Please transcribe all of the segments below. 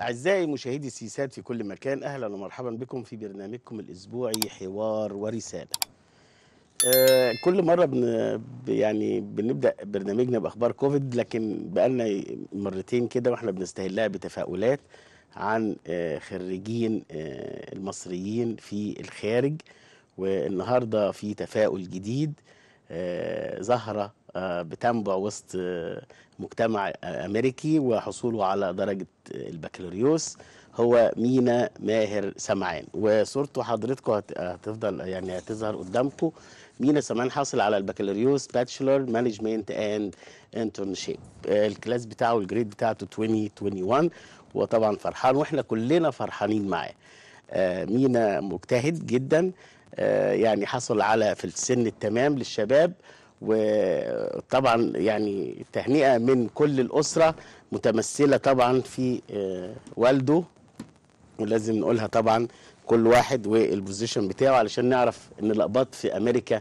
أعزائي مشاهدي السيسات في كل مكان أهلا ومرحبا بكم في برنامجكم الأسبوعي حوار ورسالة آه كل مرة بن يعني بنبدأ برنامجنا بأخبار كوفيد لكن بقالنا مرتين كده وإحنا بنستهلها بتفاؤلات عن آه خريجين آه المصريين في الخارج والنهاردة في تفاؤل جديد آه، زهرة آه، بتنبع وسط آه، مجتمع آه، أمريكي وحصوله على درجة البكالوريوس هو مينا ماهر سمعان وصورته حضرتكم هتفضل يعني هتظهر قدامكم مينا سمعان حاصل على البكالوريوس باتشلر مانجمنت اند انترنشيب الكلاس بتاعه الجريد بتاعته 2021 وطبعا فرحان واحنا كلنا فرحانين معاه مينا مجتهد جدا يعني حصل على في السن التمام للشباب وطبعا يعني تهنئه من كل الاسره متمثله طبعا في آه، والده ولازم نقولها طبعا كل واحد والبوزيشن بتاعه علشان نعرف ان الاقباط في امريكا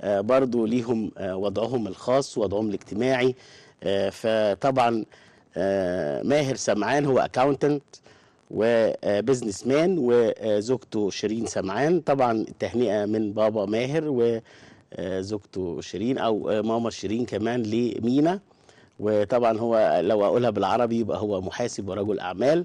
آه، برضو ليهم آه، وضعهم الخاص وضعهم الاجتماعي فطبعا ماهر سمعان هو اكاونتنت وبزنس مان وزوجته شيرين سمعان طبعا التهنئه من بابا ماهر و آه، زوجته شيرين او آه، ماما شيرين كمان لمينا وطبعا هو لو اقولها بالعربي يبقى هو محاسب ورجل اعمال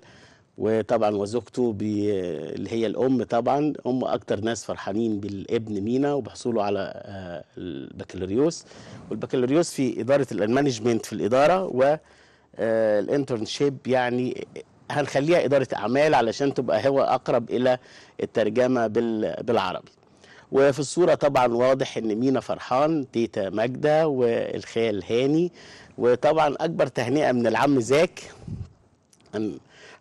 وطبعا وزوجته اللي هي الام طبعا هم اكتر ناس فرحانين بالابن مينا وبحصوله على آه، البكالوريوس والبكالوريوس في اداره المانجمنت في الاداره و الانترنشيب يعني هنخليها اداره اعمال علشان تبقى هو اقرب الى الترجمه بالعربي وفي الصورة طبعا واضح ان مينا فرحان تيتا ماجدة والخال هاني وطبعا اكبر تهنئة من العم زاك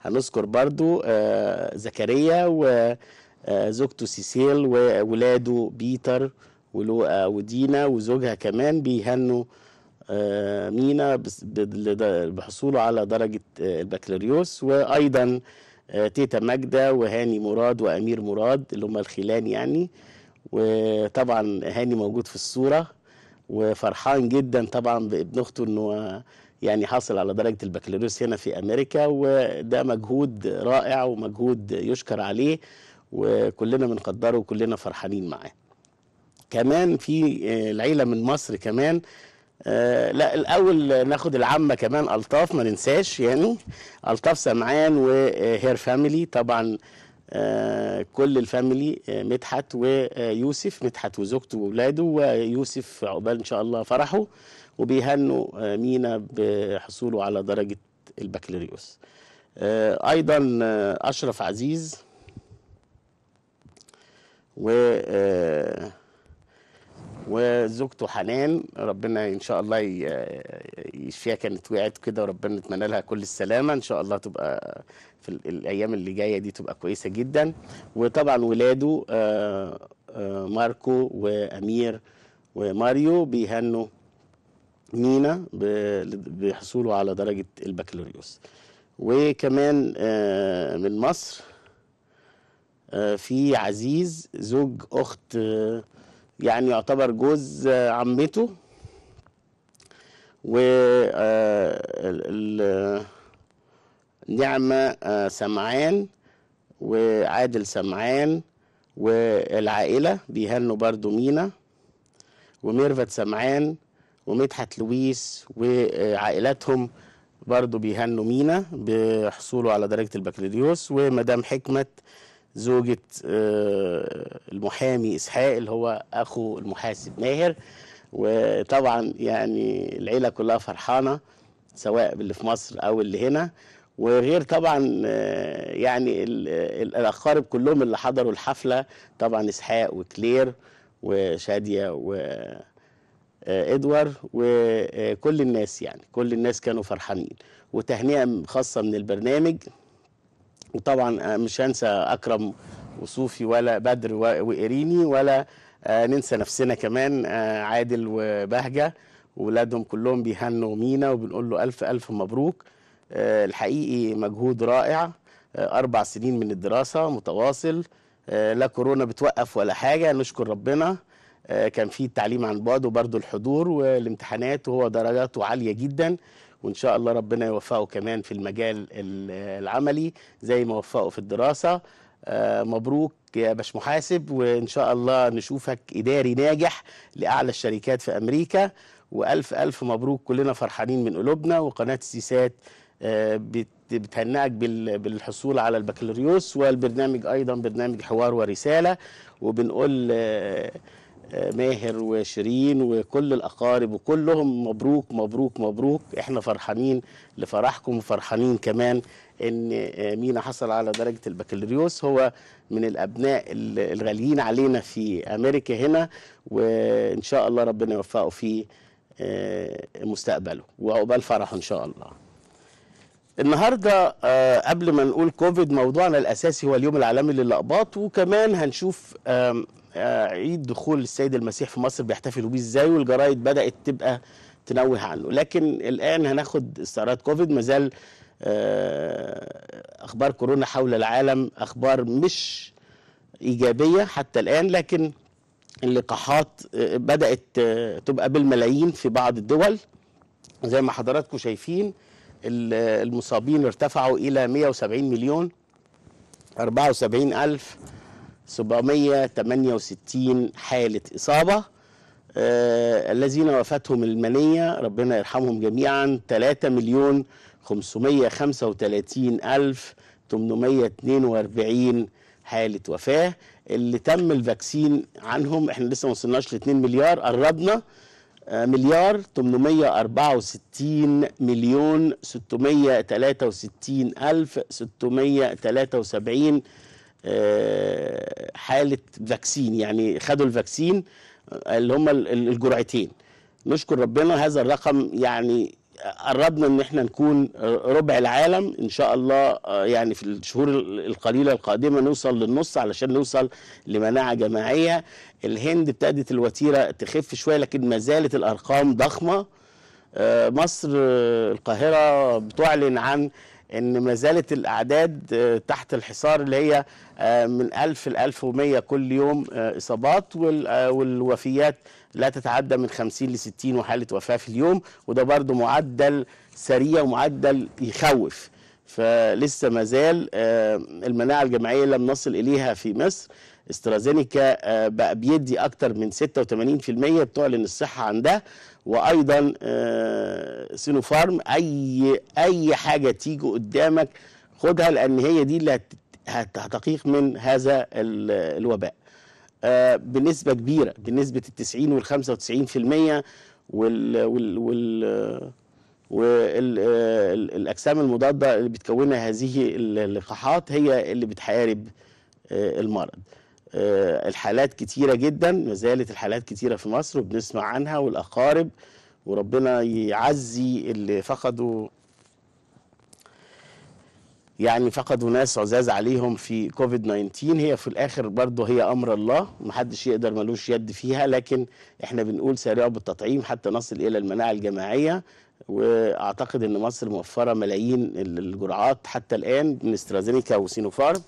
هنذكر برضو آه، زكريا وزوجته آه، سيسيل وولاده بيتر ولوقا آه، ودينا وزوجها كمان بيهنوا مينا بحصوله على درجة البكالوريوس وأيضا تيتا ماجدة وهاني مراد وأمير مراد اللي هم الخلان يعني وطبعا هاني موجود في الصوره وفرحان جدا طبعا بابن اخته انه يعني حاصل على درجه البكالوريوس هنا في امريكا وده مجهود رائع ومجهود يشكر عليه وكلنا بنقدره وكلنا فرحانين معاه. كمان في آه، العيله من مصر كمان آه، لا الاول ناخد العمه كمان الطاف ما ننساش يعني الطاف سمعان وهير فاميلي طبعا آه، كل الفاميلي آه، مدحت ويوسف مدحت وزوجته واولاده ويوسف عقبال ان شاء الله فرحه وبيهنوا آه، مينا بحصوله على درجه البكالوريوس ايضا اشرف عزيز و وزوجته حنان ربنا ان شاء الله يشفيها كانت وقعت كده وربنا نتمنى لها كل السلامه ان شاء الله تبقى في الايام اللي جايه دي تبقى كويسه جدا وطبعا ولاده آه، آه، ماركو وامير وماريو بيهنوا مينا بحصوله على درجه البكالوريوس وكمان آه، من مصر في عزيز زوج اخت يعني يعتبر جوز آه، عمته و آه، نعمة آه، سمعان وعادل سمعان والعائلة بيهنوا برضو مينا وميرفت سمعان ومدحت لويس وعائلاتهم برضو بيهنوا مينا بحصوله على درجة البكالوريوس ومدام حكمت زوجة آه، المحامي إسحاق اللي هو أخو المحاسب ماهر وطبعا يعني العيلة كلها فرحانة سواء باللي في مصر أو اللي هنا وغير طبعا آه، يعني الأقارب كلهم اللي حضروا الحفلة طبعا إسحاق وكلير وشادية و آه، ادوار وكل الناس يعني كل الناس كانوا فرحانين وتهنئه خاصه من البرنامج وطبعا آه، مش هنسى اكرم وصوفي ولا بدر وقريني ولا آه، ننسى نفسنا كمان آه، عادل وبهجة وولادهم كلهم بيهنوا مينا وبنقول له ألف ألف مبروك الحقيقي مجهود رائع أربع سنين من الدراسة متواصل لا كورونا بتوقف ولا حاجة نشكر ربنا كان في التعليم عن بعد وبرضه الحضور والامتحانات وهو درجاته عالية جداً وان شاء الله ربنا يوفقه كمان في المجال العملي زي ما وفقه في الدراسه آه، مبروك يا باش محاسب وان شاء الله نشوفك اداري ناجح لاعلى الشركات في امريكا والف الف مبروك كلنا فرحانين من قلوبنا وقناه السيسات آه، بتهنئك بالحصول على البكالوريوس والبرنامج ايضا برنامج حوار ورساله وبنقول آه، ماهر وشيرين وكل الاقارب وكلهم مبروك مبروك مبروك احنا فرحانين لفرحكم وفرحانين كمان ان مينا حصل على درجه البكالوريوس هو من الابناء الغاليين علينا في امريكا هنا وان شاء الله ربنا يوفقه في آه، مستقبله وعقبال فرحه ان شاء الله النهارده آه، قبل ما نقول كوفيد موضوعنا الاساسي هو اليوم العالمي للاقباط وكمان هنشوف عيد دخول السيد المسيح في مصر بيحتفلوا بيه ازاي والجرايد بدات تبقى تنوه عنه لكن الان هناخد استعراض كوفيد مازال آه، اخبار كورونا حول العالم اخبار مش ايجابيه حتى الان لكن اللقاحات آه، بدات آه، تبقى بالملايين في بعض الدول زي ما حضراتكم شايفين المصابين ارتفعوا الى 170 مليون 74 الف 768 حالة إصابة آه الذين وفاتهم المنية ربنا يرحمهم جميعا 3 مليون 535 ألف 842 حالة وفاة اللي تم الفاكسين عنهم احنا لسه ما وصلناش ل 2 مليار قربنا آه، مليار 864 مليون 663 ألف 673 آه، حاله فاكسين يعني خدوا الفاكسين آه، اللي هم الجرعتين نشكر ربنا هذا الرقم يعني قربنا ان احنا نكون ربع العالم ان شاء الله آه، يعني في الشهور القليله القادمه نوصل للنص علشان نوصل لمناعه جماعيه الهند ابتدت الوتيره تخف شويه لكن ما زالت الارقام ضخمه مصر القاهره بتعلن عن ان ما زالت الاعداد آه، تحت الحصار اللي هي آه، من 1000 ل 1100 كل يوم آه، اصابات والوفيات لا تتعدى من 50 ل 60 وحاله وفاه في اليوم وده برضو معدل سريع ومعدل يخوف فلسه ما زال المناعه الجماعيه لم نصل اليها في مصر استرازينيكا بقى بيدي اكتر من 86% بتعلن الصحه عندها وايضا سينوفارم آه، اي اي حاجه تيجي قدامك خدها لان هي دي اللي هتحقيق من هذا الوباء آه، بنسبه كبيره بنسبه ال 90 وال 95% وال وال وال والاجسام آه، المضاده اللي بتكونها هذه اللقاحات هي اللي بتحارب المرض آه، الحالات كتيرة جدا ما زالت الحالات كتيرة في مصر وبنسمع عنها والأقارب وربنا يعزي اللي فقدوا يعني فقدوا ناس عزاز عليهم في كوفيد 19 هي في الاخر برضه هي امر الله محدش يقدر ملوش يد فيها لكن احنا بنقول سارعوا بالتطعيم حتى نصل الى المناعه الجماعيه واعتقد ان مصر موفره ملايين الجرعات حتى الان من استرازينيكا وسينوفارم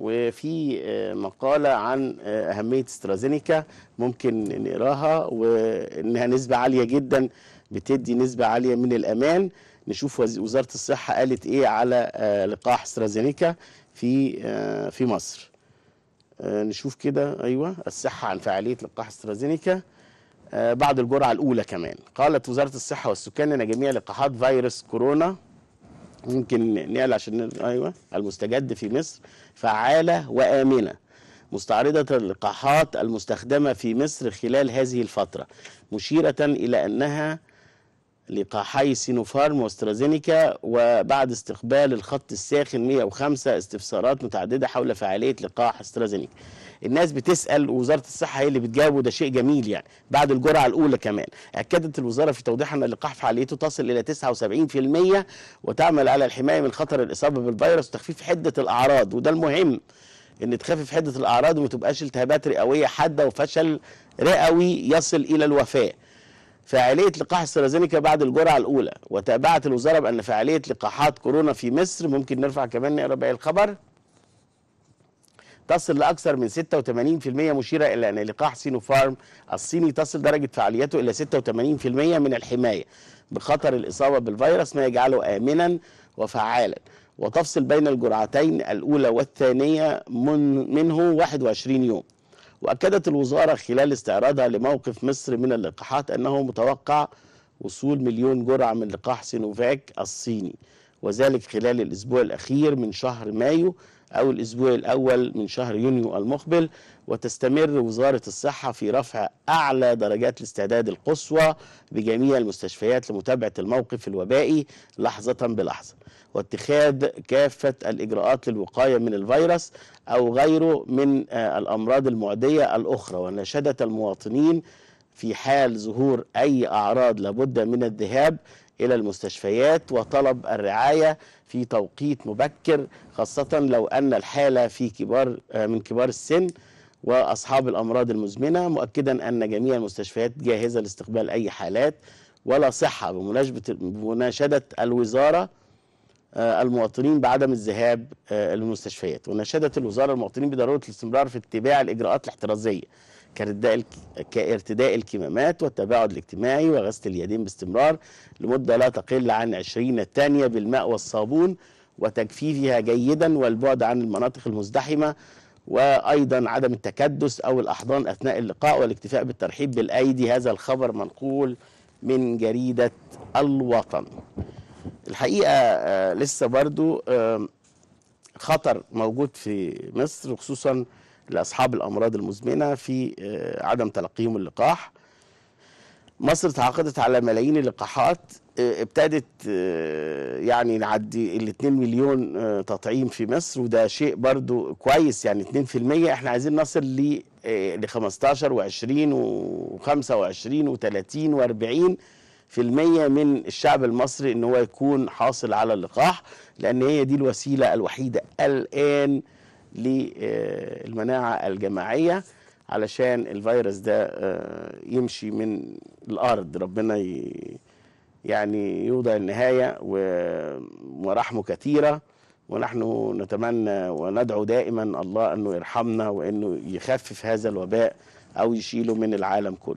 وفي آه، مقالة عن آه، أهمية استرازينيكا ممكن نقراها وإنها نسبة عالية جدا بتدي نسبة عالية من الأمان نشوف وزارة الصحة قالت إيه على آه، لقاح استرازينيكا في في مصر نشوف كده أيوة الصحة عن فعالية لقاح استرازينيكا بعد الجرعة الأولى كمان قالت وزارة الصحة والسكان أن جميع لقاحات فيروس كورونا ممكن نقل عشان أيوة المستجد في مصر فعالة وآمنة مستعرضة اللقاحات المستخدمة في مصر خلال هذه الفترة مشيرة إلى أنها لقاحي سينوفارم واسترازينيكا وبعد استقبال الخط الساخن 105 استفسارات متعددة حول فعالية لقاح استرازينيكا الناس بتسال ووزاره الصحه هي اللي بتجاوب وده شيء جميل يعني بعد الجرعه الاولى كمان اكدت الوزاره في توضيحها ان اللقاح فعاليته تصل الى 79% وتعمل على الحمايه من خطر الاصابه بالفيروس وتخفيف حده الاعراض وده المهم ان تخفف حده الاعراض وما تبقاش التهابات رئويه حاده وفشل رئوي يصل الى الوفاه فعالية لقاح السرازينيكا بعد الجرعة الأولى وتابعت الوزارة بأن فعالية لقاحات كورونا في مصر ممكن نرفع كمان نقرأ باقي الخبر تصل لأكثر من 86% مشيرة إلى أن لقاح سينوفارم الصيني تصل درجة فعاليته إلى 86% من الحماية بخطر الإصابة بالفيروس ما يجعله آمنا وفعالا وتفصل بين الجرعتين الأولى والثانية من منه 21 يوم وأكدت الوزارة خلال استعراضها لموقف مصر من اللقاحات أنه متوقع وصول مليون جرعة من لقاح سينوفاك الصيني وذلك خلال الأسبوع الأخير من شهر مايو أو الأسبوع الأول من شهر يونيو المقبل وتستمر وزارة الصحة في رفع أعلى درجات الاستعداد القصوى بجميع المستشفيات لمتابعة الموقف الوبائي لحظة بلحظة واتخاذ كافة الإجراءات للوقاية من الفيروس أو غيره من آه، الأمراض المعدية الأخرى ونشدت المواطنين في حال ظهور أي أعراض لابد من الذهاب إلى المستشفيات وطلب الرعاية في توقيت مبكر خاصة لو أن الحالة في كبار آه، من كبار السن وأصحاب الأمراض المزمنة مؤكدا أن جميع المستشفيات جاهزة لاستقبال أي حالات ولا صحة بمناشدة الوزارة آه، المواطنين بعدم الذهاب آه، للمستشفيات وناشدت الوزارة المواطنين بضرورة الاستمرار في اتباع الإجراءات الاحترازية كارتداء الكمامات والتباعد الاجتماعي وغسل اليدين باستمرار لمدة لا تقل عن 20 ثانية بالماء والصابون وتجفيفها جيدا والبعد عن المناطق المزدحمة وأيضا عدم التكدس أو الأحضان أثناء اللقاء والاكتفاء بالترحيب بالأيدي هذا الخبر منقول من جريدة الوطن الحقيقة آه، لسه برضو خطر موجود في مصر خصوصا لاصحاب الامراض المزمنه في آه، عدم تلقيهم اللقاح مصر تعاقدت على ملايين اللقاحات آه، ابتدت آه، يعني نعدي ال 2 مليون تطعيم في مصر وده شيء برضو كويس يعني 2% احنا عايزين نصل ل ل 15 و20 و25 و30 و40 في المية من الشعب المصري ان هو يكون حاصل على اللقاح لان هي دي الوسيله الوحيده الان للمناعة الجماعية علشان الفيروس ده آه، يمشي من الأرض ربنا يعني يوضع النهاية ورحمه كثيرة ونحن نتمنى وندعو دائما الله أنه يرحمنا وأنه يخفف هذا الوباء أو يشيله من العالم كله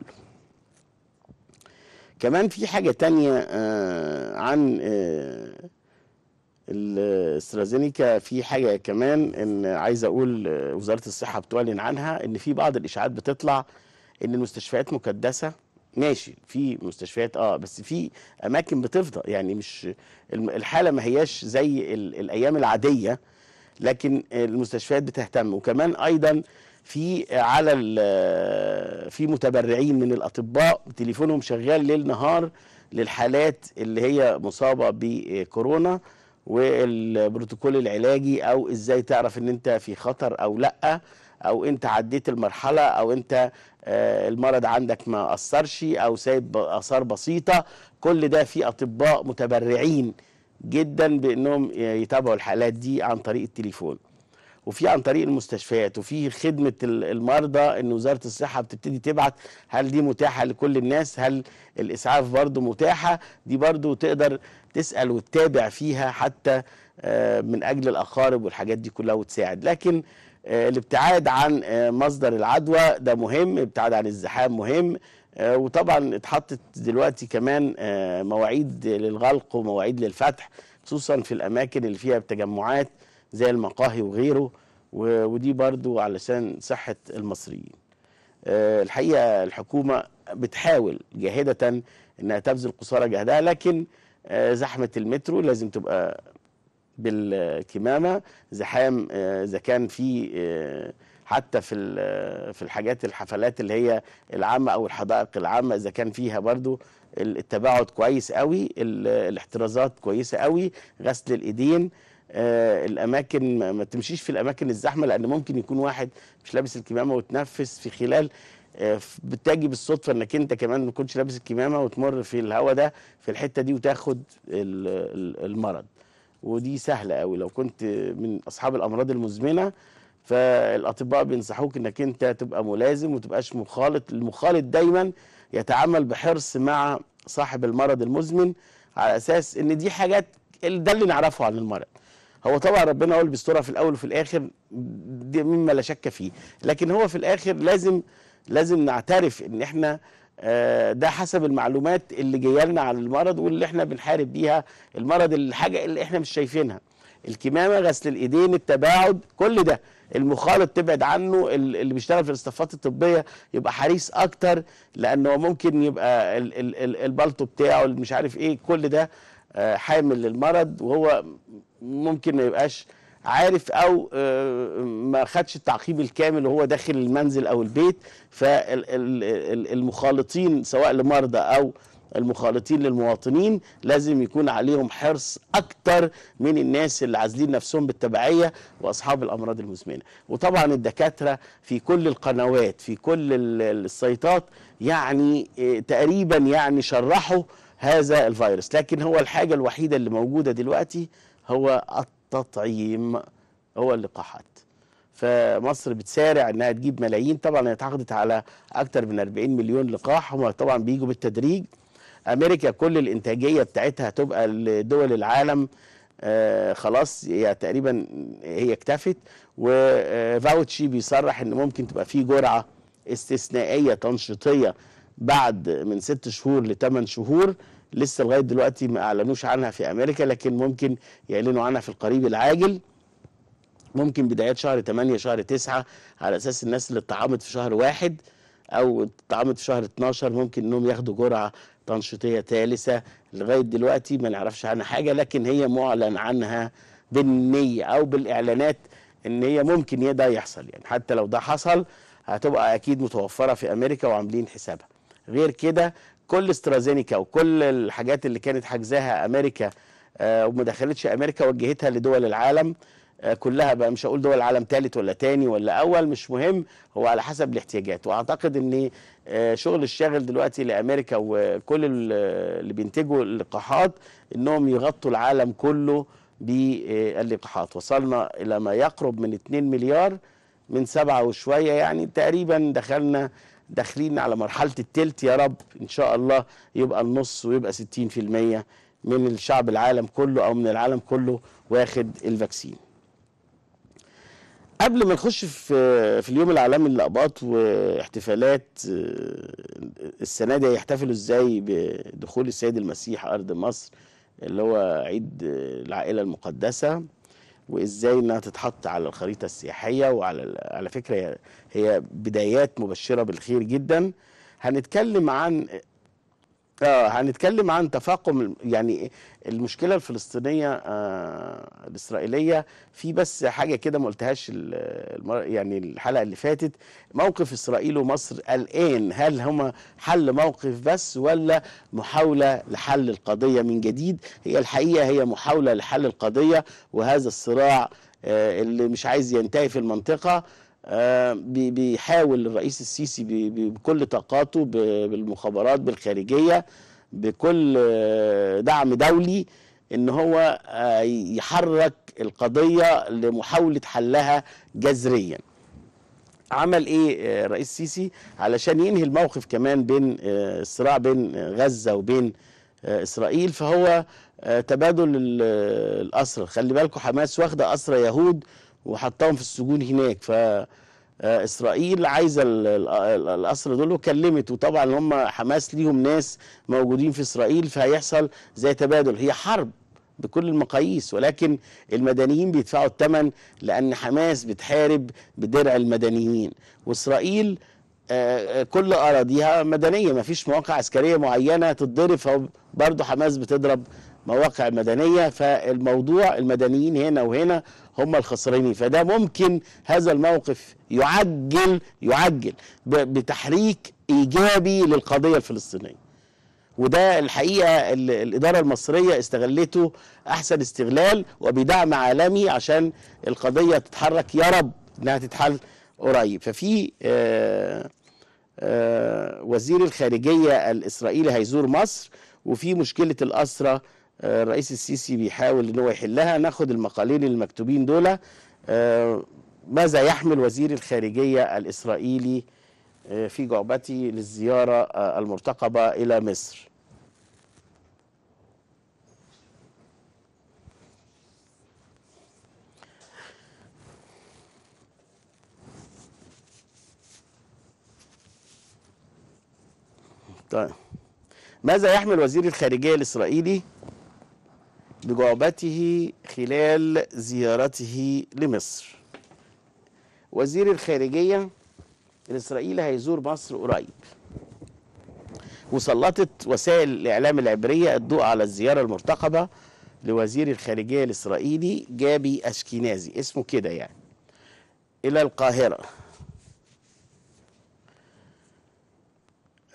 كمان في حاجة تانية آه، عن آه، الاسترازينيكا في حاجه كمان ان عايز اقول وزاره الصحه بتعلن عنها ان في بعض الاشاعات بتطلع ان المستشفيات مكدسه ماشي في مستشفيات اه بس في اماكن بتفضى يعني مش الحاله ما هياش زي الايام العاديه لكن المستشفيات بتهتم وكمان ايضا في على في متبرعين من الاطباء تليفونهم شغال ليل نهار للحالات اللي هي مصابه بكورونا والبروتوكول العلاجي او ازاي تعرف ان انت في خطر او لا او انت عديت المرحله او انت آه، المرض عندك ما اثرش او سايب اثار بسيطه كل ده في اطباء متبرعين جدا بانهم يتابعوا الحالات دي عن طريق التليفون وفي عن طريق المستشفيات وفي خدمه المرضى ان وزاره الصحه بتبتدي تبعت هل دي متاحه لكل الناس هل الاسعاف برضو متاحه دي برضو تقدر تسال وتتابع فيها حتى آه، من اجل الاقارب والحاجات دي كلها وتساعد لكن آه، الابتعاد عن آه، مصدر العدوى ده مهم الابتعاد عن الزحام مهم وطبعا اتحطت دلوقتي كمان مواعيد للغلق ومواعيد للفتح خصوصا في الاماكن اللي فيها تجمعات زي المقاهي وغيره ودي برضو علشان صحة المصريين آه، الحقيقة الحكومة بتحاول جاهدة انها تبذل قصارى جهدها لكن آه، زحمة المترو لازم تبقى بالكمامة زحام آه، اذا كان في حتى في في الحاجات الحفلات اللي هي العامة او الحدائق العامة اذا كان فيها برضو التباعد كويس قوي الاحترازات كويسة قوي غسل الايدين آه، الاماكن ما تمشيش في الاماكن الزحمه لان ممكن يكون واحد مش لابس الكمامه وتنفس في خلال آه، بتجي بالصدفه انك انت كمان ما كنتش لابس الكمامه وتمر في الهواء ده في الحته دي وتاخد المرض ودي سهله قوي لو كنت من اصحاب الامراض المزمنه فالاطباء بينصحوك انك انت تبقى ملازم وتبقاش مخالط المخالط دايما يتعامل بحرص مع صاحب المرض المزمن على اساس ان دي حاجات ده اللي نعرفه عن المرض هو طبعا ربنا قال بيسترها في الاول وفي الاخر دي مما لا شك فيه لكن هو في الاخر لازم لازم نعترف ان احنا آه، ده حسب المعلومات اللي جايه لنا عن المرض واللي احنا بنحارب بيها المرض الحاجه اللي احنا مش شايفينها الكمامه غسل الايدين التباعد كل ده المخالط تبعد عنه اللي بيشتغل في الاستفاضات الطبيه يبقى حريص اكتر لانه ممكن يبقى البلطو بتاعه مش عارف ايه كل ده آه، حامل للمرض وهو ممكن ما يبقاش عارف او آه، ما خدش التعقيب الكامل وهو داخل المنزل او البيت فالمخالطين سواء لمرضى او المخالطين للمواطنين لازم يكون عليهم حرص اكتر من الناس اللي عازلين نفسهم بالتبعيه واصحاب الامراض المزمنه وطبعا الدكاتره في كل القنوات في كل السيطات يعني آه، تقريبا يعني شرحوا هذا الفيروس لكن هو الحاجه الوحيده اللي موجوده دلوقتي هو التطعيم هو اللقاحات فمصر بتسارع انها تجيب ملايين طبعا هي اتعاقدت على اكثر من 40 مليون لقاح هم طبعا بيجوا بالتدريج امريكا كل الانتاجيه بتاعتها هتبقى لدول العالم آه، خلاص هي تقريبا هي اكتفت وفاوتشي بيصرح ان ممكن تبقى في جرعه استثنائيه تنشيطيه بعد من ست شهور لثمان شهور لسه لغايه دلوقتي ما اعلنوش عنها في امريكا لكن ممكن يعلنوا عنها في القريب العاجل ممكن بدايات شهر 8 شهر 9 على اساس الناس اللي اتطعمت في شهر واحد او اتطعمت في شهر 12 ممكن انهم ياخدوا جرعه تنشيطيه ثالثه لغايه دلوقتي ما نعرفش عنها حاجه لكن هي معلن عنها بالنيه او بالاعلانات ان هي ممكن ده يحصل يعني حتى لو ده حصل هتبقى اكيد متوفره في امريكا وعاملين حسابها غير كده كل استرازينيكا وكل الحاجات اللي كانت حجزاها امريكا آه، وما دخلتش امريكا وجهتها لدول العالم آه، كلها بقى مش هقول دول العالم ثالث ولا ثاني ولا اول مش مهم هو على حسب الاحتياجات واعتقد ان آه، شغل الشاغل دلوقتي لامريكا وكل اللي بينتجوا اللقاحات انهم يغطوا العالم كله باللقاحات وصلنا الى ما يقرب من 2 مليار من سبعة وشوية يعني تقريبا دخلنا داخلين على مرحله التلت يا رب ان شاء الله يبقى النص ويبقى 60% من الشعب العالم كله او من العالم كله واخد الفاكسين قبل ما نخش في في اليوم العالمي للاقباط واحتفالات آه، السنه دي هيحتفلوا ازاي بدخول السيد المسيح ارض مصر اللي هو عيد العائله المقدسه وازاي انها تتحط على الخريطه السياحيه وعلى على فكره هي بدايات مبشره بالخير جدا هنتكلم عن فهنتكلم عن تفاقم يعني المشكله الفلسطينيه آه، الاسرائيليه في بس حاجه كده ما قلتهاش يعني الحلقه اللي فاتت موقف اسرائيل ومصر الان هل هما حل موقف بس ولا محاوله لحل القضيه من جديد هي الحقيقه هي محاوله لحل القضيه وهذا الصراع آه، اللي مش عايز ينتهي في المنطقه آه، بيحاول الرئيس السيسي بكل طاقاته بالمخابرات بالخارجية بكل آه، دعم دولي ان هو آه، يحرك القضية لمحاولة حلها جذريا عمل ايه رئيس السيسي علشان ينهي الموقف كمان بين الصراع بين غزة وبين اسرائيل فهو تبادل الاسرى خلي بالكم حماس واخده اسرى يهود وحطهم في السجون هناك ف آه، اسرائيل عايزه الاسر دول وكلمت وطبعا هم حماس ليهم ناس موجودين في اسرائيل فهيحصل زي تبادل هي حرب بكل المقاييس ولكن المدنيين بيدفعوا الثمن لان حماس بتحارب بدرع المدنيين واسرائيل آه، آه، كل اراضيها مدنيه ما فيش مواقع عسكريه معينه تتضرب فبرضه حماس بتضرب مواقع مدنية فالموضوع المدنيين هنا وهنا هم الخسرانين فده ممكن هذا الموقف يعجل يعجل بتحريك إيجابي للقضية الفلسطينية وده الحقيقه الاداره المصريه استغلته احسن استغلال وبدعم عالمي عشان القضيه تتحرك يا رب انها تتحل قريب ففي آه، آه، وزير الخارجيه الاسرائيلي هيزور مصر وفي مشكله الاسره آه، الرئيس السيسي بيحاول ان هو يحلها ناخد المقالين المكتوبين دول آه، ماذا يحمل وزير الخارجيه الاسرائيلي آه، في جعبته للزياره المرتقبه الى مصر طيب ماذا يحمل وزير الخارجيه الاسرائيلي بجعبته خلال زيارته لمصر وزير الخارجية الإسرائيلي هيزور مصر قريب وسلطت وسائل الإعلام العبرية الضوء على الزيارة المرتقبة لوزير الخارجية الإسرائيلي جابي أشكينازي اسمه كده يعني إلى القاهرة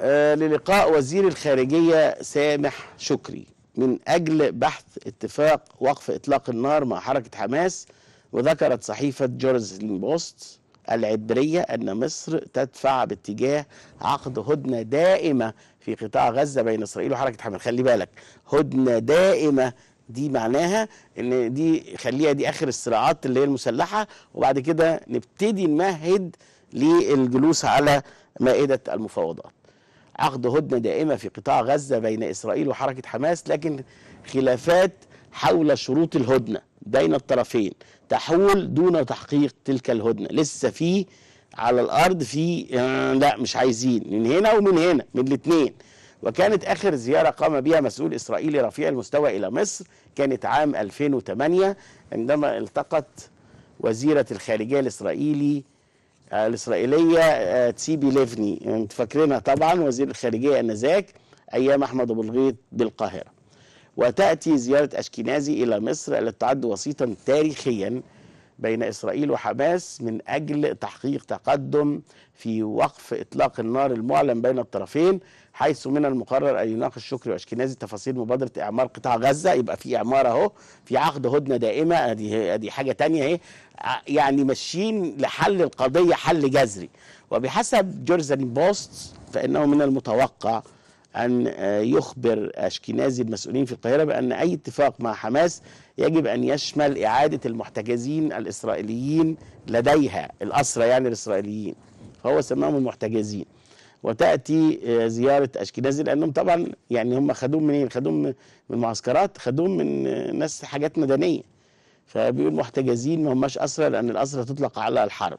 آه للقاء وزير الخارجية سامح شكري من أجل بحث اتفاق وقف إطلاق النار مع حركة حماس وذكرت صحيفة جورج بوست العبرية أن مصر تدفع باتجاه عقد هدنة دائمة في قطاع غزة بين إسرائيل وحركة حماس خلي بالك هدنة دائمة دي معناها ان دي خليها دي اخر الصراعات اللي هي المسلحه وبعد كده نبتدي نمهد للجلوس على مائده المفاوضات عقد هدنة دائمة في قطاع غزة بين إسرائيل وحركة حماس لكن خلافات حول شروط الهدنة بين الطرفين تحول دون تحقيق تلك الهدنة لسه في على الأرض في آه، لا مش عايزين من هنا ومن هنا من الاثنين وكانت آخر زيارة قام بها مسؤول إسرائيلي رفيع المستوى إلى مصر كانت عام 2008 عندما التقت وزيرة الخارجية الإسرائيلي الإسرائيلية آه، تسيبي ليفني انت يعني فاكرينها طبعا وزير الخارجية أنذاك أيام أحمد أبو الغيط بالقاهرة وتأتي زيارة أشكينازي إلى مصر التي تعد وسيطا تاريخيا بين إسرائيل وحماس من أجل تحقيق تقدم في وقف إطلاق النار المعلن بين الطرفين حيث من المقرر أن يناقش شكري وأشكنازي تفاصيل مبادرة إعمار قطاع غزة يبقى في إعمار أهو في عقد هدنة دائمة أدي أدي حاجة تانية أهي يعني ماشيين لحل القضية حل جذري وبحسب جورزن بوست فإنه من المتوقع أن آه، يخبر أشكنازي المسؤولين في القاهرة بأن أي اتفاق مع حماس يجب أن يشمل إعادة المحتجزين الإسرائيليين لديها الأسرى يعني الإسرائيليين فهو سماهم المحتجزين وتاتي آه، زياره اشكنازي لانهم طبعا يعني هم خدوهم منين؟ خدوهم من معسكرات خدوهم من آه، ناس حاجات مدنيه فبيقول محتجزين ما هماش اسرى لان الاسرى تطلق على الحرب.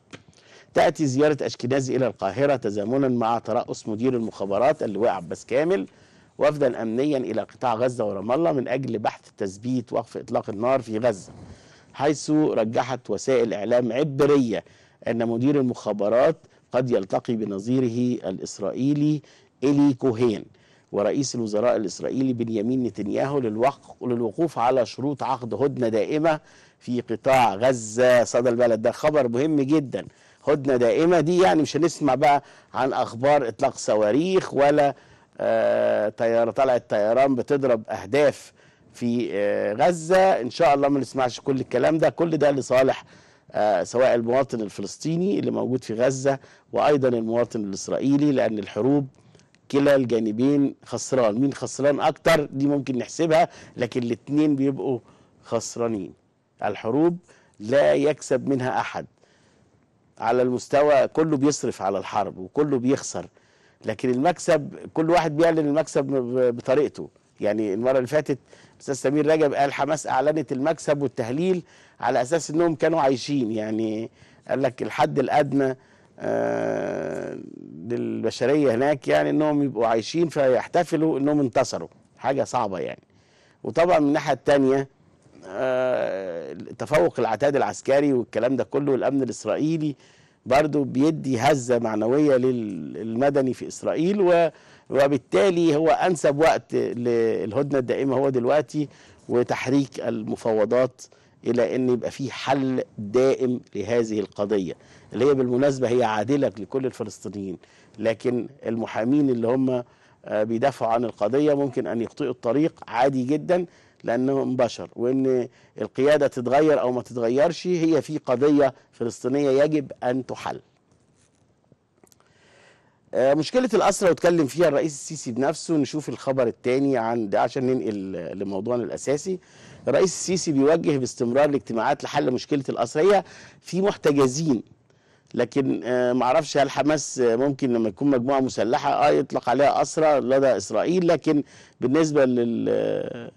تاتي زياره اشكنازي الى القاهره تزامنا مع ترأس مدير المخابرات اللواء عباس كامل وفدا امنيا الى قطاع غزه ورام الله من اجل بحث تثبيت وقف اطلاق النار في غزه. حيث رجحت وسائل اعلام عبريه ان مدير المخابرات قد يلتقي بنظيره الإسرائيلي إلي كوهين ورئيس الوزراء الإسرائيلي بنيامين نتنياهو للوقوف على شروط عقد هدنة دائمة في قطاع غزة صدى البلد ده خبر مهم جدا هدنة دائمة دي يعني مش هنسمع بقى عن أخبار إطلاق صواريخ ولا آه طيارة طلعت طيران بتضرب أهداف في آه غزة إن شاء الله ما نسمعش كل الكلام ده كل ده لصالح آه، سواء المواطن الفلسطيني اللي موجود في غزة وأيضا المواطن الإسرائيلي لأن الحروب كلا الجانبين خسران مين خسران أكتر دي ممكن نحسبها لكن الاتنين بيبقوا خسرانين الحروب لا يكسب منها أحد على المستوى كله بيصرف على الحرب وكله بيخسر لكن المكسب كل واحد بيعلن المكسب بطريقته يعني المرة اللي فاتت أستاذ سمير رجب قال حماس أعلنت المكسب والتهليل على اساس انهم كانوا عايشين يعني قال لك الحد الادنى آه، للبشريه هناك يعني انهم يبقوا عايشين فيحتفلوا انهم انتصروا حاجه صعبه يعني وطبعا من الناحيه الثانيه آه، تفوق العتاد العسكري والكلام ده كله والامن الاسرائيلي برضه بيدي هزه معنويه للمدني في اسرائيل وبالتالي هو انسب وقت للهدنه الدائمه هو دلوقتي وتحريك المفاوضات الى ان يبقى في حل دائم لهذه القضيه اللي هي بالمناسبه هي عادله لكل الفلسطينيين لكن المحامين اللي هم آه، بيدافعوا عن القضيه ممكن ان يخطئوا الطريق عادي جدا لانهم بشر وان القياده تتغير او ما تتغيرش هي في قضيه فلسطينيه يجب ان تحل. آه، مشكله الاسرى واتكلم فيها الرئيس السيسي بنفسه نشوف الخبر الثاني عن ده عشان ننقل لموضوعنا الاساسي. الرئيس السيسي بيوجه باستمرار الاجتماعات لحل مشكله الاسرى هي في محتجزين لكن آه، معرفش هل حماس ممكن لما يكون مجموعه مسلحه اه يطلق عليها اسرى لدى اسرائيل لكن بالنسبه لل آه،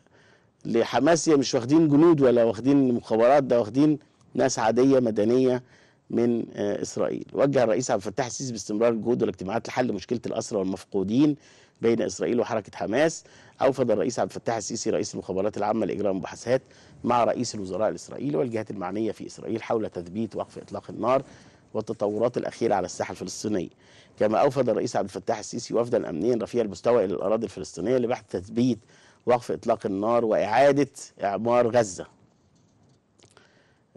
لحماس هي مش واخدين جنود ولا واخدين مخابرات ده واخدين ناس عاديه مدنيه من آه، اسرائيل وجه الرئيس عبد الفتاح السيسي باستمرار الجهود والاجتماعات لحل مشكله الاسرى والمفقودين بين اسرائيل وحركه حماس أوفد الرئيس عبد الفتاح السيسي رئيس المخابرات العامة لإجراء مباحثات مع رئيس الوزراء الإسرائيلي والجهات المعنية في إسرائيل حول تثبيت وقف إطلاق النار والتطورات الأخيرة على الساحة الفلسطينية كما أوفد الرئيس عبد الفتاح السيسي وفدا أمنيا رفيع المستوى إلى الأراضي الفلسطينية لبحث تثبيت وقف إطلاق النار وإعادة إعمار غزة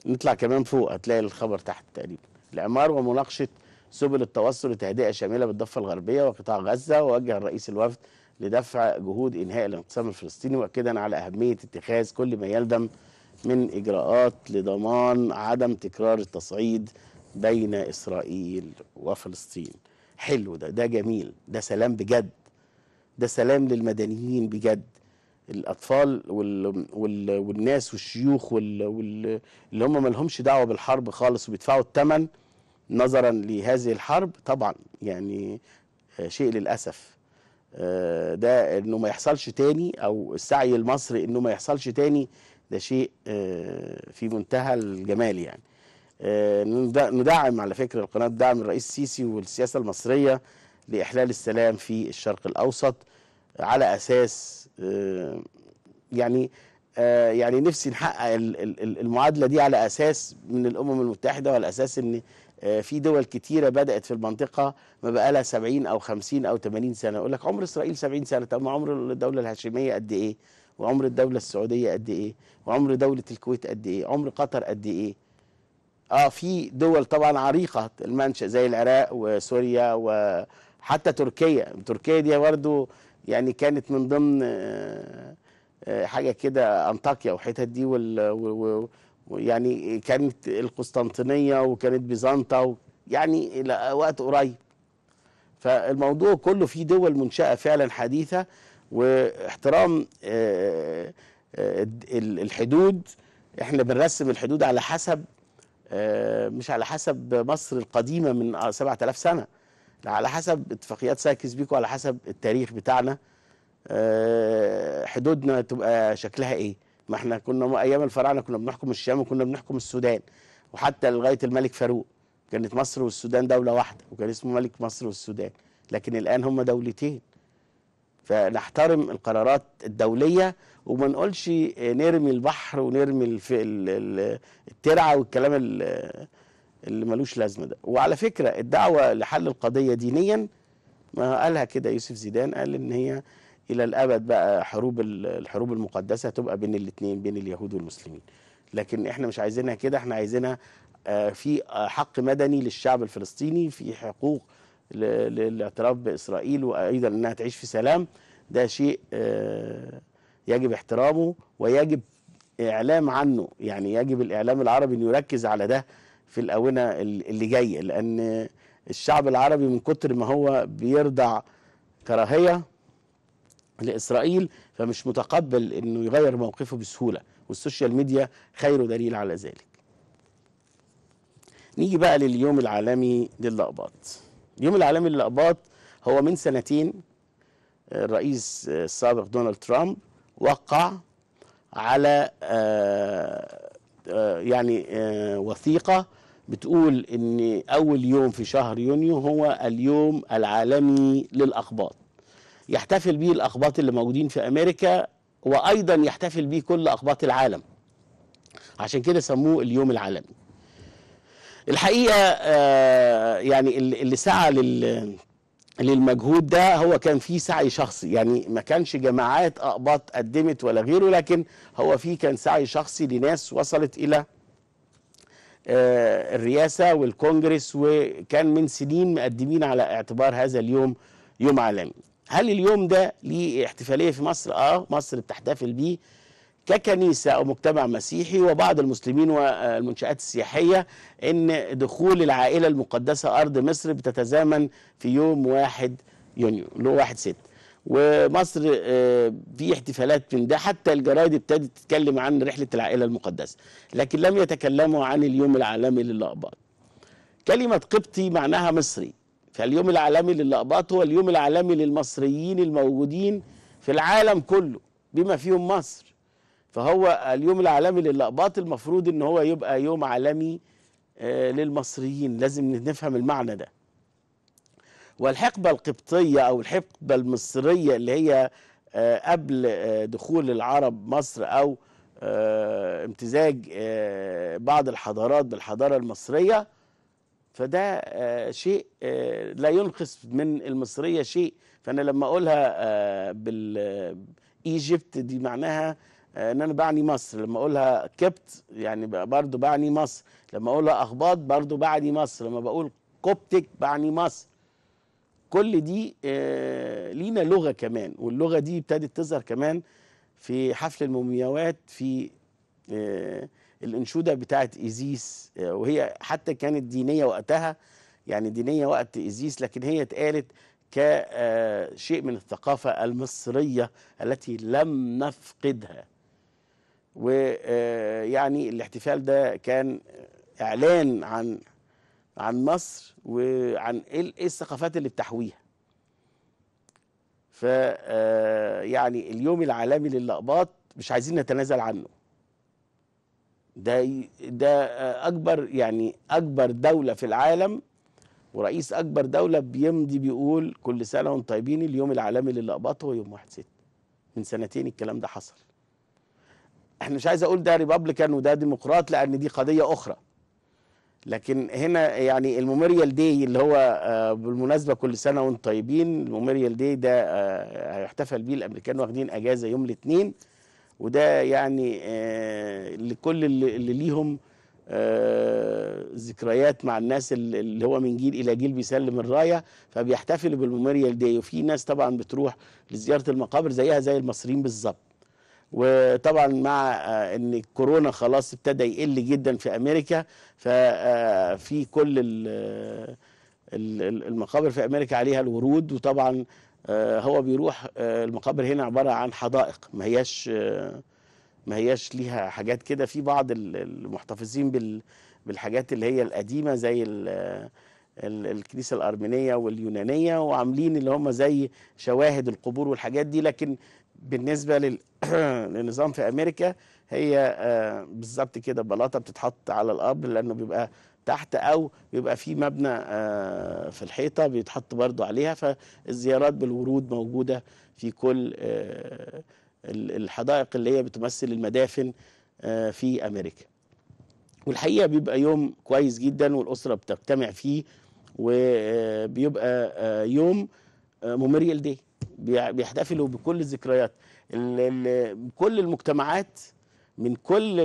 نطلع كمان فوق هتلاقي الخبر تحت تقريبا الإعمار ومناقشة سبل التوصل لتهدئة شاملة بالضفة الغربية وقطاع غزة ووجه الرئيس الوفد لدفع جهود إنهاء الانقسام الفلسطيني وأكدا على أهمية اتخاذ كل ما يلزم من إجراءات لضمان عدم تكرار التصعيد بين إسرائيل وفلسطين حلو ده ده جميل ده سلام بجد ده سلام للمدنيين بجد الأطفال وال... وال... والناس والشيوخ وال... وال... اللي هم ما لهمش دعوة بالحرب خالص وبيدفعوا الثمن نظرا لهذه الحرب طبعا يعني شيء للأسف آه، ده انه ما يحصلش تاني او السعي المصري انه ما يحصلش تاني ده شيء آه، في منتهى الجمال يعني آه، ندعم على فكره القناه دعم الرئيس السيسي والسياسه المصريه لاحلال السلام في الشرق الاوسط على اساس يعني يعني نفسي نحقق المعادله دي على اساس من الامم المتحده وعلى اساس ان آه، في دول كتيرة بدأت في المنطقة ما بقى لها 70 أو 50 أو 80 سنة يقول لك عمر إسرائيل 70 سنة طب ما عمر الدولة الهاشمية قد إيه وعمر الدولة السعودية قد إيه وعمر دولة الكويت قد إيه عمر قطر قد إيه اه في دول طبعا عريقه المنشا زي العراق وسوريا وحتى تركيا تركيا دي برضه يعني كانت من ضمن آه، آه، حاجه كده انطاكيا والحتت دي يعني كانت القسطنطينية وكانت بيزنطة يعني إلى وقت قريب فالموضوع كله في دول منشأة فعلا حديثة واحترام آه، آه، آه، الحدود احنا بنرسم الحدود على حسب مش على حسب مصر القديمة من 7000 سنة على حسب اتفاقيات ساكس بيكو على حسب التاريخ بتاعنا حدودنا تبقى شكلها ايه ما احنا كنا ايام الفراعنه كنا بنحكم الشام وكنا بنحكم السودان وحتى لغايه الملك فاروق كانت مصر والسودان دوله واحده وكان اسمه ملك مصر والسودان لكن الان هم دولتين فنحترم القرارات الدوليه وما نقولش نرمي البحر ونرمي الترعه والكلام اللي ملوش لازمه ده وعلى فكره الدعوه لحل القضيه دينيا ما قالها كده يوسف زيدان قال ان هي الى الابد بقى حروب الحروب المقدسه تبقى بين الاثنين بين اليهود والمسلمين لكن احنا مش عايزينها كده احنا عايزينها آه، في حق مدني للشعب الفلسطيني في حقوق للاعتراف باسرائيل وايضا انها تعيش في سلام ده شيء آه، يجب احترامه ويجب اعلام عنه يعني يجب الاعلام العربي انه يركز على ده في الاونه اللي جايه لان الشعب العربي من كتر ما هو بيرضع كراهيه لإسرائيل فمش متقبل أنه يغير موقفه بسهولة والسوشيال ميديا خير دليل على ذلك نيجي بقى لليوم العالمي للأقباط اليوم العالمي للأقباط هو من سنتين الرئيس السابق دونالد ترامب وقع على آه، آه، يعني آه، وثيقة بتقول ان اول يوم في شهر يونيو هو اليوم العالمي للاقباط يحتفل به الأقباط اللي موجودين في أمريكا وأيضا يحتفل به كل أقباط العالم عشان كده سموه اليوم العالمي الحقيقة آه، يعني اللي سعى لل للمجهود ده هو كان في سعي شخصي يعني ما كانش جماعات أقباط قدمت ولا غيره لكن هو في كان سعي شخصي لناس وصلت إلى آه، الرئاسة والكونجرس وكان من سنين مقدمين على اعتبار هذا اليوم يوم عالمي هل اليوم ده ليه احتفاليه في مصر اه مصر بتحتفل بيه ككنيسه او مجتمع مسيحي وبعض المسلمين والمنشات السياحيه ان دخول العائله المقدسه ارض مصر بتتزامن في يوم 1 يونيو اللي هو 1 6 ومصر آه، في احتفالات من ده حتى الجرايد ابتدت تتكلم عن رحله العائله المقدسه لكن لم يتكلموا عن اليوم العالمي للاقباط كلمه قبطي معناها مصري فاليوم العالمي للأقباط هو اليوم العالمي للمصريين الموجودين في العالم كله بما فيهم مصر فهو اليوم العالمي للأقباط المفروض ان هو يبقى يوم عالمي آه، للمصريين لازم نفهم المعنى ده والحقبة القبطية أو الحقبة المصرية اللي هي آه، قبل آه، دخول العرب مصر أو امتزاج بعض الحضارات بالحضارة المصرية فده آه، شيء آه، لا ينقص من المصريه شيء فانا لما اقولها آه، بال ايجيبت دي معناها ان انا بعني مصر لما اقولها كبت يعني برضو بعني مصر لما اقولها اخباط برضو بعني مصر لما بقول كوبتك بعني مصر كل دي لينا لغه كمان واللغه دي ابتدت تظهر كمان في حفل المومياوات في الانشوده بتاعت ايزيس آه، وهي حتى كانت دينيه وقتها يعني دينيه وقت ايزيس لكن هي اتقالت كشيء آه، من الثقافه المصريه التي لم نفقدها ويعني آه، الاحتفال ده كان اعلان عن عن مصر وعن ايه الثقافات اللي بتحويها ف يعني اليوم العالمي للاقباط مش عايزين نتنازل عنه ده ده آه، اكبر يعني اكبر دوله في العالم ورئيس اكبر دوله بيمضي بيقول كل سنه وانتم طيبين اليوم العالمي للاباطه هو يوم 1 6 من سنتين الكلام ده حصل احنا مش عايز اقول ده ريبابليكان وده ديمقراط لان دي قضيه اخرى لكن هنا يعني الميموريال داي اللي هو آه، بالمناسبه كل سنه وانتم طيبين الميموريال داي ده آه، هيحتفل بيه الامريكان واخدين اجازه يوم الاثنين وده يعني آه، لكل اللي ليهم آه، ذكريات مع الناس اللي هو من جيل الى جيل بيسلم الرايه فبيحتفلوا بالميموريال داي وفي ناس طبعا بتروح لزياره المقابر زيها زي المصريين بالظبط وطبعا مع آه، ان الكورونا خلاص ابتدى يقل جدا في امريكا ففي كل المقابر في امريكا عليها الورود وطبعا آه، هو بيروح آه، المقابر هنا عباره عن حدائق ما هياش آه، ما هياش ليها حاجات كده في بعض المحتفظين بال بالحاجات اللي هي القديمه زي الكنيسه الارمينيه واليونانيه وعاملين اللي هم زي شواهد القبور والحاجات دي لكن بالنسبه للنظام في امريكا هي بالظبط كده بلاطه بتتحط على القبر لانه بيبقى تحت او بيبقى في مبنى آه، في الحيطه بيتحط برضو عليها فالزيارات بالورود موجوده في كل آه، الحدائق اللي هي بتمثل المدافن آه، في امريكا والحقيقه بيبقى يوم كويس جدا والاسره بتجتمع فيه وبيبقى يوم ميموريال دي بيحتفلوا بكل الذكريات كل المجتمعات من كل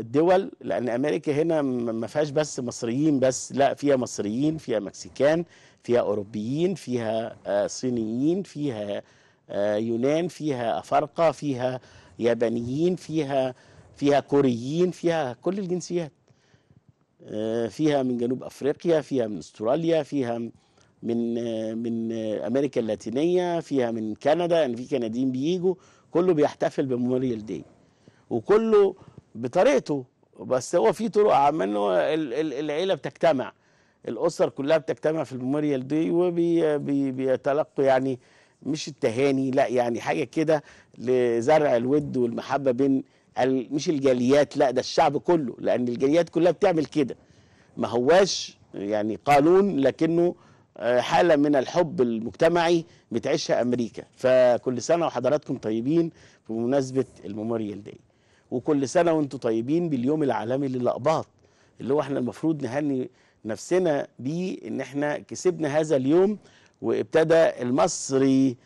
دول لان امريكا هنا ما فيهاش بس مصريين بس لا فيها مصريين فيها مكسيكان فيها اوروبيين فيها آه، صينيين فيها آه، يونان فيها افارقه فيها يابانيين فيها فيها كوريين فيها كل الجنسيات آه، فيها من جنوب افريقيا فيها من استراليا فيها من من امريكا اللاتينيه فيها من كندا يعني في كنديين بييجوا كله بيحتفل بميموريال داي وكله بطريقته بس هو في طرق عامه ان العيله بتجتمع الاسر كلها بتجتمع في الميموريال دي وبيتلقوا يعني مش التهاني لا يعني حاجه كده لزرع الود والمحبه بين مش الجاليات لا ده الشعب كله لان الجاليات كلها بتعمل كده ما هواش يعني قانون لكنه آه، حاله من الحب المجتمعي بتعيشها امريكا فكل سنه وحضراتكم طيبين بمناسبه الميموريال داي وكل سنة وانتم طيبين باليوم العالمي للأقباط اللي هو احنا المفروض نهني نفسنا بيه ان احنا كسبنا هذا اليوم وابتدى المصري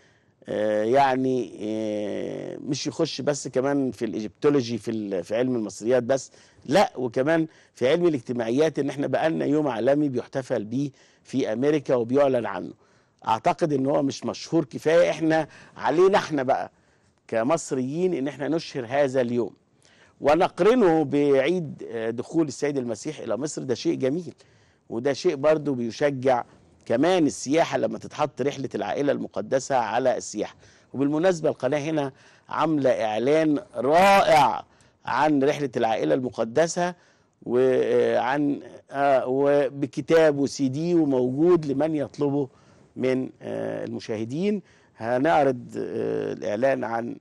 آه، يعني آه، مش يخش بس كمان في الايجيبتولوجي في في علم المصريات بس لا وكمان في علم الاجتماعيات ان احنا بقالنا يوم عالمي بيحتفل بيه في امريكا وبيعلن عنه اعتقد ان هو مش مشهور كفايه احنا علينا احنا بقى كمصريين ان احنا نشهر هذا اليوم ونقرنه بعيد آه، دخول السيد المسيح إلى مصر ده شيء جميل وده شيء برضو بيشجع كمان السياحة لما تتحط رحلة العائلة المقدسة على السياحة وبالمناسبة القناة هنا عاملة إعلان رائع عن رحلة العائلة المقدسة وعن آه، آه، وبكتاب وسي دي وموجود لمن يطلبه من المشاهدين هنعرض الإعلان عن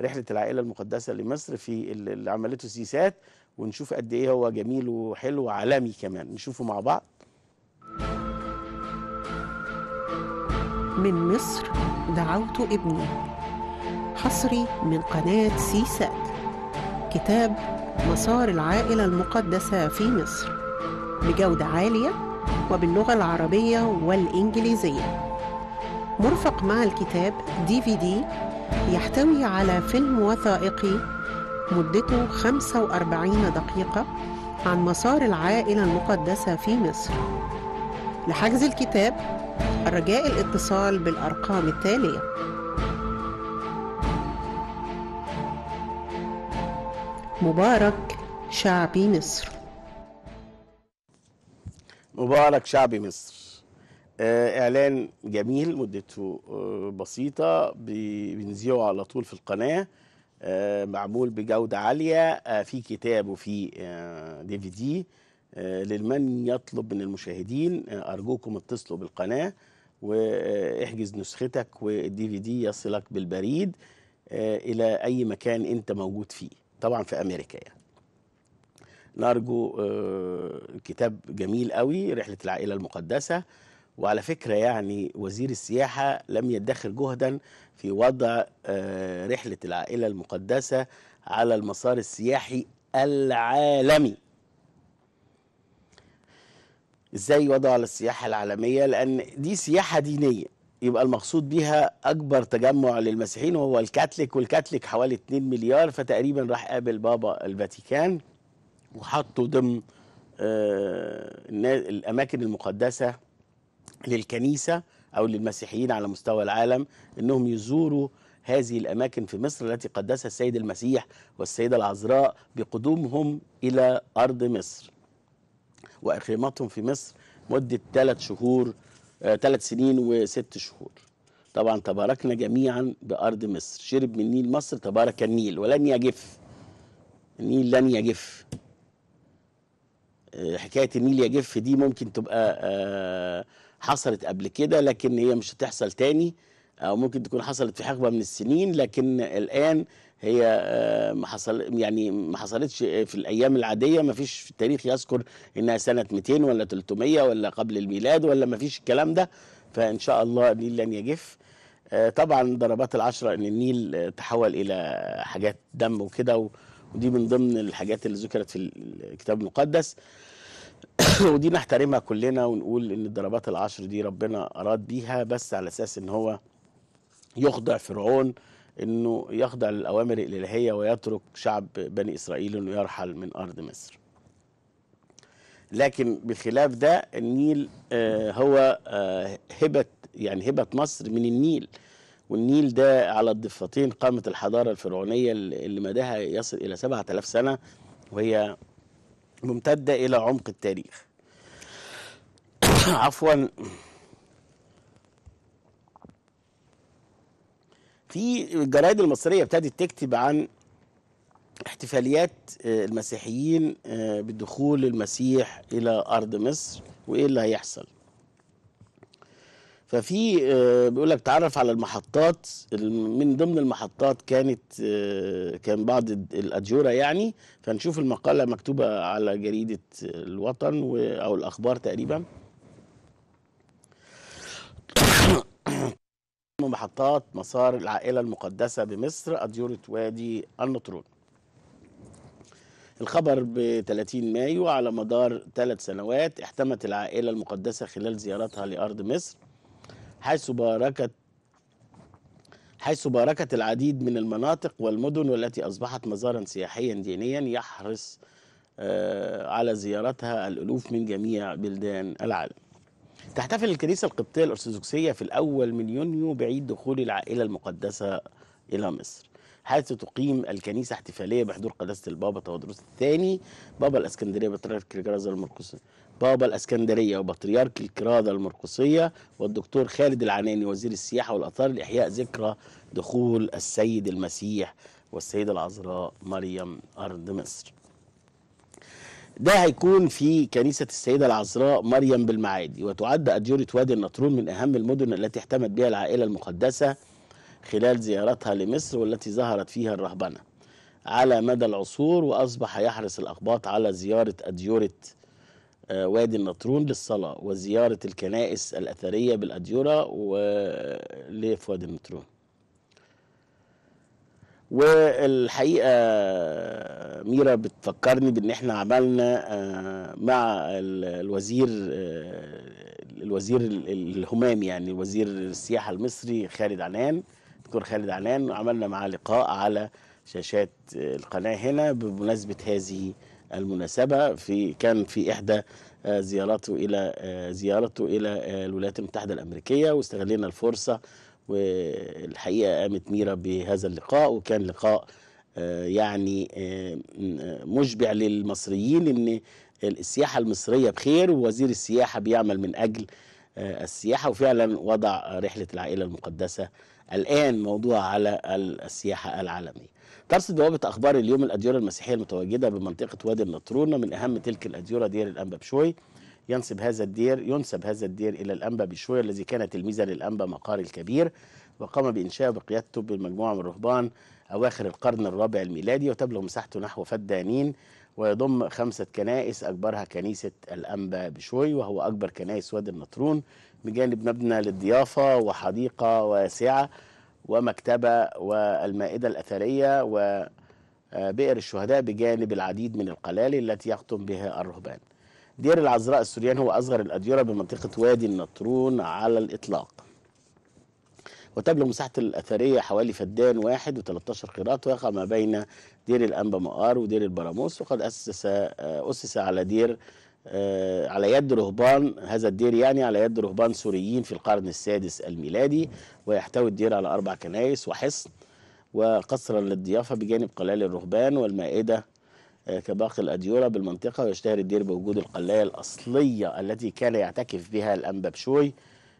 رحله العائله المقدسه لمصر في اللي عملته سيسات ونشوف قد ايه هو جميل وحلو وعالمي كمان نشوفه مع بعض من مصر دعوت ابني حصري من قناة سيسات كتاب مسار العائلة المقدسة في مصر بجودة عالية وباللغة العربية والإنجليزية مرفق مع الكتاب دي في دي يحتوي على فيلم وثائقي مدته 45 دقيقة عن مسار العائلة المقدسة في مصر لحجز الكتاب الرجاء الاتصال بالأرقام التالية مبارك شعبي مصر مبارك شعبي مصر آه، اعلان جميل مدته آه، بسيطه بنذيعه على طول في القناه آه، معمول بجوده عاليه في كتاب وفي دي في دي لمن يطلب من المشاهدين ارجوكم اتصلوا بالقناه واحجز نسختك والدي في دي يصلك بالبريد الى اي مكان انت موجود فيه طبعا في امريكا يعني نرجو الكتاب جميل قوي رحله العائله المقدسه وعلى فكرة يعني وزير السياحة لم يدخر جهدا في وضع آه، رحلة العائلة المقدسة على المسار السياحي العالمي ازاي وضع على السياحة العالمية لأن دي سياحة دينية يبقى المقصود بيها أكبر تجمع للمسيحيين وهو الكاتليك والكاتليك حوالي 2 مليار فتقريبا راح قابل بابا الفاتيكان وحطه ضمن آه، الأماكن المقدسة للكنيسة أو للمسيحيين على مستوى العالم أنهم يزوروا هذه الأماكن في مصر التي قدسها السيد المسيح والسيدة العذراء بقدومهم إلى أرض مصر وإقامتهم في مصر مدة ثلاث شهور ثلاث آه، سنين وست شهور طبعا تباركنا جميعا بأرض مصر شرب من نيل مصر تبارك النيل ولن يجف النيل لن يجف آه، حكاية النيل يجف دي ممكن تبقى آه، حصلت قبل كده لكن هي مش هتحصل تاني او آه، ممكن تكون حصلت في حقبه من السنين لكن الان هي آه، ما حصل يعني ما حصلتش في الايام العاديه ما فيش في التاريخ يذكر انها سنه 200 ولا 300 ولا قبل الميلاد ولا ما فيش الكلام ده فان شاء الله النيل لن يجف آه، طبعا ضربات العشره ان النيل تحول الى حاجات دم وكده ودي من ضمن الحاجات اللي ذكرت في الكتاب المقدس ودي نحترمها كلنا ونقول ان الضربات العشر دي ربنا اراد بيها بس على اساس ان هو يخضع فرعون انه يخضع للاوامر الالهيه ويترك شعب بني اسرائيل انه يرحل من ارض مصر. لكن بخلاف ده النيل آه هو آه هبه يعني هبه مصر من النيل والنيل ده على الضفتين قامت الحضاره الفرعونيه اللي مداها يصل الى 7000 سنه وهي ممتدة إلى عمق التاريخ عفوا في الجرايد المصرية ابتدت تكتب عن احتفاليات آه، المسيحيين آه، بدخول المسيح إلى أرض مصر وإيه اللي هيحصل ففي آه، بيقول لك تعرف على المحطات من ضمن المحطات كانت آه، كان بعض الاجوره يعني فنشوف المقاله مكتوبه على جريده الوطن او الاخبار تقريبا محطات مسار العائله المقدسه بمصر اديوره وادي النطرون الخبر ب 30 مايو على مدار ثلاث سنوات احتمت العائله المقدسه خلال زيارتها لارض مصر حيث باركت حيث باركت العديد من المناطق والمدن والتي أصبحت مزارا سياحيا دينيا يحرص آه، على زيارتها الألوف من جميع بلدان العالم تحتفل الكنيسة القبطية الأرثوذكسية في الأول من يونيو بعيد دخول العائلة المقدسة إلى مصر حيث تقيم الكنيسة احتفالية بحضور قداسة البابا تودروس الثاني بابا الأسكندرية بطريرك الجرازة المرقس بابا الاسكندريه وبطريرك الكرادة المرقصيه والدكتور خالد العناني وزير السياحه والاثار لاحياء ذكرى دخول السيد المسيح والسيده العذراء مريم ارض مصر. ده هيكون في كنيسة السيدة العذراء مريم بالمعادي وتعد أديرة وادي النطرون من أهم المدن التي احتمت بها العائلة المقدسة خلال زيارتها لمصر والتي ظهرت فيها الرهبنة على مدى العصور وأصبح يحرص الأقباط على زيارة أديوره آه، وادي النطرون للصلاة وزيارة الكنائس الأثرية وليه في وادي النطرون والحقيقة ميرا بتفكرني بأن احنا عملنا آه، مع الوزير آه، الوزير الهمام يعني وزير السياحة المصري خالد عنان دكتور خالد عنان عملنا معاه لقاء على شاشات القناة هنا بمناسبة هذه المناسبة في كان في إحدى آه، زياراته إلى آه، زيارته إلى آه، الولايات المتحدة الأمريكية واستغلينا الفرصة والحقيقة قامت ميرا بهذا اللقاء وكان لقاء يعني مشبع للمصريين ان السياحه المصريه بخير ووزير السياحه بيعمل من اجل السياحه وفعلا وضع رحله العائله المقدسه الآن موضوع على السياحة العالمية ترصد بوابة أخبار اليوم الأديرة المسيحية المتواجدة بمنطقة وادي النطرون من أهم تلك الأديرة دير الأنبا بشوي ينسب هذا الدير ينسب هذا الدير إلى الأنبا بشوي الذي كان تلميذا للأنبا مقاري الكبير وقام بإنشائه بقيادته بالمجموعة من الرهبان أواخر القرن الرابع الميلادي وتبلغ مساحته نحو فدانين ويضم خمسة كنائس أكبرها كنيسة الأنبا بشوي وهو أكبر كنائس وادي النطرون بجانب مبنى للضيافة وحديقة واسعة ومكتبة والمائدة الأثرية وبئر آه، الشهداء بجانب العديد من القلالي التي يقطن بها الرهبان دير العذراء السريان هو أصغر الأديرة بمنطقة وادي النطرون على الإطلاق وتبلغ مساحة الأثرية حوالي فدان واحد و13 قيراط ويقع ما بين دير الأنبا مؤار ودير البراموس وقد أسس آه، أسس على دير آه، على يد رهبان هذا الدير يعني على يد رهبان سوريين في القرن السادس الميلادي ويحتوي الدير على أربع كنايس وحصن وقصرا للضيافة بجانب قلال الرهبان والمائدة آه، كباقي الأديورة بالمنطقة ويشتهر الدير بوجود القلاية الأصلية التي كان يعتكف بها الأنبابشوي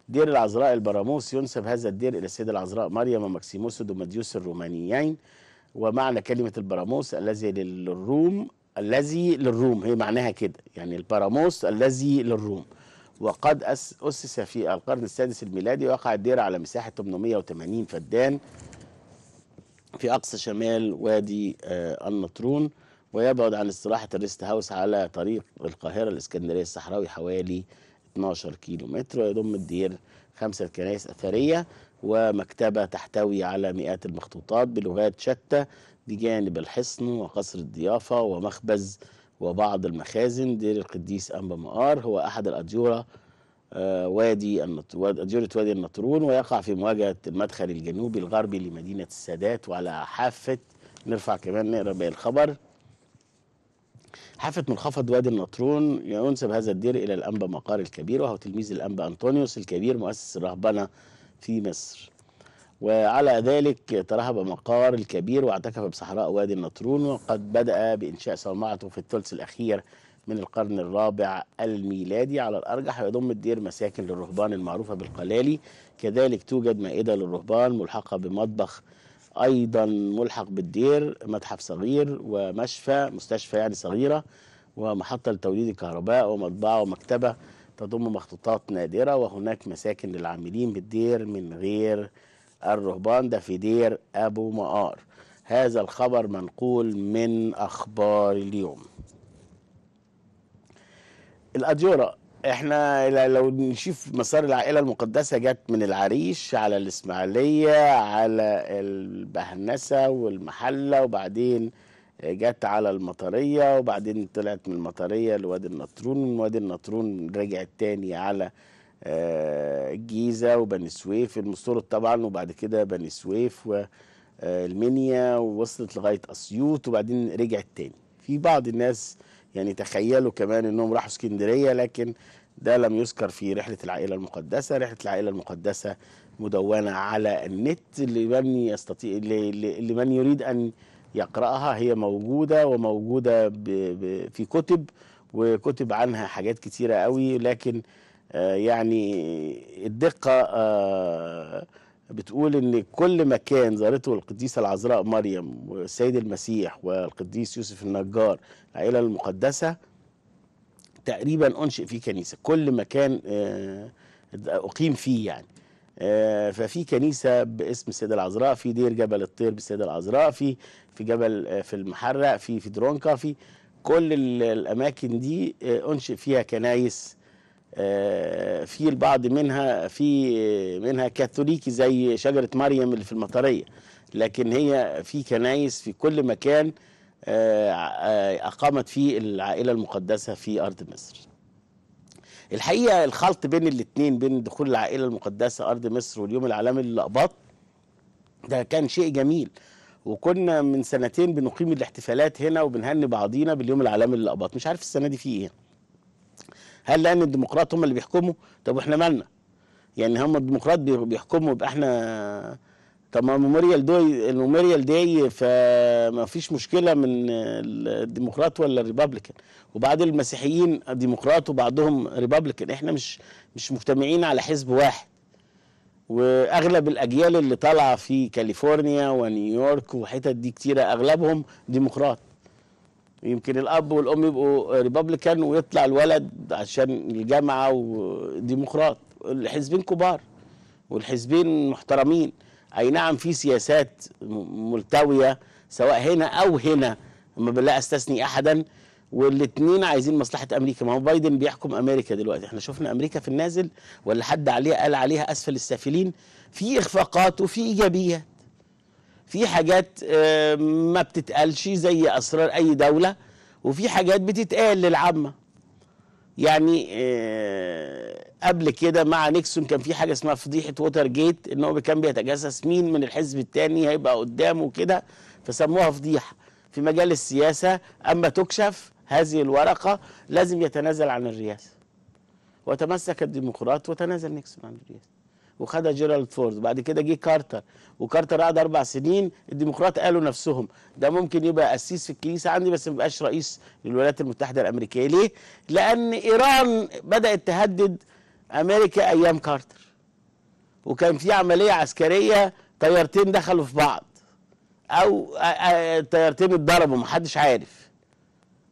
دير العذراء البراموس ينسب هذا الدير إلى السيدة العذراء مريم ومكسيموس دوماديوس الرومانيين ومعنى كلمة البراموس الذي للروم الذي للروم هي معناها كده يعني الباراموس الذي للروم وقد أسس في القرن السادس الميلادي وقع الدير على مساحة 880 فدان في أقصى شمال وادي آه، النطرون ويبعد عن استراحة الريست هاوس على طريق القاهرة الإسكندرية الصحراوي حوالي 12 كيلو متر ويضم الدير خمسة كنائس أثرية ومكتبة تحتوي على مئات المخطوطات بلغات شتى بجانب الحصن وقصر الضيافة ومخبز وبعض المخازن دير القديس أنبا مقار هو أحد الأديرة آه، وادي أديرة وادي النطرون ويقع في مواجهة المدخل الجنوبي الغربي لمدينة السادات وعلى حافة نرفع كمان نقرا باقي الخبر حافة منخفض وادي النطرون ينسب هذا الدير إلى الأنبا مقار الكبير وهو تلميذ الأنبا أنطونيوس الكبير مؤسس الرهبنة في مصر وعلى ذلك ترهب مقار الكبير واعتكف بصحراء وادي النطرون وقد بدأ بإنشاء صومعته في الثلث الأخير من القرن الرابع الميلادي على الأرجح ويضم الدير مساكن للرهبان المعروفة بالقلالي كذلك توجد مائدة للرهبان ملحقة بمطبخ أيضا ملحق بالدير متحف صغير ومشفى مستشفى يعني صغيرة ومحطة لتوليد الكهرباء ومطبعة ومكتبة تضم مخطوطات نادرة وهناك مساكن للعاملين بالدير من غير الرهبان ده في دير أبو مقار هذا الخبر منقول من أخبار اليوم الأديورة احنا لو نشوف مسار العائله المقدسه جت من العريش على الاسماعيليه على البهنسه والمحله وبعدين جت على المطريه وبعدين طلعت من المطريه لوادي النطرون من وادي النطرون رجعت تاني على الجيزه آه، وبني سويف المستورد طبعا وبعد كده بني سويف والمنيا آه، ووصلت لغايه اسيوط وبعدين رجعت تاني في بعض الناس يعني تخيلوا كمان انهم راحوا اسكندريه لكن ده لم يذكر في رحله العائله المقدسه رحله العائله المقدسه مدونه على النت لمن يستطيع لمن يريد ان يقراها هي موجوده وموجوده في كتب وكتب عنها حاجات كتيره قوي لكن آه، يعني الدقة آه، بتقول ان كل مكان زارته القديسة العذراء مريم والسيد المسيح والقديس يوسف النجار العائلة المقدسة تقريبا أنشئ فيه كنيسة كل مكان آه، أقيم فيه يعني ففي كنيسة باسم السيدة العذراء في دير جبل الطير بالسيدة العذراء في في جبل في المحرق في في درونكا في كل الأماكن دي أنشئ فيها كنايس في البعض منها في منها كاثوليكي زي شجرة مريم اللي في المطرية لكن هي في كنايس في كل مكان آه، أقامت فيه العائلة المقدسة في أرض مصر الحقيقة الخلط بين الاثنين بين دخول العائلة المقدسة أرض مصر واليوم العالمي للأقباط ده كان شيء جميل وكنا من سنتين بنقيم الاحتفالات هنا وبنهني بعضينا باليوم العالمي للأقباط مش عارف السنة دي فيه ايه هل لان الديمقراط هم اللي بيحكموا طب واحنا مالنا يعني هم الديمقراط بيحكموا يبقى احنا طب ما الميموريال داي الميموريال داي فما فيش مشكله من الديمقراط ولا الريبابليكان وبعض المسيحيين ديمقراط وبعضهم ريبابليكان احنا مش مش مجتمعين على حزب واحد واغلب الاجيال اللي طالعه في كاليفورنيا ونيويورك وحتت دي كتيره اغلبهم ديمقراط يمكن الاب والام يبقوا ريبابليكان ويطلع الولد عشان الجامعه وديمقراط الحزبين كبار والحزبين محترمين اي نعم في سياسات ملتويه سواء هنا او هنا ما لا استثني احدا والاثنين عايزين مصلحه امريكا ما هو بايدن بيحكم امريكا دلوقتي احنا شفنا امريكا في النازل ولا حد عليها قال عليها اسفل السافلين في اخفاقات وفي ايجابيات في حاجات آه، ما بتتقالش زي اسرار اي دوله وفي حاجات بتتقال للعامه يعني آه، قبل كده مع نيكسون كان في حاجه اسمها فضيحه ووتر جيت ان هو كان بيتجسس مين من الحزب الثاني هيبقى قدامه كده فسموها فضيحه في مجال السياسه اما تكشف هذه الورقه لازم يتنازل عن الرئاسه وتمسك الديمقراط وتنازل نيكسون عن الرئاسه وخدها جيرالد فورد وبعد كده جه كارتر وكارتر قعد اربع سنين الديمقراط قالوا نفسهم ده ممكن يبقى قسيس في الكنيسه عندي بس ما يبقاش رئيس للولايات المتحده الامريكيه ليه؟ لان ايران بدات تهدد امريكا ايام كارتر وكان في عمليه عسكريه طيارتين دخلوا في بعض او طيارتين اتضربوا محدش عارف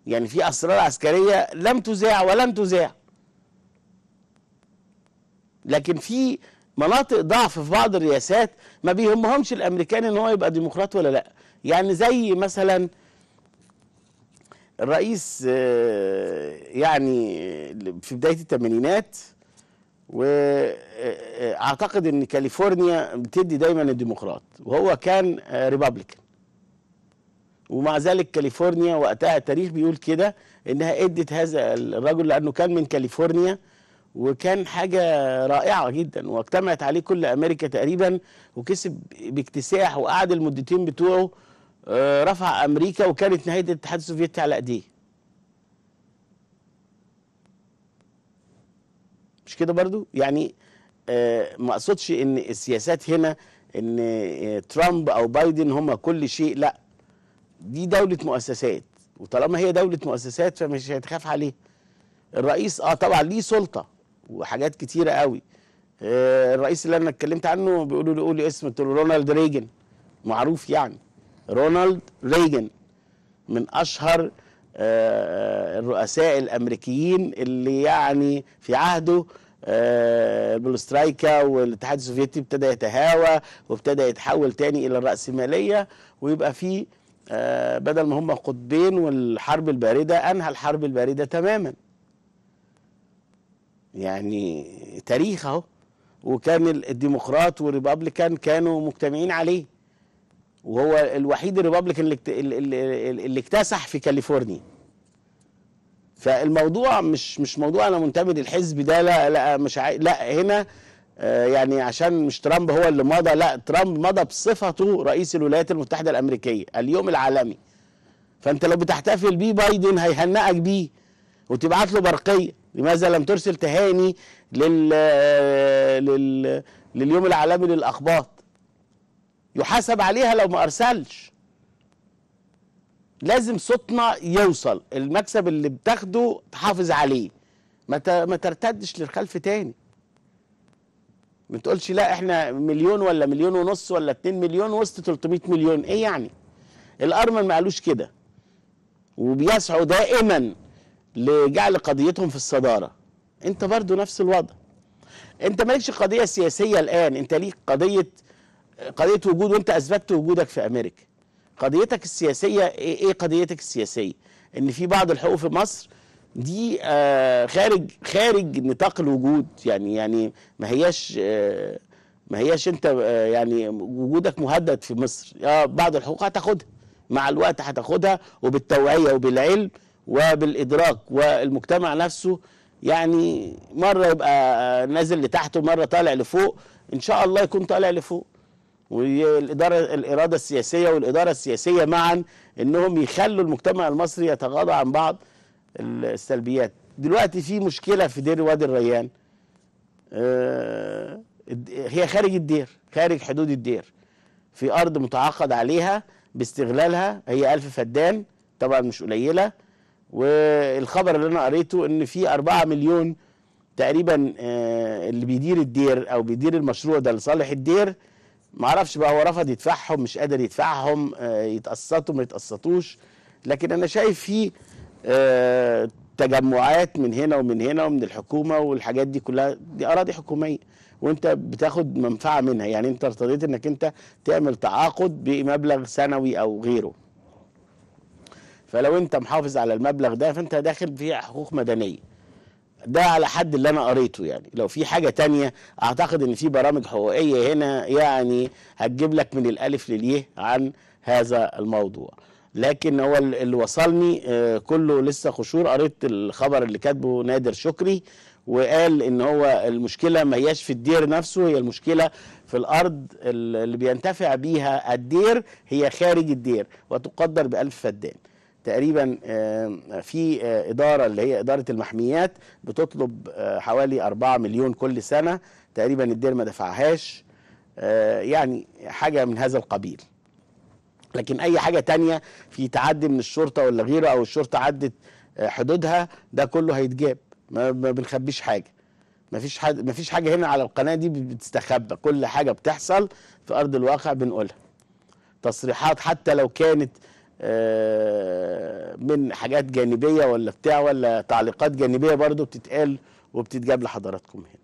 يعني في اسرار عسكريه لم تذاع ولن تذاع لكن في مناطق ضعف في بعض الرئاسات ما بيهمهمش الامريكان ان هو يبقى ديمقراط ولا لا يعني زي مثلا الرئيس آه، يعني في بدايه الثمانينات واعتقد آه، آه، ان كاليفورنيا بتدي دايما الديمقراط وهو كان ريبابليكان ومع ذلك كاليفورنيا وقتها التاريخ بيقول كده انها ادت هذا الرجل لانه كان من كاليفورنيا وكان حاجة رائعة جدا واجتمعت عليه كل أمريكا تقريبا وكسب باكتساح وقعد المدتين بتوعه آه، رفع أمريكا وكانت نهاية الاتحاد السوفيتي على أيديه مش كده برضو يعني آه، ما أقصدش إن السياسات هنا إن آه، ترامب أو بايدن هما كل شيء لا دي دولة مؤسسات وطالما هي دولة مؤسسات فمش هتخاف عليه الرئيس اه طبعا ليه سلطة وحاجات كتيره قوي آه، الرئيس اللي انا اتكلمت عنه بيقولوا لي قولي اسم قلت له رونالد ريجن معروف يعني رونالد ريجن من اشهر آه، الرؤساء الامريكيين اللي يعني في عهده آه، البلوسترايكا والاتحاد السوفيتي ابتدى يتهاوى وابتدى يتحول تاني الى الراسماليه ويبقى في بدل ما هم قطبين والحرب البارده انهى الحرب البارده تماما يعني تاريخ اهو وكان الديمقراط والريبابليكان كانوا مجتمعين عليه وهو الوحيد الريبابليكان اللي اكتسح في كاليفورنيا فالموضوع مش مش موضوع انا منتمي للحزب ده لا لا مش عاي... لا هنا آه، يعني عشان مش ترامب هو اللي مضى لا ترامب مضى بصفته رئيس الولايات المتحده الامريكيه اليوم العالمي فانت لو بتحتفل بيه بايدن هيهنئك بيه وتبعت له برقيه لماذا لم ترسل تهاني لل... لل... لليوم العالمي للأخباط يحاسب عليها لو ما أرسلش لازم صوتنا يوصل المكسب اللي بتاخده تحافظ عليه ما, ت... ما ترتدش للخلف تاني ما تقولش لا احنا مليون ولا مليون ونص ولا 2 مليون وسط 300 مليون ايه يعني الارمن ما قالوش كده وبيسعوا دائما لجعل قضيتهم في الصدارة انت برضو نفس الوضع انت مالكش قضية سياسية الآن انت ليك قضية قضية وجود وانت أثبتت وجودك في أمريكا قضيتك السياسية ايه, ايه قضيتك السياسية ان في بعض الحقوق في مصر دي آه، خارج خارج نطاق الوجود يعني يعني ما هياش آه، ما هياش انت آه، يعني وجودك مهدد في مصر اه بعض الحقوق هتاخدها مع الوقت هتاخدها وبالتوعيه وبالعلم وبالادراك والمجتمع نفسه يعني مره يبقى نازل لتحت ومره طالع لفوق ان شاء الله يكون طالع لفوق والاداره الاراده السياسيه والاداره السياسيه معا انهم يخلوا المجتمع المصري يتغاضى عن بعض السلبيات دلوقتي في مشكله في دير وادي الريان آه، هي خارج الدير خارج حدود الدير في ارض متعاقد عليها باستغلالها هي ألف فدان طبعا مش قليله والخبر اللي انا قريته ان في 4 مليون تقريبا آه، اللي بيدير الدير او بيدير المشروع ده لصالح الدير معرفش بقى هو رفض يدفعهم مش قادر يدفعهم آه، يتقسطوا ما يتقسطوش لكن انا شايف في آه، تجمعات من هنا ومن هنا ومن الحكومه والحاجات دي كلها دي اراضي حكوميه وانت بتاخد منفعه منها يعني انت ارتضيت انك انت تعمل تعاقد بمبلغ سنوي او غيره فلو انت محافظ على المبلغ ده فانت داخل في حقوق مدنيه ده على حد اللي انا قريته يعني لو في حاجه تانية اعتقد ان في برامج حقوقيه هنا يعني هتجيب لك من الالف لليه عن هذا الموضوع لكن هو اللي وصلني آه، كله لسه قشور قريت الخبر اللي كاتبه نادر شكري وقال ان هو المشكله ما هياش في الدير نفسه هي المشكله في الارض اللي بينتفع بيها الدير هي خارج الدير وتقدر بألف فدان تقريبا في إدارة اللي هي إدارة المحميات بتطلب حوالي 4 مليون كل سنة تقريبا الدير ما دفعهاش يعني حاجة من هذا القبيل لكن أي حاجة تانية في تعدي من الشرطة ولا غيره أو الشرطة عدت حدودها ده كله هيتجاب ما بنخبيش حاجة ما فيش حد ما فيش حاجه هنا على القناه دي بتستخبى كل حاجه بتحصل في ارض الواقع بنقولها تصريحات حتى لو كانت آه، من حاجات جانبية ولا بتاع ولا تعليقات جانبية برضو بتتقال وبتتجاب لحضراتكم هنا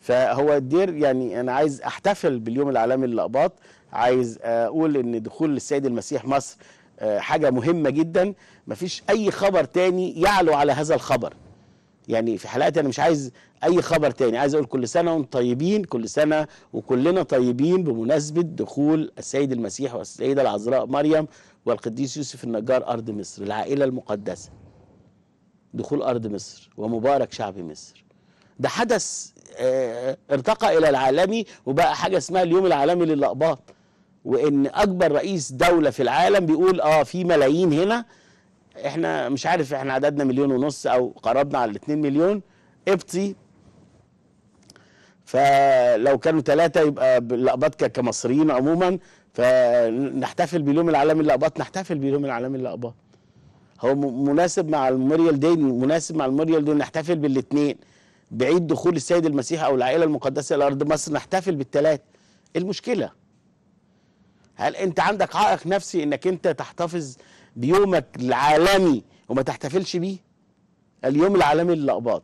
فهو الدير يعني أنا عايز أحتفل باليوم العالمي للأقباط عايز أقول إن دخول السيد المسيح مصر آه، حاجة مهمة جدا مفيش أي خبر تاني يعلو على هذا الخبر يعني في حلقات انا مش عايز اي خبر تاني عايز اقول كل سنه وانتم طيبين كل سنه وكلنا طيبين بمناسبه دخول السيد المسيح والسيده العذراء مريم والقديس يوسف النجار ارض مصر العائله المقدسه دخول ارض مصر ومبارك شعب مصر ده حدث اه ارتقى الى العالمي وبقى حاجه اسمها اليوم العالمي للاقباط وان اكبر رئيس دوله في العالم بيقول اه في ملايين هنا احنا مش عارف احنا عددنا مليون ونص او قربنا على 2 مليون ابطي فلو كانوا ثلاثة يبقى لقبات كمصريين عموما فنحتفل باليوم العالمي اللقبات نحتفل باليوم العالمي اللقبات هو مناسب مع الميموريال دي مناسب مع الميموريال دي نحتفل بالاثنين بعيد دخول السيد المسيح او العائله المقدسه الى ارض مصر نحتفل بالثلاث المشكله هل انت عندك عائق نفسي انك انت تحتفظ بيومك العالمي وما تحتفلش بيه اليوم العالمي للاقباط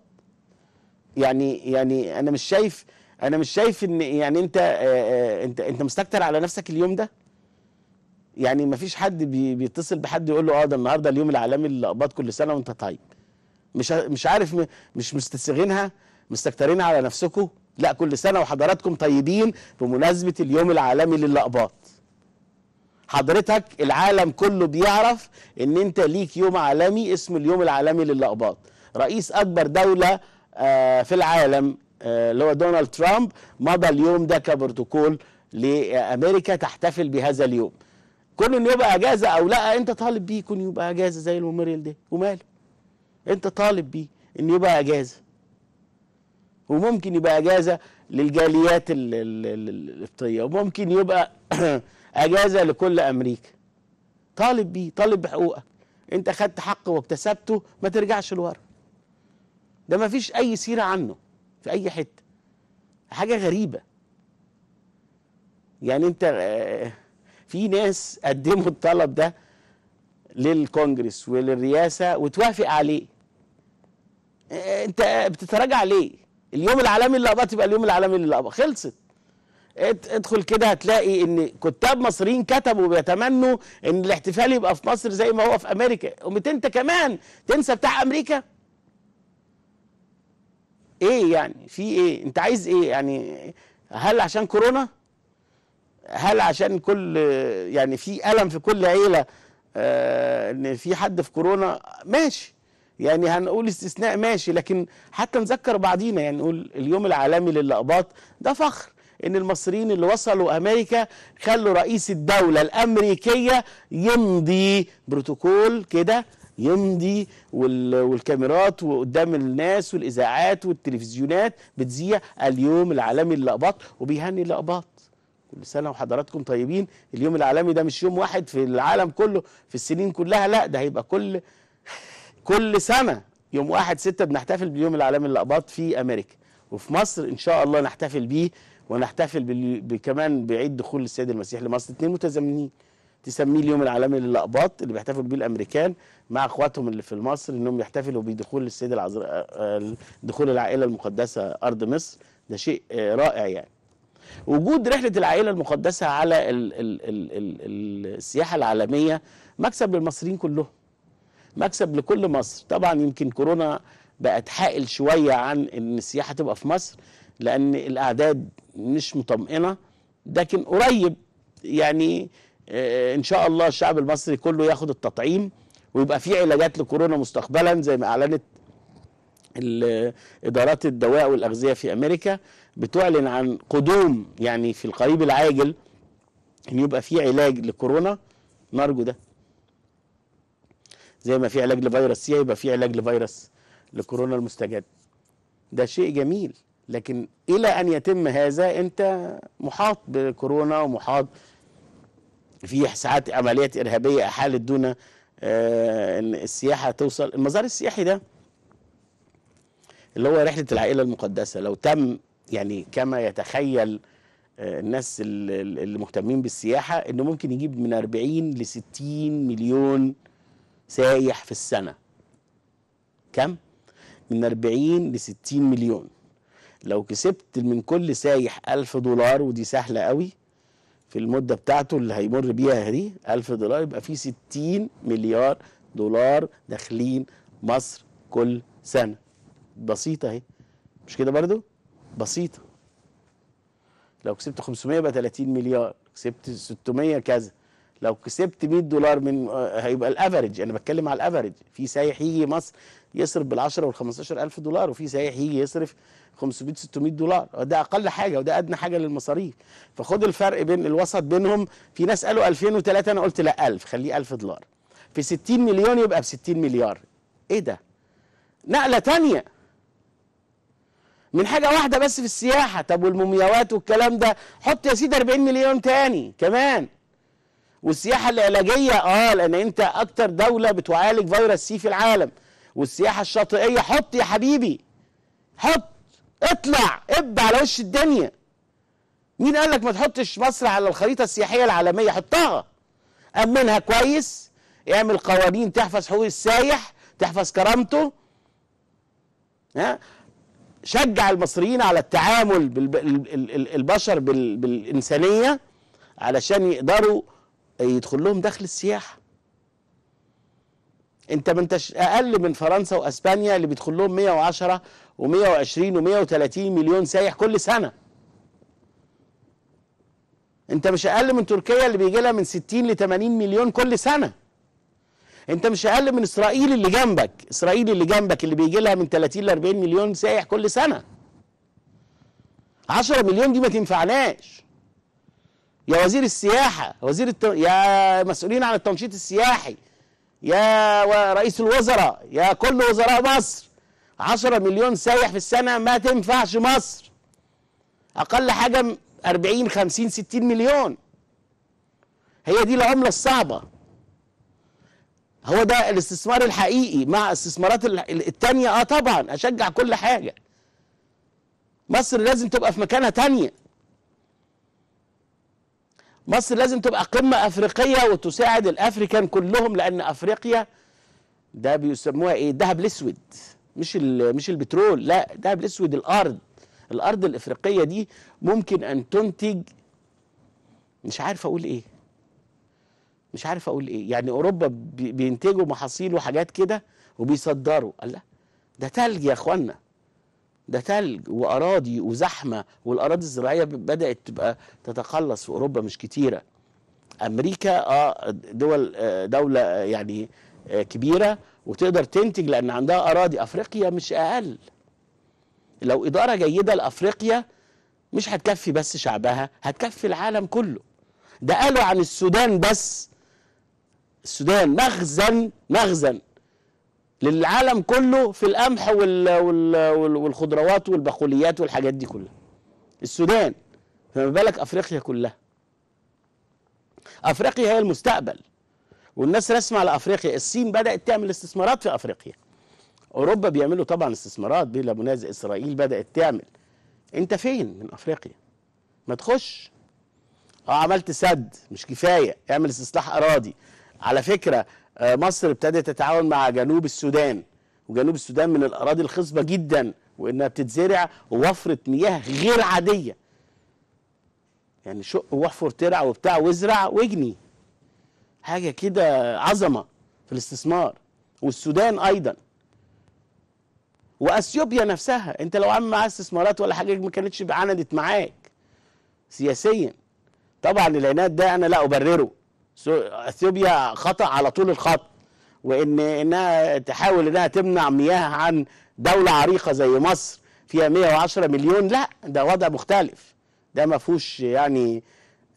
يعني يعني انا مش شايف انا مش شايف ان يعني انت آه، آه، انت انت مستكتر على نفسك اليوم ده يعني ما فيش حد بي بيتصل بحد يقول له اه ده النهارده اليوم العالمي للاقباط كل سنه وانت طيب مش مش عارف مش مستسغينها مستكترين على نفسكم لا كل سنه وحضراتكم طيبين بمناسبه اليوم العالمي للاقباط حضرتك العالم كله بيعرف ان انت ليك يوم عالمي اسمه اليوم العالمي للاقباط رئيس اكبر دولة آه، في العالم آه، اللي هو دونالد ترامب مضى اليوم ده كبروتوكول لامريكا تحتفل بهذا اليوم كون انه يبقى اجازه او لا انت طالب بيه يكون يبقى اجازه زي الميموريال ده وماله انت طالب بيه انه يبقى اجازه وممكن يبقى اجازه للجاليات القبطيه وممكن يبقى آه، اجازه لكل امريكا طالب بيه طالب بحقوقك انت خدت حق واكتسبته ما ترجعش لورا ده ما فيش اي سيره عنه في اي حته حاجه غريبه يعني انت آه، في ناس قدموا الطلب ده للكونجرس وللرئاسه وتوافق عليه آه، انت بتتراجع ليه اليوم العالمي للاباء تبقى اليوم العالمي للاباء خلصت ادخل كده هتلاقي ان كتاب مصريين كتبوا بيتمنوا ان الاحتفال يبقى في مصر زي ما هو في امريكا قمت انت كمان تنسى بتاع امريكا ايه يعني في ايه انت عايز ايه يعني هل عشان كورونا هل عشان كل يعني في الم في كل عيله آه ان في حد في كورونا ماشي يعني هنقول استثناء ماشي لكن حتى نذكر بعضينا يعني نقول اليوم العالمي للاقباط ده فخر ان المصريين اللي وصلوا امريكا خلوا رئيس الدولة الامريكية يمضي بروتوكول كده يمضي والكاميرات وقدام الناس والاذاعات والتلفزيونات بتذيع اليوم العالمي للاقباط وبيهني الاقباط كل سنة وحضراتكم طيبين اليوم العالمي ده مش يوم واحد في العالم كله في السنين كلها لا ده هيبقى كل كل سنة يوم واحد ستة بنحتفل باليوم العالمي للأقباط في أمريكا وفي مصر إن شاء الله نحتفل بيه ونحتفل كمان بعيد دخول السيد المسيح لمصر اثنين متزامنين تسميه اليوم العالمي للاقباط اللي بيحتفلوا بيه الامريكان مع اخواتهم اللي في مصر انهم يحتفلوا بدخول السيد العزر... آه، آه، دخول العائله المقدسه ارض مصر ده شيء آه، رائع يعني وجود رحله العائله المقدسه على ال... ال... ال... ال... السياحه العالميه مكسب للمصريين كلهم مكسب لكل مصر طبعا يمكن كورونا بقت حائل شويه عن ان السياحه تبقى في مصر لان الاعداد مش مطمئنه لكن قريب يعني آه، ان شاء الله الشعب المصري كله ياخد التطعيم ويبقى في علاجات لكورونا مستقبلا زي ما اعلنت ادارات الدواء والاغذيه في امريكا بتعلن عن قدوم يعني في القريب العاجل ان يبقى في علاج لكورونا نرجو ده زي ما في علاج لفيروس سي يبقى في علاج لفيروس لكورونا المستجد ده شيء جميل لكن إلى أن يتم هذا أنت محاط بكورونا ومحاط في ساعات عمليات إرهابية أحالت دون آه، أن السياحة توصل المزار السياحي ده اللي هو رحلة العائلة المقدسة لو تم يعني كما يتخيل آه، الناس اللي مهتمين بالسياحة انه ممكن يجيب من 40 ل 60 مليون سايح في السنة كم؟ من 40 ل 60 مليون لو كسبت من كل سايح ألف دولار ودي سهلة قوي في المدة بتاعته اللي هيمر بيها دي ألف دولار يبقى في ستين مليار دولار داخلين مصر كل سنة بسيطة اهي مش كده برضو بسيطة لو كسبت 500 يبقى 30 مليار كسبت 600 كذا لو كسبت 100 دولار من آه، هيبقى الافريج انا بتكلم على الافريج في سايح يجي مصر يصرف بال10 وال15 الف دولار وفي سايح يجي يصرف 500 600 دولار ده اقل حاجه وده ادنى حاجه للمصاريف فخد الفرق بين الوسط بينهم في ناس قالوا 2003 انا قلت لا 1000 خليه 1000 دولار في 60 مليون يبقى ب 60 مليار ايه ده نقله تانية من حاجه واحده بس في السياحه طب والمومياوات والكلام ده حط يا سيدي 40 مليون تاني كمان والسياحه العلاجيه اه لان انت اكتر دوله بتعالج فيروس سي في العالم والسياحه الشاطئيه حط يا حبيبي حط اطلع اب على وش الدنيا مين قال لك ما تحطش مصر على الخريطه السياحيه العالميه حطها امنها كويس اعمل قوانين تحفظ حقوق السايح تحفظ كرامته ها شجع المصريين على التعامل بالبشر بالانسانيه علشان يقدروا يدخل لهم دخل السياحه انت ما انتش اقل من فرنسا واسبانيا اللي بيدخل لهم 110 و120 و130 مليون سايح كل سنه انت مش اقل من تركيا اللي بيجي لها من 60 ل 80 مليون كل سنه انت مش اقل من اسرائيل اللي جنبك اسرائيل اللي جنبك اللي بيجي لها من 30 ل 40 مليون سايح كل سنه 10 مليون دي ما تنفعناش يا وزير السياحة وزير الت... يا مسؤولين عن التنشيط السياحي يا رئيس الوزراء يا كل وزراء مصر 10 مليون سايح في السنة ما تنفعش مصر أقل حاجة 40 50 60 مليون هي دي العملة الصعبة هو ده الاستثمار الحقيقي مع الاستثمارات التانية اه طبعا اشجع كل حاجة مصر لازم تبقى في مكانها تانية مصر لازم تبقى قمة أفريقية وتساعد الأفريكان كلهم لأن أفريقيا ده بيسموها إيه الذهب الأسود مش مش البترول لا الذهب الأسود الأرض الأرض الإفريقية دي ممكن أن تنتج مش عارف أقول إيه مش عارف أقول إيه يعني أوروبا بينتجوا محاصيل وحاجات كده وبيصدروا الله ده تلج يا إخوانا ده تلج واراضي وزحمه والاراضي الزراعيه بدات تبقى تتقلص في اوروبا مش كتيره امريكا اه دول آه، دوله آه، يعني آه، كبيره وتقدر تنتج لان عندها اراضي افريقيا مش اقل لو اداره جيده لافريقيا مش هتكفي بس شعبها هتكفي العالم كله ده قالوا عن السودان بس السودان مخزن مخزن للعالم كله في القمح والخضروات والبقوليات والحاجات دي كلها السودان فما بالك افريقيا كلها افريقيا هي المستقبل والناس رسمة على افريقيا الصين بدات تعمل استثمارات في افريقيا اوروبا بيعملوا طبعا استثمارات بلا منازع اسرائيل بدات تعمل انت فين من افريقيا ما تخش اه عملت سد مش كفايه اعمل استصلاح اراضي على فكره آه، مصر ابتدت تتعاون مع جنوب السودان وجنوب السودان من الاراضي الخصبه جدا وانها بتتزرع ووفره مياه غير عاديه يعني شق واحفر ترع وبتاع وازرع واجني حاجه كده عظمه في الاستثمار والسودان ايضا واثيوبيا نفسها انت لو عامل معاها استثمارات ولا حاجه ما كانتش عندت معاك سياسيا طبعا العناد ده انا لا ابرره اثيوبيا خطا على طول الخط وان انها تحاول انها تمنع مياه عن دوله عريقه زي مصر فيها 110 مليون لا ده وضع مختلف ده ما فيهوش يعني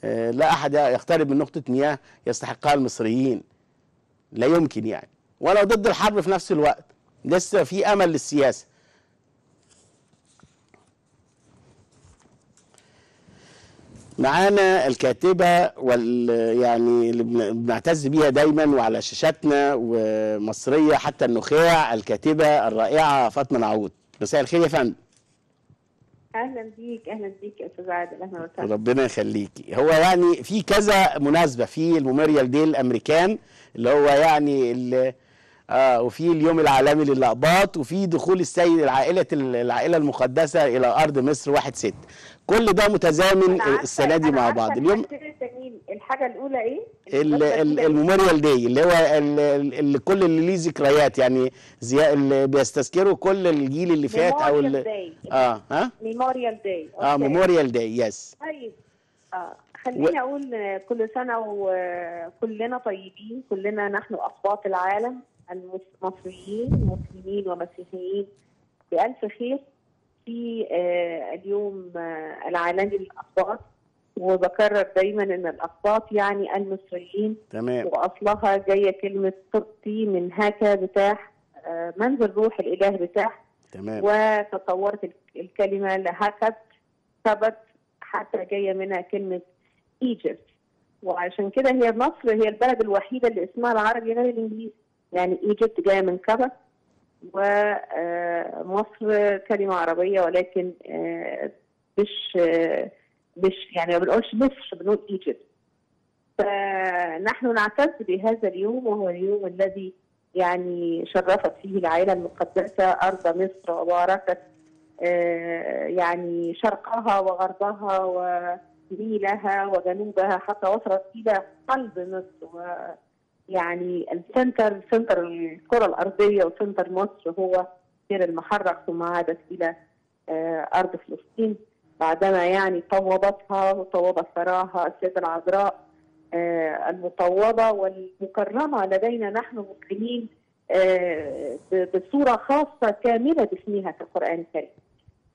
آه، لا احد يقترب من نقطه مياه يستحقها المصريين لا يمكن يعني ولو ضد الحرب في نفس الوقت لسه في امل للسياسه معانا الكاتبة وال يعني اللي بنعتز بيها دايما وعلى شاشاتنا ومصرية حتى النخاع الكاتبة الرائعة فاطمة العود مساء الخير يا فندم اهلا بيك اهلا بيك يا استاذ عادل اهلا وسهلا ربنا يخليكي هو يعني في كذا مناسبه في الميموريال دي الامريكان اللي هو يعني اللي آه وفي اليوم العالمي للأقباط وفي دخول السيد العائلة العائلة المقدسة إلى أرض مصر 1/6 كل ده متزامن السنة دي مع بعض اليوم الحاجة الأولى إيه؟ الميموريال داي اللي هو اللي كل اللي ليه ذكريات يعني زي اللي بيستذكروا كل الجيل اللي فات أو اللي اه ها؟ ميموريال داي اه ميموريال داي يس طيب اه خليني اقول آه، كل سنه وكلنا طيبين كلنا نحن اقباط العالم المصريين مسلمين ومسيحيين بألف خير في آه، اليوم آه، العالمي للأقباط وبكرر دايما ان الاقباط يعني المصريين تمام واصلها جايه كلمه قبطي من هكا بتاح آه، منزل روح الاله بتاح تمام وتطورت الكلمه لهكت ثبت حتى جايه منها كلمه ايجيبت وعشان كده هي مصر هي البلد الوحيده اللي اسمها العربي غير الانجليزي يعني ايجيبت جايه من كبا ومصر آه، كلمه عربيه ولكن مش آه، مش آه، يعني ما بنقولش مصر بنقول ايجيبت فنحن نعتز بهذا اليوم وهو اليوم الذي يعني شرفت فيه العائلة المقدسة أرض مصر وباركت يعني شرقها وغربها ونيلها وجنوبها حتى وصلت إلى قلب مصر يعني السنتر سنتر الكره الارضيه وسنتر مصر هو سير المحرك ثم عادت الى آه، ارض فلسطين بعدما يعني طوبتها وطوبت ثراها السيده العذراء آه، المطوبه والمكرمه لدينا نحن مسلمين آه، بصوره خاصه كامله باسمها في القران الكريم.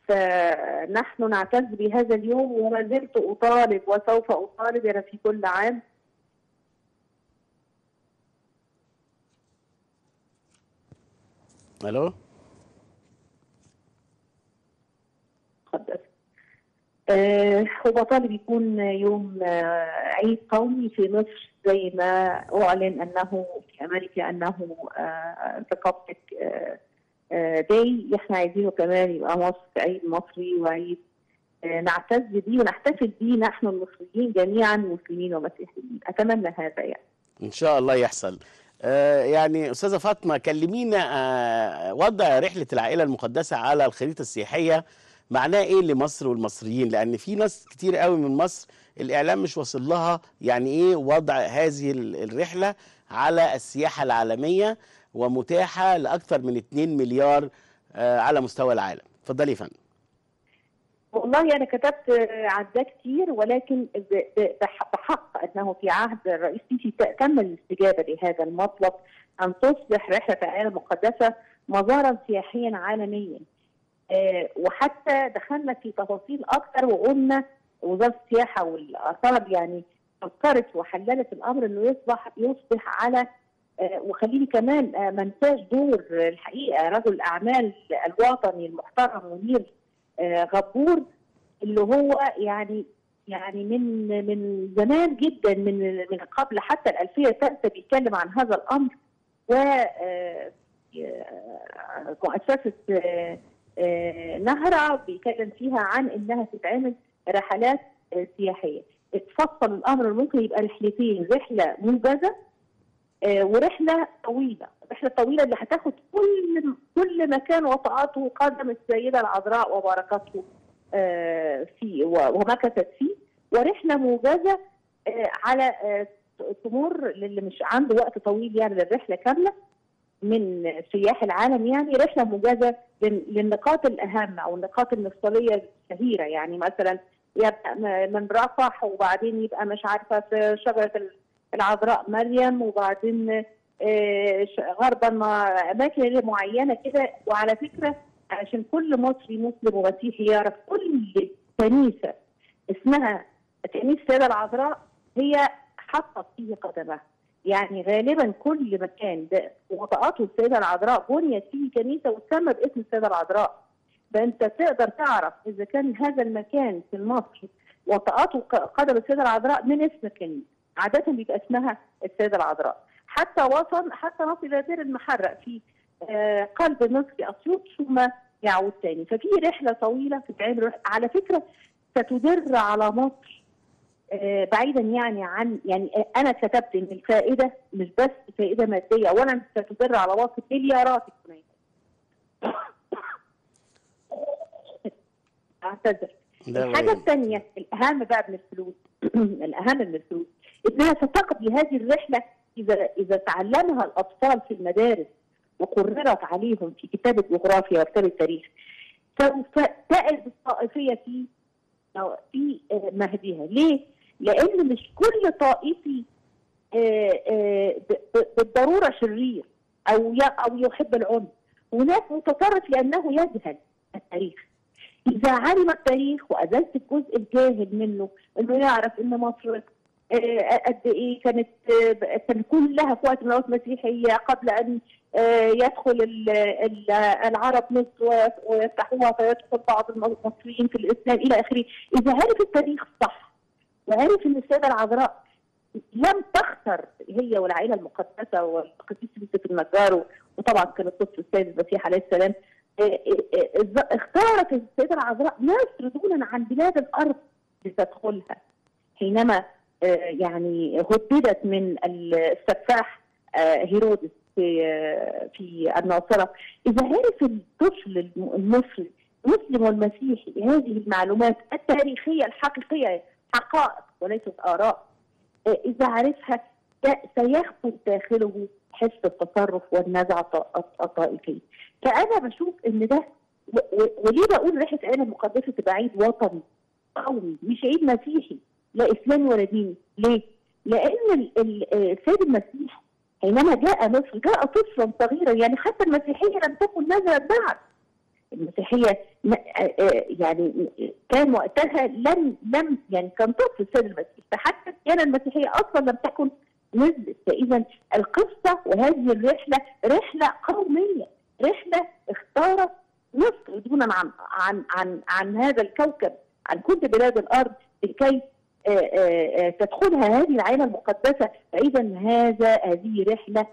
فنحن نعتز بهذا اليوم وما زلت اطالب وسوف اطالب يعني في كل عام الو آه، هو طالب يكون يوم آه، عيد قومي في مصر زي ما اعلن انه في امريكا انه ثقافتك آه، داي احنا عايزينه كمان يبقى مصر عيد مصري وعيد نعتز بيه ونحتفل بيه نحن المصريين جميعا مسلمين ومسيحيين اتمنى هذا يعني ان شاء الله يحصل آه، يعني استاذه فاطمه كلمينا آه، وضع رحله العائله المقدسه على الخريطه السياحيه معناه ايه لمصر والمصريين لان في ناس كتير قوي من مصر الاعلام مش واصل لها يعني ايه وضع هذه الرحله على السياحه العالميه ومتاحه لاكثر من 2 مليار آه، على مستوى العالم اتفضلي يا فندم والله انا كتبت ده كتير ولكن بحق انه في عهد الرئيس سيسي تم الاستجابه لهذا المطلب ان تصبح رحله العين المقدسه مزارا سياحيا عالميا آه، وحتى دخلنا في تفاصيل اكثر وقلنا وزاره السياحه والاثار يعني فكرت وحللت الامر انه يصبح يصبح على آه، وخليني كمان آه، ما انساش دور الحقيقه رجل الاعمال الوطني المحترم منير آه، غفور اللي هو يعني يعني من من زمان جدا من من قبل حتى الألفية الثالثة بيتكلم عن هذا الأمر و آه، آه، مؤسسة نهرة بيتكلم فيها عن إنها تتعمل رحلات سياحية اتفصل الأمر ممكن يبقى رحلتين رحلة موجزة ورحلة طويلة الرحله الطويله اللي هتاخد كل كل مكان وطأته قدم السيده العذراء وبركته آه، فيه ومكثت فيه ورحله موجزه آه، على آه، تمر للي مش عنده وقت طويل يعني للرحله كامله من سياح العالم يعني رحله موجزه للنقاط الاهم او النقاط المفصليه الشهيره يعني مثلا يبقى من رفح وبعدين يبقى مش عارفه في شجره العذراء مريم وبعدين آه، غربا اماكن معينه كده وعلى فكره عشان كل مصري مسلم ومسيحي يعرف كل كنيسه اسمها كنيسه السيده العذراء هي حطت فيه قدمها يعني غالبا كل مكان وطاته السيده العذراء بنيت فيه كنيسه وتسمى باسم السيده العذراء فانت تقدر تعرف اذا كان هذا المكان في مصر وطاته قدم السيده العذراء من اسم الكنيسه عاده بيبقى اسمها السيده العذراء حتى وصل حتى وصل الى دير المحرق في آه، قلب منطقه اسيوط ثم يعود تاني ففي رحله طويله بتتعمل على فكره ستدر على مصر آه، بعيدا يعني عن يعني انا كتبت ان الفائده مش بس فائده ماديه اولا ستدر على مصر مليارات الجنيهات اعتذر الحاجه الثانيه الاهم بقى من الفلوس الاهم من الفلوس انها ستقضي هذه الرحله اذا اذا تعلمها الاطفال في المدارس وقررت عليهم في كتابه جغرافيا وكتاب التاريخ سوف تعد الطائفيه في في آه، مهدها ليه؟ لان مش كل طائفي آه، آه، بالضروره شرير او او يحب العنف هناك متطرف لانه يجهل التاريخ اذا علم التاريخ وازلت الجزء الجاهل منه انه يعرف ان مصر قد ايه كانت كان كلها في وقت من الاوقات مسيحيه قبل ان آه، يدخل العرب مصر ويفتحوها فيدخل بعض المصريين في الاسلام الى اخره، اذا عرف التاريخ صح وعرف ان السيده العذراء لم تخسر هي والعائله المقدسه والقديس يوسف النجار وطبعا كان القدس السيد المسيح عليه السلام آه، آه، اختارت السيده العذراء مصر دولا عن بلاد الارض لتدخلها حينما آه، يعني هددت من السفاح آه، هيرودس في آه، في الناصره اذا عرف الطفل المسلم المسلم والمسيحي هذه المعلومات التاريخيه الحقيقيه حقائق وليست اراء اذا عرفها سيخبو داخله حس التصرف والنزعه الطائفيه فانا بشوف ان ده وليه بقول ريحه انا مقدسه تبقى عيد وطني قومي مش عيد مسيحي لا اسلامي ولا ديني ليه؟ لان آه، السيد المسيح حينما جاء مصر جاء طفلا صغيرا يعني حتى المسيحيه لم تكن نزلت بعد المسيحيه آه، آه، يعني كان وقتها لم لم يعني كان طفل السيد المسيح فحتى كان المسيحيه اصلا لم تكن نزلت فاذا القصه وهذه الرحله رحله قوميه رحله اختارت مصر دون عن عن عن عن هذا الكوكب عن كل بلاد الارض لكي آه، آه، آه، تدخلها هذه العائله المقدسه فاذا هذا هذه رحله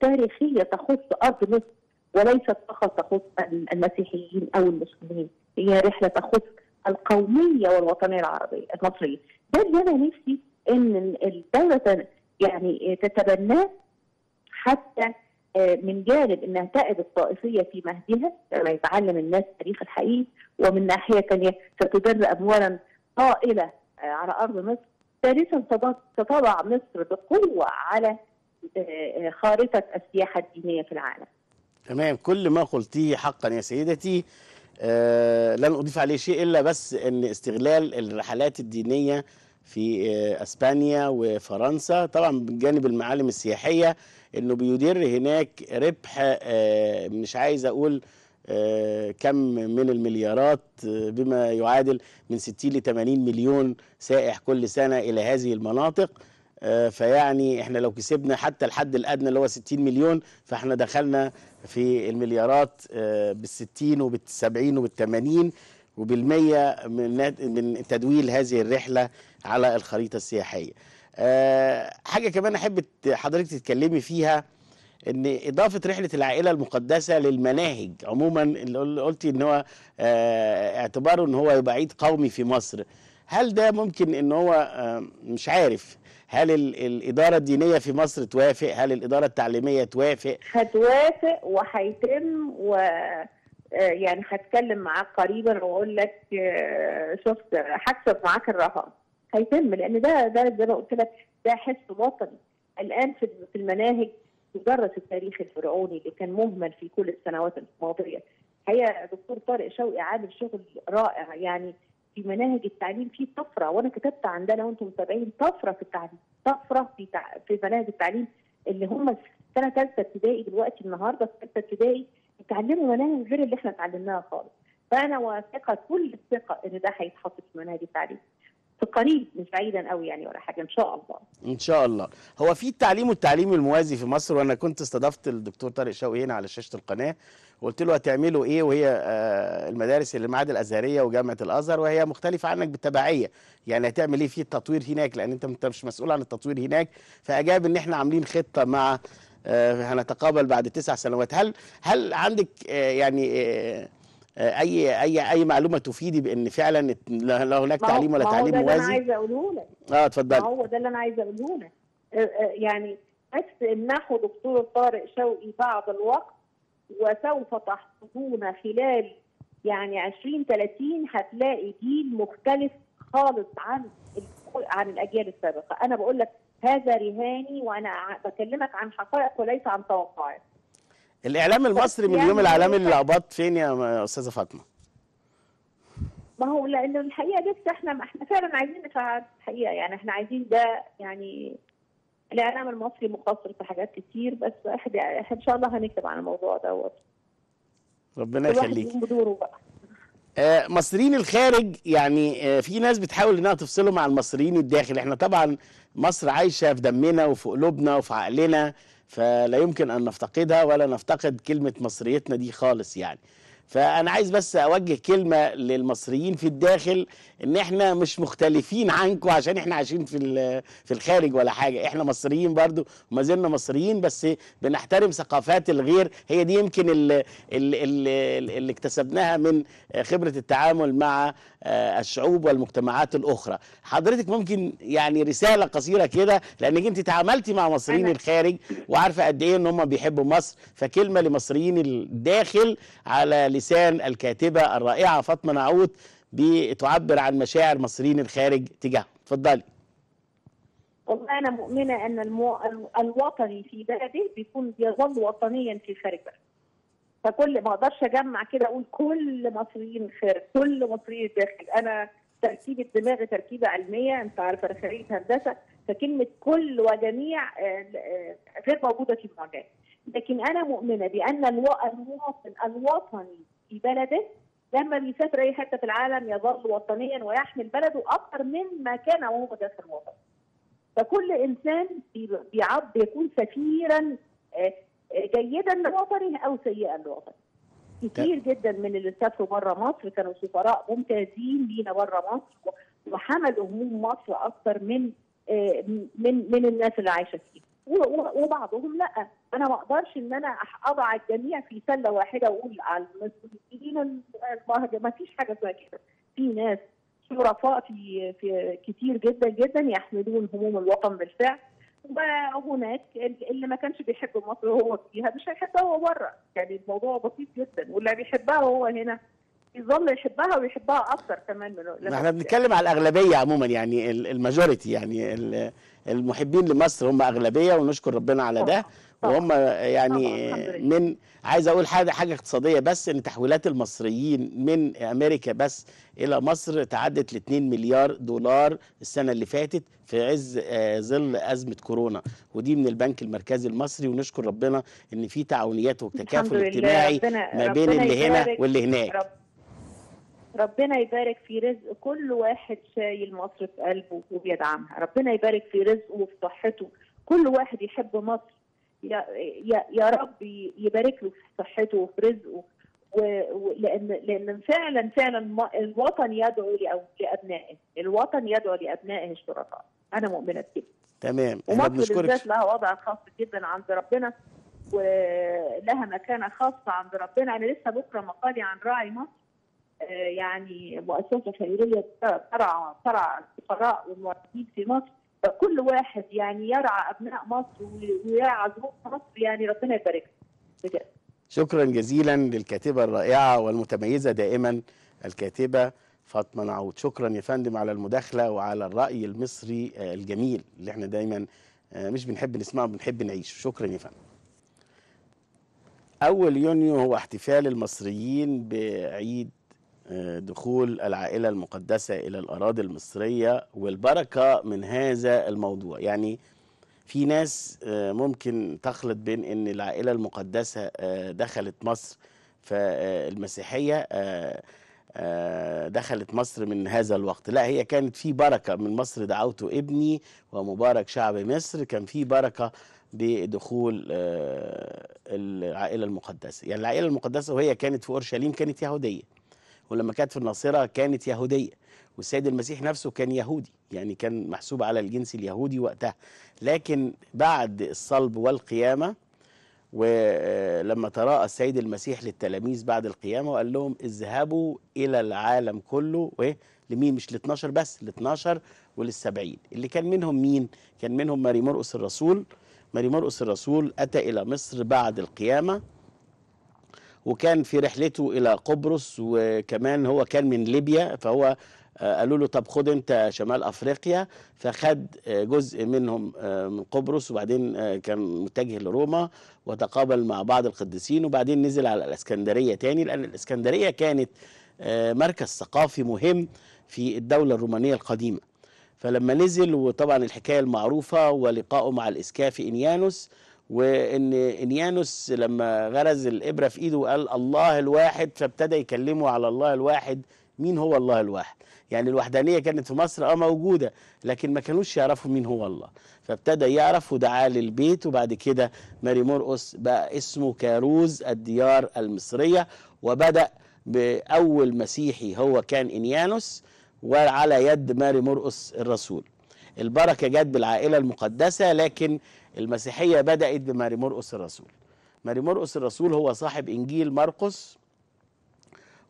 تاريخيه تخص ارض مصر وليست فقط تخص المسيحيين او المسلمين هي رحله تخص القوميه والوطنيه العربيه المصريه ده اللي انا نفسي ان الدوله يعني تتبناه حتى من جانب انها تعد الطائفيه في مهدها لما يتعلم الناس التاريخ الحقيقي ومن ناحيه ثانيه ستدر اموالا طائله على أرض مصر ثالثا تطبع مصر بقوة على آه، آه، خارطة السياحة الدينية في العالم تمام كل ما قلتيه حقا يا سيدتي آه لن أضيف عليه شيء إلا بس أن استغلال الرحلات الدينية في آه، اسبانيا وفرنسا طبعا بجانب المعالم السياحيه انه بيدر هناك ربح آه مش عايز اقول آه، كم من المليارات آه، بما يعادل من 60 ل 80 مليون سائح كل سنه الى هذه المناطق آه، فيعني احنا لو كسبنا حتى الحد الادنى اللي هو 60 مليون فاحنا دخلنا في المليارات بال60 وبال70 وبال80 وبال من من تدويل هذه الرحله على الخريطه السياحيه. حاجه كمان احب حضرتك تتكلمي فيها ان اضافه رحله العائله المقدسه للمناهج عموما اللي قلتي ان هو آه، اعتباره ان هو يبقى عيد قومي في مصر هل ده ممكن ان هو مش عارف هل الاداره الدينيه في مصر توافق هل الاداره التعليميه توافق هتوافق وهيتم و آه، يعني هتكلم معاك قريبا واقول لك آه، شفت هكشف معاك الرقم هيتم لان ده ده زي ما قلت لك ده حس وطني الان في المناهج تدرس التاريخ الفرعوني اللي كان مهمل في كل السنوات الماضيه. الحقيقه دكتور طارق شوقي عامل شغل رائع يعني في مناهج التعليم في طفره وانا كتبت عن ده لو انتم متابعين طفره في التعليم طفره في تع... في مناهج التعليم اللي هم سنه ثالثه ابتدائي دلوقتي النهارده في ثالثه ابتدائي اتعلموا مناهج غير اللي احنا اتعلمناها خالص فانا واثقه كل الثقه ان ده هيتحط في مناهج التعليم في القريب مش بعيدا قوي يعني ولا حاجه ان شاء الله ان شاء الله هو في التعليم والتعليم الموازي في مصر وانا كنت استضفت الدكتور طارق شوقي هنا على شاشه القناه وقلت له هتعملوا ايه وهي آه، المدارس اللي معاد الازهريه وجامعه الازهر وهي مختلفه عنك بالتبعيه يعني هتعمل ايه في التطوير هناك لان انت مش مسؤول عن التطوير هناك فاجاب ان احنا عاملين خطه مع آه، هنتقابل بعد تسع سنوات هل هل عندك آه، يعني آه، اي اي اي معلومه تفيدي بان فعلا لا هناك تعليم ولا تعليم موازي آه، ما هو ده اللي انا عايزه اقوله لك اه اتفضلي هو ده اللي انا عايزه اقوله لك يعني بس امنحوا دكتور طارق شوقي بعض الوقت وسوف تحصدون خلال يعني 20 30 هتلاقي جيل مختلف خالص عن عن الاجيال السابقه انا بقول لك هذا رهاني وانا بكلمك عن حقائق وليس عن توقعات الاعلام المصري من اليوم يعني العالمي للاباط فين يا استاذه فاطمه ما هو لانه الحقيقه لسه احنا ما احنا فعلا عايزين نفعل الحقيقه يعني احنا عايزين ده يعني الاعلام المصري مقصر في حاجات كتير بس احنا ان شاء الله هنكتب عن الموضوع دوت ربنا يخليك بدوره بقى آه، مصريين الخارج يعني آه، في ناس بتحاول انها تفصلهم عن المصريين الداخل احنا طبعا مصر عايشه في دمنا وفي قلوبنا وفي عقلنا فلا يمكن أن نفتقدها ولا نفتقد كلمة مصريتنا دي خالص يعني فانا عايز بس اوجه كلمه للمصريين في الداخل ان احنا مش مختلفين عنكم عشان احنا عايشين في في الخارج ولا حاجه احنا مصريين برضو وما زلنا مصريين بس بنحترم ثقافات الغير هي دي يمكن اللي, اللي, اللي اكتسبناها من خبره التعامل مع آه، الشعوب والمجتمعات الاخرى حضرتك ممكن يعني رساله قصيره كده لانك انت تعاملتي مع مصريين أنا. الخارج وعارفه قد ايه ان هم بيحبوا مصر فكلمه لمصريين الداخل على لسان الكاتبة الرائعة فاطمة نعوت بتعبر عن مشاعر مصريين الخارج تجاه تفضلي والله أنا مؤمنة أن المو... الوطني في بلده بيكون بيظل وطنيا في خارج بلده فكل ما اقدرش اجمع كده اقول كل مصريين خارج كل مصريين داخل انا تركيبه دماغي تركيبه علميه انت عارفه انا هندسه فكلمه كل وجميع آه، آه، غير موجوده في المعجم لكن انا مؤمنه بان المواطن الوطني في بلده لما بيسافر اي حته في العالم يظل وطنيا ويحمل بلده اكثر مما كان وهو داخل الوطن. فكل انسان بيعب يكون سفيرا آه، جيدا لوطنه او سيئا لوطنه. كتير جدا من اللي سافروا بره مصر كانوا سفراء ممتازين لينا بره مصر وحملوا هموم مصر اكتر من آه، من من الناس اللي عايشه فيها وبعضهم لا انا ما اقدرش ان انا اضع الجميع في سله واحده واقول على المسؤولين ما فيش حاجه اسمها كده في ناس شرفاء في في كتير جدا جدا يحملون هموم الوطن بالفعل وهناك اللي ما كانش بيحب مصر وهو فيها مش هيحبها وهو بره يعني الموضوع بسيط جدا واللي بيحبها وهو هنا يظل يحبها ويحبها اكتر كمان من احنا بنتكلم على الاغلبيه عموما يعني الماجوريتي يعني المحبين لمصر هم اغلبيه ونشكر ربنا على ده وهم يعني من عايز اقول حاجه حاجه اقتصاديه بس ان تحويلات المصريين من امريكا بس الى مصر تعدت ل 2 مليار دولار السنه اللي فاتت في عز آه، ظل ازمه كورونا ودي من البنك المركزي المصري ونشكر ربنا ان في تعاونيات وتكافل اجتماعي ما بين اللي هنا واللي هناك ربنا يبارك في رزق كل واحد شايل مصر في قلبه وبيدعمها ربنا يبارك في رزقه وفي صحته كل واحد يحب مصر يا, يا, يا رب يبارك له في صحته وفي رزقه ولان لان فعلا فعلا الوطن يدعو لابنائه، الوطن يدعو لابنائه الشرفاء، انا مؤمنه بكده. تمام ومصر بالذات لها وضع خاص جدا عند ربنا ولها مكانه خاصه عند ربنا، انا لسه بكره مقالي عن راعي مصر آه، يعني مؤسسه خيريه ترعى ترعى الفقراء والمواطنين في مصر فكل واحد يعني يرعى ابناء مصر ويرعى ظروف مصر يعني ربنا يبارك بجد شكرا جزيلا للكاتبه الرائعه والمتميزه دائما الكاتبه فاطمه نعود شكرا يا فندم على المداخله وعلى الراي المصري آه، الجميل اللي احنا دايما آه، مش بنحب نسمعه بنحب نعيشه شكرا يا فندم أول يونيو هو احتفال المصريين بعيد دخول العائلة المقدسة إلى الأراضي المصرية والبركة من هذا الموضوع يعني في ناس آه، ممكن تخلط بين أن العائلة المقدسة آه، دخلت مصر فالمسيحية آه، دخلت مصر من هذا الوقت لا هي كانت في بركة من مصر دعوته ابني ومبارك شعب مصر كان في بركة بدخول العائلة المقدسة يعني العائلة المقدسة وهي كانت في أورشليم كانت يهودية ولما كانت في الناصرة كانت يهودية والسيد المسيح نفسه كان يهودي يعني كان محسوب على الجنس اليهودي وقتها لكن بعد الصلب والقيامة ولما تراءى السيد المسيح للتلاميذ بعد القيامة وقال لهم اذهبوا إلى العالم كله وإيه لمين مش ل 12 بس ل 12 ولل 70 اللي كان منهم مين؟ كان منهم ماري مرقس الرسول ماري مرقس الرسول أتى إلى مصر بعد القيامة وكان في رحلته إلى قبرص وكمان هو كان من ليبيا فهو آه، قالوا له طب خد انت شمال افريقيا فخد آه، جزء منهم آه، من قبرص وبعدين كان متجه لروما وتقابل مع بعض القديسين وبعدين نزل على الاسكندريه تاني لان الاسكندريه كانت مركز ثقافي مهم في الدوله الرومانيه القديمه فلما نزل وطبعا الحكايه المعروفه ولقائه مع الاسكافي انيانوس وان انيانوس لما غرز الابره في ايده وقال الله الواحد فابتدى يكلمه على الله الواحد مين هو الله الواحد يعني الوحدانيه كانت في مصر اه موجوده لكن ما كانوش يعرفوا مين هو الله فابتدى يعرف ودعا للبيت وبعد كده ماري مرقص بقى اسمه كاروز الديار المصريه وبدا باول مسيحي هو كان انيانوس وعلى يد ماري مرقص الرسول البركه جت بالعائله المقدسه لكن المسيحية بدأت بماري مرقس الرسول ماري مرقس الرسول هو صاحب إنجيل مرقس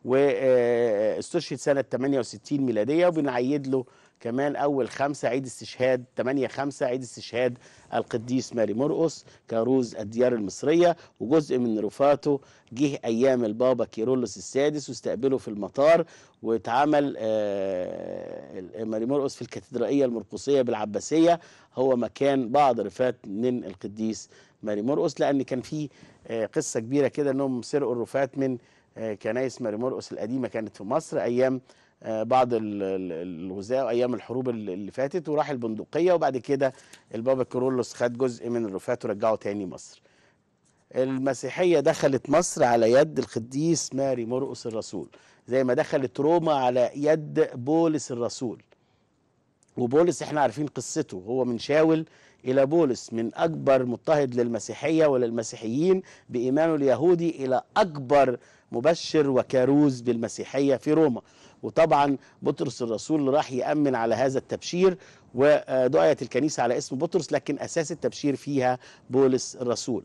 واستشهد آه، سنة 68 ميلادية وبنعيد له كمان أول خمسة عيد استشهاد 8 خمسة عيد استشهاد القديس ماري مرقس كاروز الديار المصرية وجزء من رفاته جه أيام البابا كيرلس السادس واستقبله في المطار واتعمل آه، ماري مرقس في الكاتدرائية المرقصية بالعباسية هو مكان بعض رفات من القديس ماري مرقس لأن كان في آه، قصة كبيرة كده أنهم سرقوا الرفات من آه، كنايس ماري مرقس القديمة كانت في مصر أيام آه، بعض الغزاة أيام الحروب اللي فاتت وراح البندقية وبعد كده البابا كيرلس خد جزء من الرفات ورجعه تاني مصر المسيحية دخلت مصر على يد القديس ماري مرقس الرسول زي ما دخلت روما على يد بولس الرسول وبولس احنا عارفين قصته هو من شاول إلى بولس من أكبر مضطهد للمسيحية وللمسيحيين بإيمانه اليهودي إلى أكبر مبشر وكاروز بالمسيحية في روما وطبعا بطرس الرسول راح يأمن على هذا التبشير ودعيت الكنيسة على اسم بطرس لكن أساس التبشير فيها بولس الرسول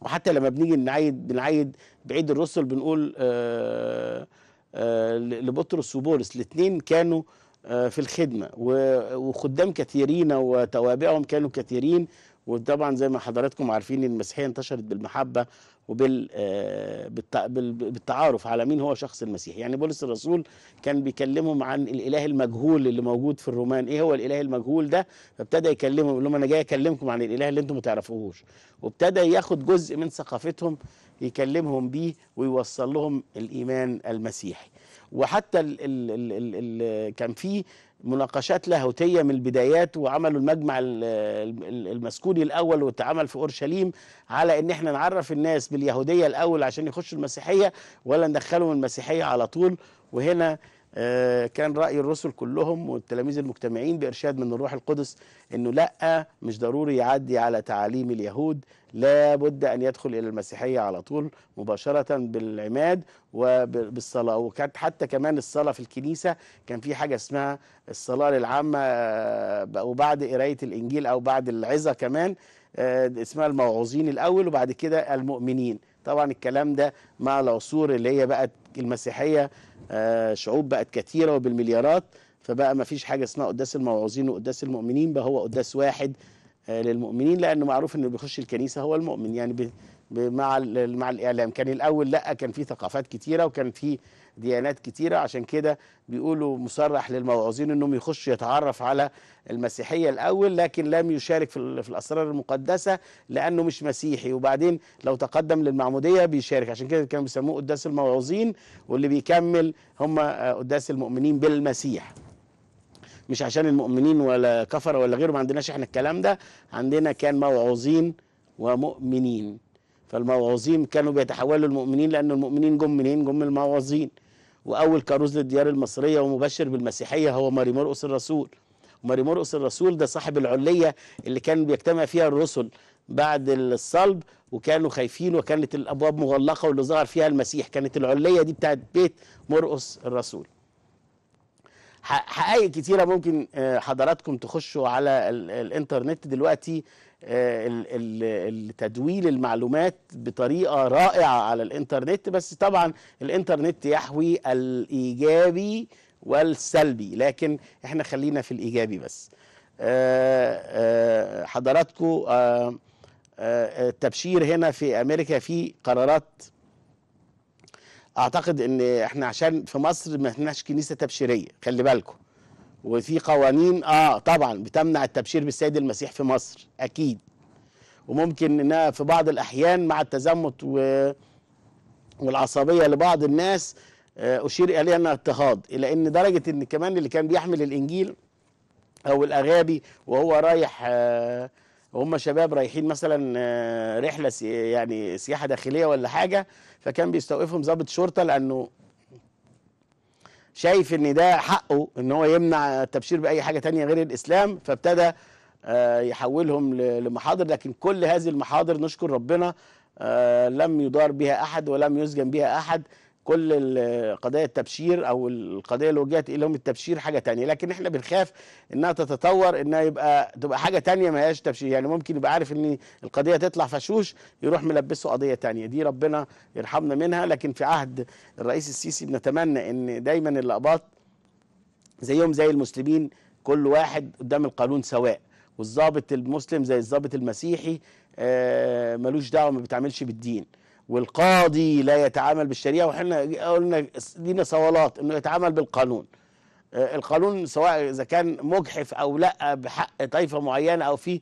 وحتى لما بنيجي نعيد بنعيد بعيد الرسل بنقول آه، آه، لبطرس وبولس الاثنين كانوا آآ آه، في الخدمه وخدام كثيرين وتوابعهم كانوا كثيرين وطبعا زي ما حضراتكم عارفين المسيحيه انتشرت بالمحبه وبال آه، بالتعارف على مين هو شخص المسيح يعني بولس الرسول كان بيكلمهم عن الاله المجهول اللي موجود في الرومان ايه هو الاله المجهول ده فابتدى يكلمهم يقول لهم انا جاي اكلمكم عن الاله اللي انتم ما تعرفوهوش وابتدى ياخد جزء من ثقافتهم يكلمهم بيه ويوصل لهم الايمان المسيحي وحتى الـ الـ الـ الـ كان في مناقشات لاهوتيه من البدايات وعملوا المجمع المسكوني الاول واتعمل في اورشليم على ان احنا نعرف الناس باليهوديه الاول عشان يخشوا المسيحيه ولا ندخلهم المسيحيه على طول وهنا آه، كان رأي الرسل كلهم والتلاميذ المجتمعين بإرشاد من الروح القدس أنه لأ مش ضروري يعدي على تعاليم اليهود لا بد أن يدخل إلى المسيحية على طول مباشرة بالعماد وبالصلاة وكانت حتى كمان الصلاة في الكنيسة كان في حاجة اسمها الصلاة للعامة آه، وبعد قراية الإنجيل أو بعد العظة كمان آه، اسمها الموعوظين الأول وبعد كده المؤمنين طبعا الكلام ده مع العصور اللي هي بقت المسيحية آه، شعوب بقت كثيره وبالمليارات فبقى ما فيش حاجه اسمها قداس الموعوظين وقداس المؤمنين بقى هو قداس واحد آه، للمؤمنين لانه معروف ان اللي بيخش الكنيسه هو المؤمن يعني مع مع الاعلام كان الاول لا كان في ثقافات كتيره وكان في ديانات كتيره عشان كده بيقولوا مصرح للموعوظين انهم يخشوا يتعرف على المسيحيه الاول لكن لم يشارك في الاسرار المقدسه لانه مش مسيحي وبعدين لو تقدم للمعموديه بيشارك عشان كده كانوا بيسموه قداس الموعوظين واللي بيكمل هم آه، قداس المؤمنين بالمسيح مش عشان المؤمنين ولا كفره ولا غيره ما عندناش احنا الكلام ده عندنا كان موعوظين ومؤمنين فالموعظين كانوا بيتحولوا المؤمنين لأن المؤمنين جم منين جم الموعظين وأول كاروز للديار المصرية ومبشر بالمسيحية هو ماري مرقس الرسول ماري مرقس الرسول ده صاحب العلية اللي كان بيجتمع فيها الرسل بعد الصلب وكانوا خايفين وكانت الابواب مغلقه واللي ظهر فيها المسيح كانت العليه دي بتاعت بيت مرقس الرسول حقائق كتيره ممكن آه، حضراتكم تخشوا على الانترنت دلوقتي آه، تدويل المعلومات بطريقه رائعه على الانترنت بس طبعا الانترنت يحوي الايجابي والسلبي لكن احنا خلينا في الايجابي بس آه، آه، حضراتكم التبشير هنا في امريكا في قرارات اعتقد ان احنا عشان في مصر ما احناش كنيسه تبشيريه خلي بالكم وفي قوانين اه طبعا بتمنع التبشير بالسيد المسيح في مصر اكيد وممكن انها في بعض الاحيان مع التزمت و والعصبيه لبعض الناس آه، اشير اليها انها اضطهاد الى ان درجه ان كمان اللي كان بيحمل الانجيل او الاغابي وهو رايح آه، وهم هم شباب رايحين مثلا آه، رحله يعني سياحه داخليه ولا حاجه فكان بيستوقفهم ضابط شرطه لانه شايف ان ده حقه ان هو يمنع التبشير باي حاجه تانية غير الاسلام فابتدى آه، يحولهم لمحاضر لكن كل هذه المحاضر نشكر ربنا آه، لم يضار بها احد ولم يسجن بها احد كل قضايا التبشير او القضيه اللي وجهت اليهم التبشير حاجه تانية لكن احنا بنخاف انها تتطور انها يبقى تبقى حاجه تانية ما هياش تبشير يعني ممكن يبقى عارف ان القضيه تطلع فشوش يروح ملبسه قضيه تانية دي ربنا يرحمنا منها لكن في عهد الرئيس السيسي بنتمنى ان دايما الاقباط زيهم زي المسلمين كل واحد قدام القانون سواء والظابط المسلم زي الظابط المسيحي آه، ملوش دعوه ما بيتعاملش بالدين والقاضي لا يتعامل بالشريعه وحنا قلنا لينا صوالات انه يتعامل بالقانون آه، القانون سواء اذا كان مجحف او لا بحق طائفه معينه او في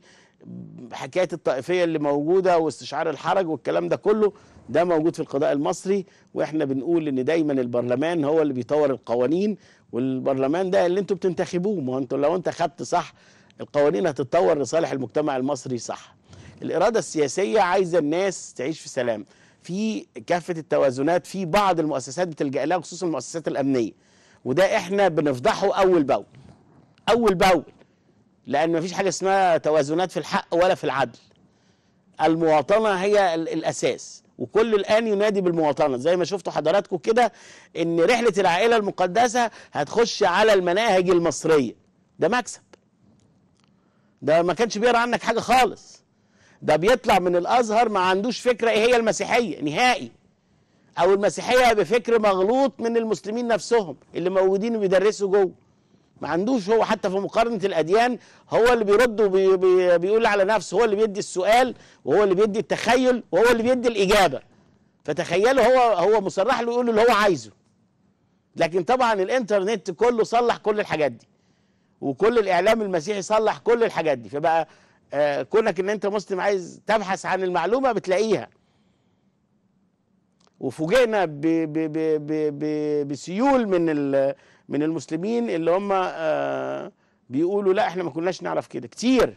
حكايه الطائفيه اللي موجوده واستشعار الحرج والكلام ده كله ده موجود في القضاء المصري واحنا بنقول ان دايما البرلمان هو اللي بيطور القوانين والبرلمان ده اللي انتوا بتنتخبوه ما انتوا لو انت خدت صح القوانين هتتطور لصالح المجتمع المصري صح الاراده السياسيه عايزه الناس تعيش في سلام في كافه التوازنات في بعض المؤسسات بتلجا لها خصوصا المؤسسات الامنيه وده احنا بنفضحه اول باول اول باول لان مفيش حاجه اسمها توازنات في الحق ولا في العدل المواطنه هي الاساس وكل الان ينادي بالمواطنه زي ما شفتوا حضراتكم كده ان رحله العائله المقدسه هتخش على المناهج المصريه ده مكسب ده ما كانش بيقرا عنك حاجه خالص ده بيطلع من الازهر ما عندوش فكره ايه هي المسيحيه نهائي او المسيحيه بفكر مغلوط من المسلمين نفسهم اللي موجودين وبيدرسوا جوه ما عندوش هو حتى في مقارنه الاديان هو اللي بيرد وبيقول على نفسه هو اللي بيدي السؤال وهو اللي بيدي التخيل وهو اللي بيدي الاجابه فتخيلوا هو هو مصرح له يقول اللي هو عايزه لكن طبعا الانترنت كله صلح كل الحاجات دي وكل الاعلام المسيحي صلح كل الحاجات دي فبقى آه، كونك ان انت مسلم عايز تبحث عن المعلومه بتلاقيها وفوجئنا بسيول من من المسلمين اللي هم آه، بيقولوا لا احنا ما كناش نعرف كده كتير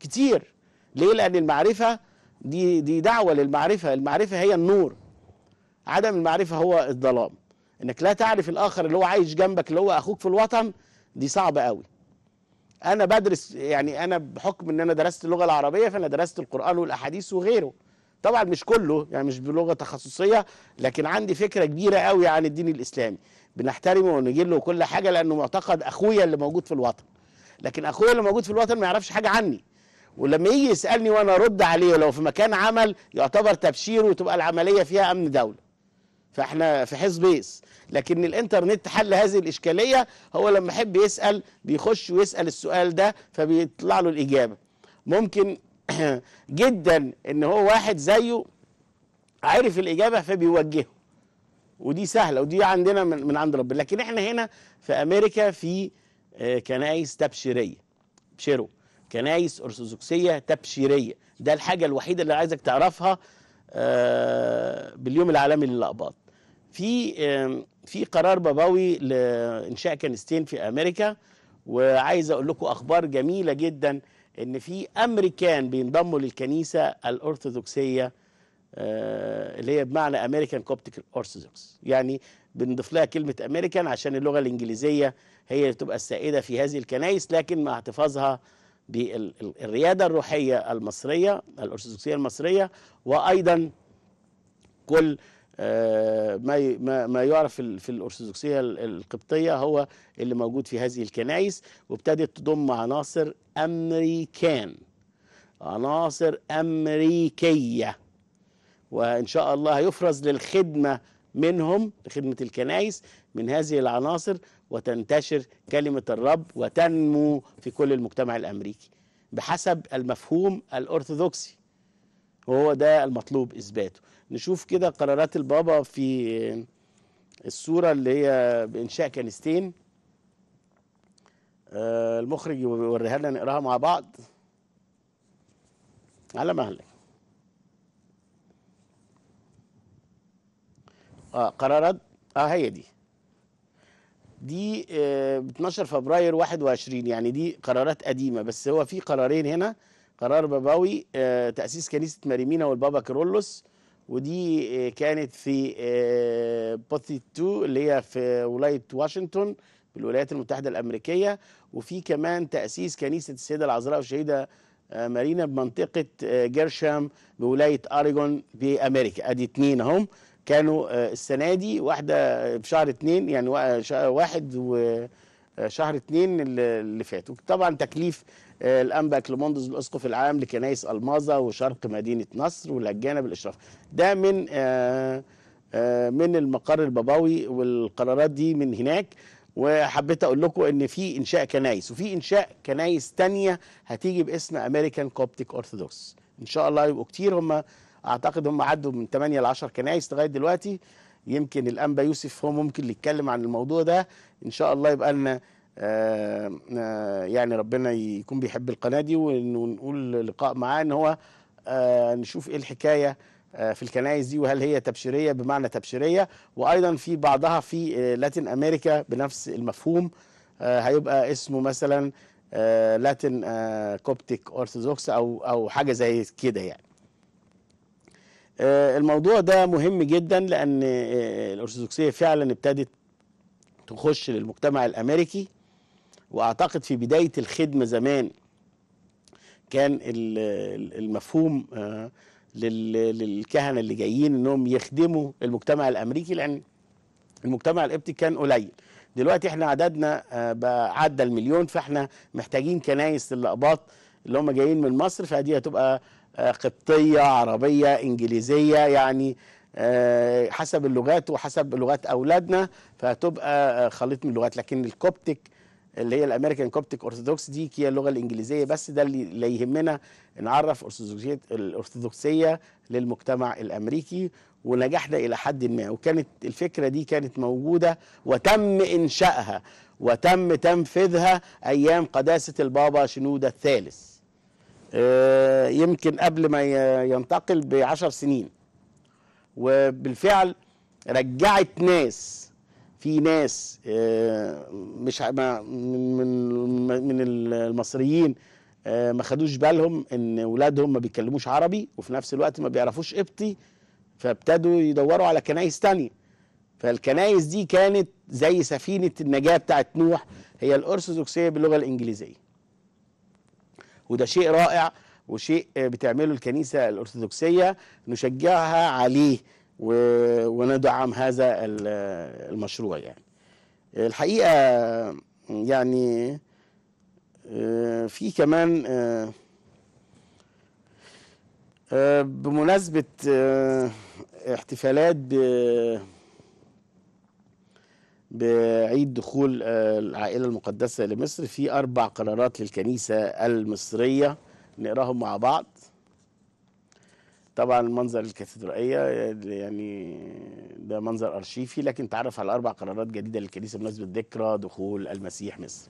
كتير ليه لان المعرفه دي دي دعوه للمعرفه المعرفه هي النور عدم المعرفه هو الظلام انك لا تعرف الاخر اللي هو عايش جنبك اللي هو اخوك في الوطن دي صعبه قوي انا بدرس يعني انا بحكم ان انا درست اللغه العربيه فانا درست القران والاحاديث وغيره طبعا مش كله يعني مش بلغه تخصصيه لكن عندي فكره كبيره قوي عن الدين الاسلامي بنحترمه ونجيب له كل حاجه لانه معتقد اخويا اللي موجود في الوطن لكن اخويا اللي موجود في الوطن ما يعرفش حاجه عني ولما يجي يسالني وانا ارد عليه لو في مكان عمل يعتبر تبشير وتبقى العمليه فيها امن دوله فاحنا في حزب بيس لكن الانترنت حل هذه الاشكاليه هو لما يحب يسال بيخش ويسال السؤال ده فبيطلع له الاجابه ممكن جدا ان هو واحد زيه عرف الاجابه فبيوجهه ودي سهله ودي عندنا من, من عند ربنا لكن احنا هنا في امريكا في آه، كنائس تبشيريه بشروا كنائس ارثوذكسيه تبشيريه ده الحاجه الوحيده اللي عايزك تعرفها آه، باليوم العالمي للاقباط في في قرار باباوي لانشاء كنيستين في امريكا وعايز اقول لكم اخبار جميله جدا ان في امريكان بينضموا للكنيسه الارثوذكسيه آه، اللي هي بمعنى امريكان كوبتيك اورثوذكس يعني بنضيف لها كلمه امريكان عشان اللغه الانجليزيه هي اللي بتبقى السائده في هذه الكنائس لكن مع احتفاظها بالرياده الروحيه المصريه الارثوذكسيه المصريه وايضا كل ما ما يعرف في الأرثوذكسية القبطية هو اللي موجود في هذه الكنائس وابتدت تضم عناصر أمريكان عناصر أمريكية وإن شاء الله يفرز للخدمة منهم لخدمه الكنائس من هذه العناصر وتنتشر كلمة الرب وتنمو في كل المجتمع الأمريكي بحسب المفهوم الأرثوذكسي وهو ده المطلوب إثباته نشوف كده قرارات البابا في الصورة اللي هي بإنشاء كنيستين آه، المخرج يوريها لنا نقراها مع بعض على مهلك آه قرارات اه هي دي دي آه 12 فبراير 21 يعني دي قرارات قديمه بس هو في قرارين هنا قرار باباوي آه تاسيس كنيسه مريمينا والبابا كيرلس ودي آه، كانت في بوثي آه، 2 اللي هي في ولايه واشنطن في الولايات المتحده الامريكيه وفي كمان تاسيس كنيسه السيده العذراء والشهيده آه، مارينا بمنطقه جيرشام بولايه اريجون بامريكا ادي اتنين اهم كانوا السنه دي واحده في شهر اتنين يعني واحد وشهر اتنين اللي فات وطبعا تكليف آه، الانبا كليموندز الاسقف العام لكنائس المازا وشرق مدينه نصر والهجانب الاشراف ده من آه، آه، من المقر البابوي والقرارات دي من هناك وحبيت اقول لكم ان في انشاء كنايس وفي انشاء كنايس تانية هتيجي باسم امريكان كوبتيك اورثودوكس ان شاء الله يبقوا كتير هم اعتقد هم عدوا من 8 ل 10 كنايس لغايه دلوقتي يمكن الانبا يوسف هو ممكن اللي يتكلم عن الموضوع ده ان شاء الله يبقى لنا آه، آه، يعني ربنا يكون بيحب القناه دي ونقول لقاء معاه ان هو آه، نشوف ايه الحكايه في الكنائس دي وهل هي تبشيريه بمعنى تبشيريه وايضا في بعضها في لاتين امريكا بنفس المفهوم هيبقى اسمه مثلا لاتين كوبتيك اورثوذكس او او حاجه زي كده يعني الموضوع ده مهم جدا لان الارثوذكسيه فعلا ابتدت تخش للمجتمع الامريكي واعتقد في بدايه الخدمه زمان كان المفهوم آه، للكهنه اللي جايين انهم يخدموا المجتمع الامريكي لان المجتمع القبطي كان قليل دلوقتي احنا عددنا آه، بقى عدى المليون فاحنا محتاجين كنايس للاقباط اللي هم جايين من مصر فدي هتبقى آه، قبطيه عربيه انجليزيه يعني حسب اللغات وحسب لغات اولادنا فهتبقى خليط من اللغات لكن الكوبتك اللي هي الامريكان كوبتيك اورثودوكس دي هي اللغه الانجليزيه بس ده اللي يهمنا نعرف ارثوذكسيه الارثوذكسيه للمجتمع الامريكي ونجحنا الى حد ما وكانت الفكره دي كانت موجوده وتم انشائها وتم تنفيذها ايام قداسه البابا شنوده الثالث آه، يمكن قبل ما ينتقل بعشر سنين وبالفعل رجعت ناس في ناس آه، مش من من المصريين آه، ما خدوش بالهم ان ولادهم ما بيتكلموش عربي وفي نفس الوقت ما بيعرفوش قبطي فابتدوا يدوروا على كنايس تانية فالكنايس دي كانت زي سفينة النجاة بتاعت نوح هي الأرثوذكسية باللغة الإنجليزية وده شيء رائع وشيء بتعمله الكنيسة الأرثوذكسية نشجعها عليه وندعم هذا المشروع يعني الحقيقه يعني آه، في كمان آه، آه، بمناسبة احتفالات بعيد دخول العائلة المقدسة لمصر في أربع قرارات للكنيسة المصرية نقراهم مع بعض طبعا المنظر الكاتدرائيه يعني ده منظر ارشيفي لكن تعرف على اربع قرارات جديده للكنيسه بمناسبه ذكرى دخول المسيح مصر.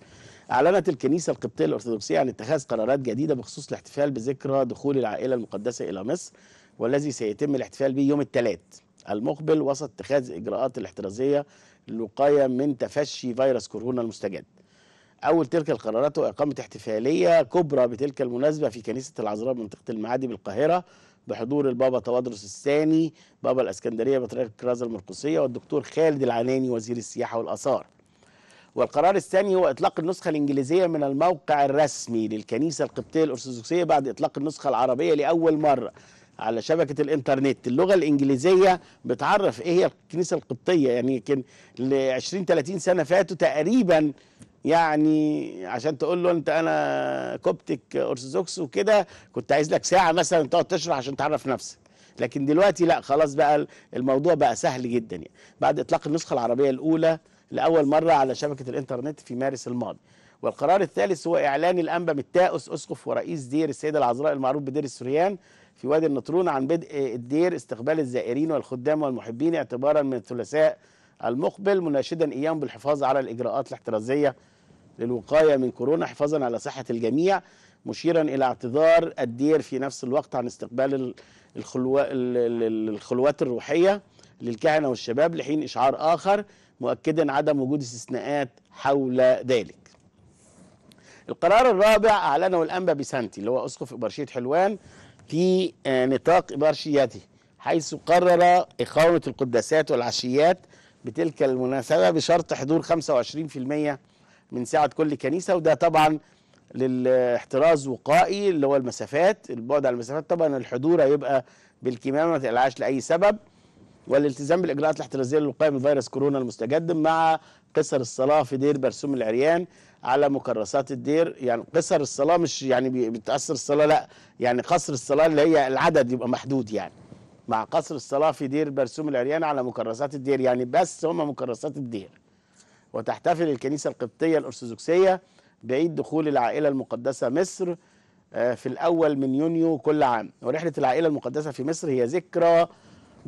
اعلنت الكنيسه القبطيه الارثوذكسيه عن اتخاذ قرارات جديده بخصوص الاحتفال بذكرى دخول العائله المقدسه الى مصر والذي سيتم الاحتفال به يوم الثلاث المقبل وسط اتخاذ اجراءات الاحترازيه للوقايه من تفشي فيروس كورونا المستجد. أول تلك القرارات وإقامة احتفالية كبرى بتلك المناسبة في كنيسة العذراء بمنطقة المعادي بالقاهرة بحضور البابا تودرس الثاني بابا الاسكندريه بطريقه الكرازه المرقسيه والدكتور خالد العناني وزير السياحه والاثار. والقرار الثاني هو اطلاق النسخه الانجليزيه من الموقع الرسمي للكنيسه القبطيه الارثوذكسيه بعد اطلاق النسخه العربيه لاول مره على شبكه الانترنت اللغه الانجليزيه بتعرف ايه هي الكنيسه القبطيه يعني كان ل 20 30 سنه فاتوا تقريبا يعني عشان تقول له انت انا كوبتك ارثوذكس وكده كنت عايز لك ساعه مثلا تقعد تشرح عشان تعرف نفسك لكن دلوقتي لا خلاص بقى الموضوع بقى سهل جدا يعني بعد اطلاق النسخه العربيه الاولى لاول مره على شبكه الانترنت في مارس الماضي والقرار الثالث هو اعلان الانبا متاؤس اسقف ورئيس دير السيده العذراء المعروف بدير السريان في وادي النطرون عن بدء الدير استقبال الزائرين والخدام والمحبين اعتبارا من الثلاثاء المقبل مناشدا اياهم بالحفاظ على الاجراءات الاحترازيه للوقاية من كورونا حفاظا على صحة الجميع مشيرا إلى اعتذار الدير في نفس الوقت عن استقبال الخلوات الروحية للكهنة والشباب لحين إشعار آخر مؤكدا عدم وجود استثناءات حول ذلك القرار الرابع أعلنه الأنبا بيسانتي اللي هو أسقف إبرشية حلوان في آه، نطاق إبرشيته حيث قرر إقامة القداسات والعشيات بتلك المناسبة بشرط حضور 25% من ساعه كل كنيسة وده طبعا للاحتراز وقائي اللي هو المسافات البعد عن المسافات طبعا الحضور هيبقى بالكمامة ما تقلعاش لأي سبب والالتزام بالإجراءات الاحترازية للوقاية من فيروس كورونا المستجد مع قصر الصلاة في دير برسوم العريان على مكرسات الدير يعني قصر الصلاة مش يعني بتأثر الصلاة لا يعني قصر الصلاة اللي هي العدد يبقى محدود يعني مع قصر الصلاة في دير برسوم العريان على مكرسات الدير يعني بس هم مكرسات الدير وتحتفل الكنيسة القبطية الأرثوذكسية بعيد دخول العائلة المقدسة مصر آه، في الأول من يونيو كل عام ورحلة العائلة المقدسة في مصر هي ذكرى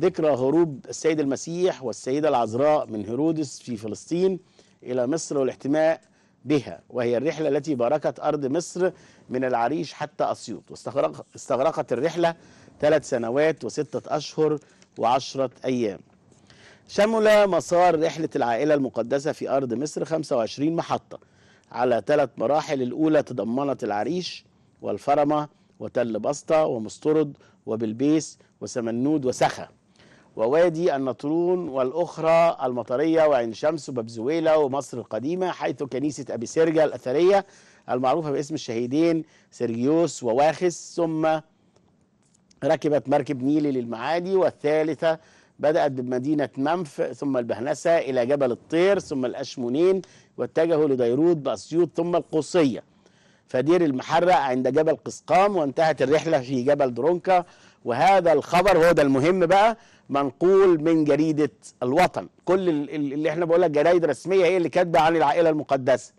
ذكرى هروب السيد المسيح والسيدة العذراء من هيرودس في فلسطين إلى مصر والاحتماء بها وهي الرحلة التي باركت أرض مصر من العريش حتى أسيوط واستغرقت الرحلة ثلاث سنوات وستة أشهر وعشرة أيام شمل مسار رحلة العائلة المقدسة في أرض مصر 25 محطة على ثلاث مراحل الأولى تضمنت العريش والفرمة وتل بسطة ومسترد وبلبيس وسمنود وسخا ووادي النطرون والأخرى المطرية وعين شمس وبابزويلة ومصر القديمة حيث كنيسة أبي سرجة الأثرية المعروفة باسم الشهيدين سيرجيوس وواخس ثم ركبت مركب نيلي للمعادي والثالثة بدأت بمدينة منف ثم البهنسة إلى جبل الطير ثم الأشمونين واتجهوا لديروت بأسيوط ثم القوسية فدير المحرة عند جبل قسقام وانتهت الرحلة في جبل درونكا وهذا الخبر هو ده المهم بقى منقول من جريدة الوطن كل اللي احنا بقول لك جرايد رسمية هي اللي كاتبة عن العائلة المقدسة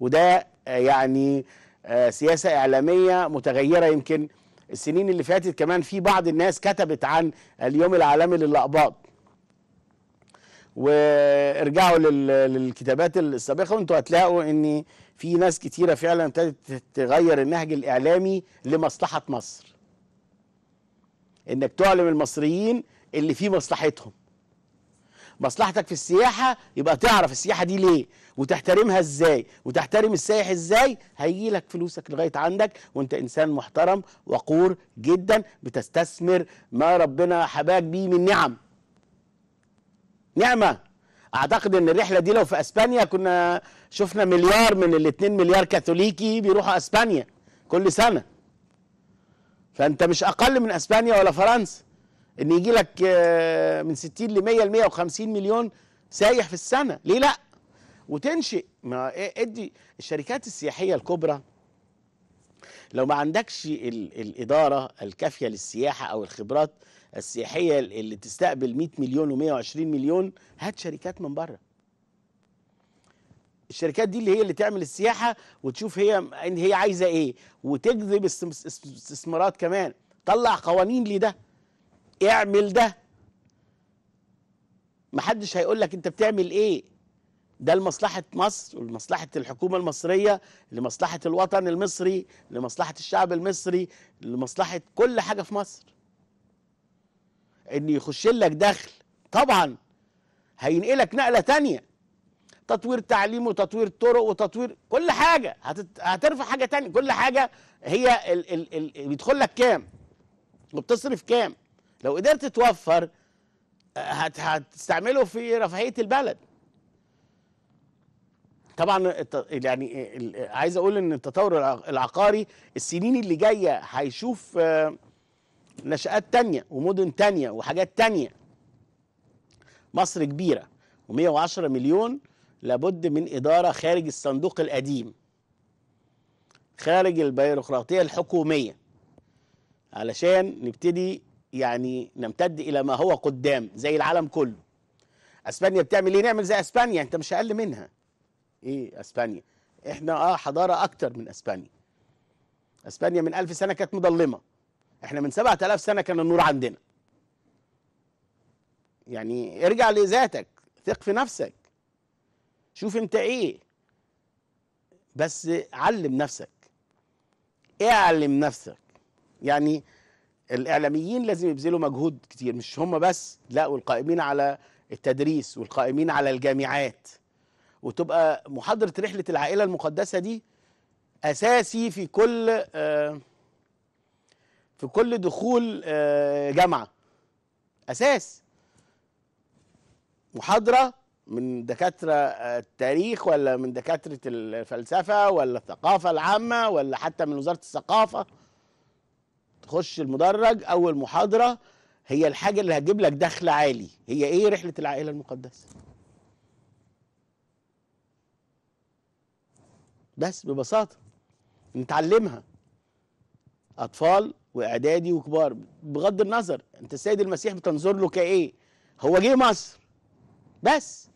وده يعني آه، سياسة إعلامية متغيرة يمكن السنين اللي فاتت كمان في بعض الناس كتبت عن اليوم العالمي للاقباط وارجعوا للكتابات السابقه وانتوا هتلاقوا ان في ناس كتيره فعلا ابتدت تغير النهج الاعلامي لمصلحه مصر انك تعلم المصريين اللي في مصلحتهم مصلحتك في السياحه يبقى تعرف السياحه دي ليه وتحترمها ازاي وتحترم السائح ازاي هيجي لك فلوسك لغايه عندك وانت انسان محترم وقور جدا بتستثمر ما ربنا حباك بيه من نعم نعمه اعتقد ان الرحله دي لو في اسبانيا كنا شفنا مليار من الاتنين مليار كاثوليكي بيروحوا اسبانيا كل سنه فانت مش اقل من اسبانيا ولا فرنسا ان يجي لك آه، من 60 ل 100 ل 150 مليون سايح في السنه ليه لا وتنشئ ما إيه، ادي الشركات السياحيه الكبرى لو ما عندكش ال الاداره الكافيه للسياحه او الخبرات السياحيه اللي تستقبل 100 مليون و120 مليون هات شركات من بره الشركات دي اللي هي اللي تعمل السياحه وتشوف هي ان هي عايزه ايه وتجذب استثمارات كمان طلع قوانين لده اعمل ده محدش هيقول لك انت بتعمل ايه ده لمصلحة مصر ولمصلحة الحكومة المصرية لمصلحة الوطن المصري لمصلحة الشعب المصري لمصلحة كل حاجة في مصر ان يخش لك دخل طبعا هينقلك نقلة تانية تطوير تعليم وتطوير طرق وتطوير كل حاجة هتت... هترفع حاجة تانية كل حاجة هي ال... ال... ال... بيدخل لك كام وبتصرف كام لو قدرت توفر هتستعمله في رفاهيه البلد طبعا يعني عايز اقول ان التطور العقاري السنين اللي جايه هيشوف نشات تانية ومدن تانية وحاجات تانية مصر كبيره و110 مليون لابد من اداره خارج الصندوق القديم خارج البيروقراطيه الحكوميه علشان نبتدي يعني نمتد الى ما هو قدام زي العالم كله اسبانيا بتعمل ايه نعمل زي اسبانيا انت مش اقل منها ايه اسبانيا احنا اه حضاره اكتر من اسبانيا اسبانيا من ألف سنه كانت مظلمه احنا من 7000 سنه كان النور عندنا يعني ارجع لذاتك ثق في نفسك شوف انت ايه بس علم نفسك اعلم نفسك يعني الاعلاميين لازم يبذلوا مجهود كتير مش هم بس لا والقائمين على التدريس والقائمين على الجامعات وتبقى محاضره رحله العائله المقدسه دي اساسي في كل آه، في كل دخول آه، جامعه اساس محاضره من دكاتره آه، التاريخ ولا من دكاتره الفلسفه ولا الثقافه العامه ولا حتى من وزاره الثقافه تخش المدرج اول محاضره هي الحاجه اللي هتجيب لك دخل عالي هي ايه رحله العائله المقدسه بس ببساطه نتعلمها اطفال واعدادي وكبار بغض النظر انت السيد المسيح بتنظر له كايه هو جه مصر بس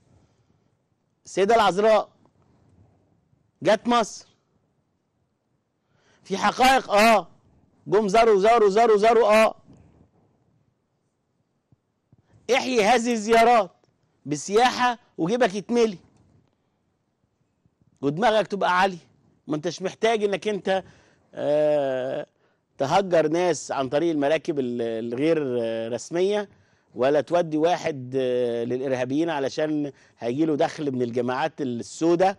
السيده العذراء جت مصر في حقائق اه جم زاروا زاروا زاروا زاروا اه احيي هذه الزيارات بسياحة وجيبك يتملي ودماغك تبقى عالية ما انتش محتاج انك انت آه تهجر ناس عن طريق المراكب الغير آه، رسمية ولا تودي واحد آه، للإرهابيين علشان هيجيله دخل من الجماعات السوداء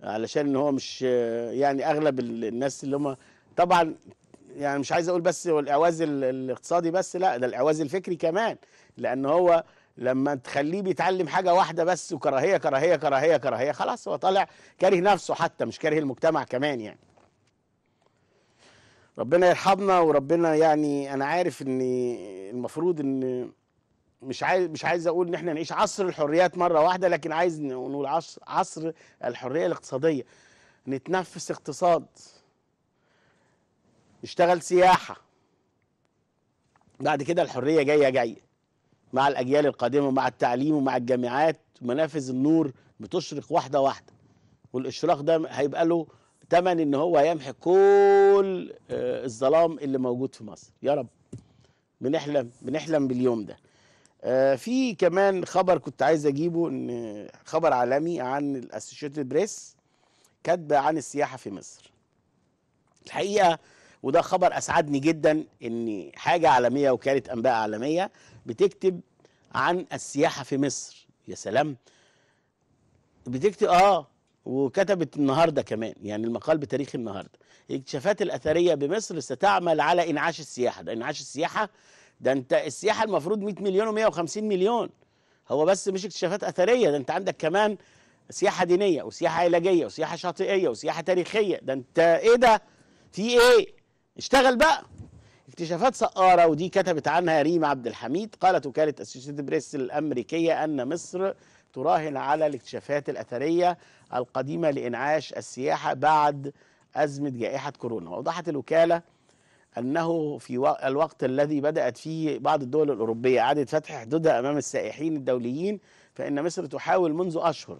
علشان هو مش آه، يعني أغلب الناس اللي هم طبعا يعني مش عايز اقول بس الاعواز الاقتصادي بس لا ده الاعواز الفكري كمان لان هو لما تخليه بيتعلم حاجه واحده بس وكراهيه كراهيه كراهيه كراهيه خلاص هو طالع كاره نفسه حتى مش كاره المجتمع كمان يعني ربنا يرحمنا وربنا يعني انا عارف ان المفروض ان مش عايز مش عايز اقول ان احنا نعيش عصر الحريات مره واحده لكن عايز نقول عصر عصر الحريه الاقتصاديه نتنفس اقتصاد اشتغل سياحة بعد كده الحرية جاية جاية مع الأجيال القادمة ومع التعليم ومع الجامعات منافذ النور بتشرق واحدة واحدة والإشراق ده هيبقى له تمن إن هو هيمحي كل آه، الظلام اللي موجود في مصر يا رب بنحلم بنحلم باليوم ده آه، في كمان خبر كنت عايز اجيبه ان خبر عالمي عن الاسوشيتد بريس كاتبه عن السياحه في مصر الحقيقه وده خبر اسعدني جدا ان حاجه عالميه وكاله انباء عالميه بتكتب عن السياحه في مصر يا سلام بتكتب اه وكتبت النهارده كمان يعني المقال بتاريخ النهارده الاكتشافات الاثريه بمصر ستعمل على انعاش السياحه ده انعاش السياحه ده انت السياحه المفروض 100 مليون و150 مليون هو بس مش اكتشافات اثريه ده انت عندك كمان سياحه دينيه وسياحه علاجيه وسياحه شاطئيه وسياحه تاريخيه ده انت ايه ده في ايه اشتغل بقى اكتشافات سقارة ودي كتبت عنها ريم عبد الحميد قالت وكالة أسوشيتد بريس الأمريكية أن مصر تراهن على الاكتشافات الأثرية القديمة لإنعاش السياحة بعد أزمة جائحة كورونا وأوضحت الوكالة أنه في الوقت الذي بدأت فيه بعض الدول الأوروبية إعادة فتح حدودها أمام السائحين الدوليين فإن مصر تحاول منذ أشهر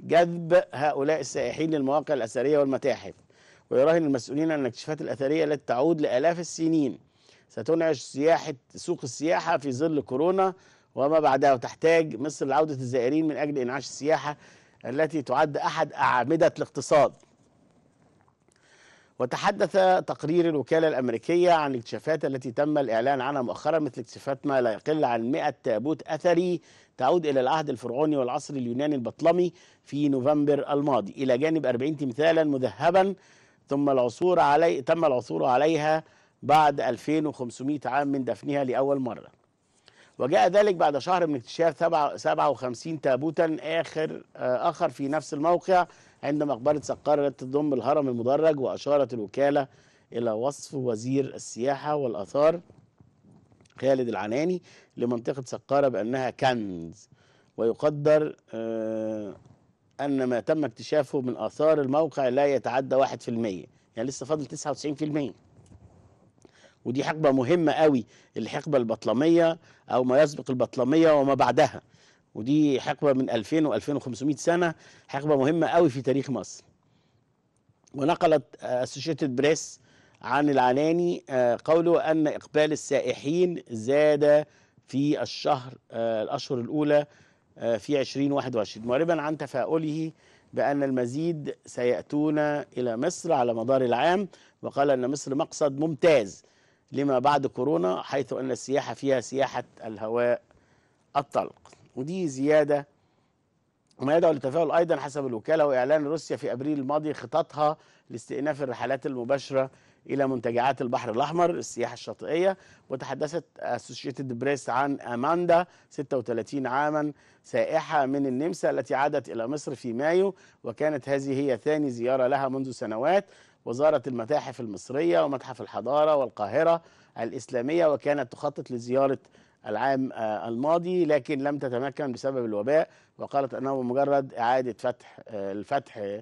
جذب هؤلاء السائحين للمواقع الأثرية والمتاحف ويراهن المسؤولين أن الاكتشافات الأثرية التي تعود لآلاف السنين ستنعش سياحة سوق السياحة في ظل كورونا وما بعدها وتحتاج مصر لعودة الزائرين من أجل إنعاش السياحة التي تعد أحد أعمدة الاقتصاد وتحدث تقرير الوكالة الأمريكية عن الاكتشافات التي تم الإعلان عنها مؤخرا مثل اكتشافات ما لا يقل عن 100 تابوت أثري تعود إلى العهد الفرعوني والعصر اليوناني البطلمي في نوفمبر الماضي إلى جانب 40 تمثالا مذهبا ثم العثور علي تم العثور عليها بعد 2500 عام من دفنها لأول مرة وجاء ذلك بعد شهر من اكتشاف 57 تابوتا آخر آه، آخر في نفس الموقع عند مقبرة سقارة التي تضم الهرم المدرج وأشارت الوكالة إلى وصف وزير السياحة والآثار خالد العناني لمنطقة سقارة بأنها كنز ويقدر آه أن ما تم اكتشافه من آثار الموقع لا يتعدى 1% يعني لسه فاضل 99% ودي حقبة مهمة قوي الحقبة البطلمية أو ما يسبق البطلمية وما بعدها ودي حقبة من 2000 و 2500 سنة حقبة مهمة قوي في تاريخ مصر ونقلت اسوشيتد بريس عن العناني آه، قوله أن إقبال السائحين زاد في الشهر آه، الأشهر الأولى آه، في 2021 معربا عن تفاؤله بأن المزيد سيأتون إلى مصر على مدار العام وقال أن مصر مقصد ممتاز لما بعد كورونا حيث أن السياحة فيها سياحة الهواء الطلق ودي زيادة وما يدعو للتفاؤل أيضا حسب الوكالة وإعلان روسيا في أبريل الماضي خططها لاستئناف الرحلات المباشرة إلى منتجعات البحر الأحمر السياحة الشاطئية وتحدثت أسوشيتد بريس عن أماندا 36 عاما سائحة من النمسا التي عادت إلى مصر في مايو وكانت هذه هي ثاني زيارة لها منذ سنوات وزارة المتاحف المصرية ومتحف الحضارة والقاهرة الإسلامية وكانت تخطط لزيارة العام آه، الماضي لكن لم تتمكن بسبب الوباء وقالت أنه مجرد إعادة فتح آه، الفتح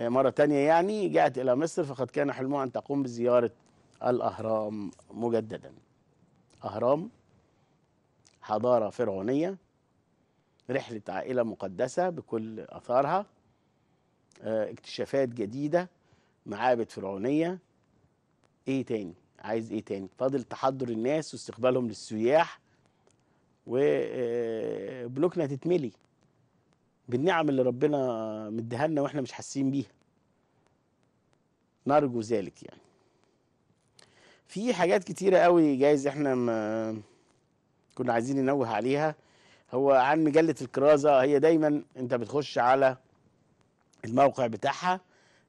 مرة تانية يعني جاءت إلى مصر فقد كان حلمها أن تقوم بزيارة الأهرام مجددا أهرام حضارة فرعونية رحلة عائلة مقدسة بكل أثارها آه، اكتشافات جديدة معابد فرعونية إيه تاني عايز إيه تاني فاضل تحضر الناس واستقبالهم للسياح وبلوكنا آه، تتملي بالنعم اللي ربنا مديها لنا واحنا مش حاسين بيها نرجو ذلك يعني في حاجات كتيرة قوي جايز احنا ما كنا عايزين ننوه عليها هو عن مجلة الكرازة هي دايما انت بتخش على الموقع بتاعها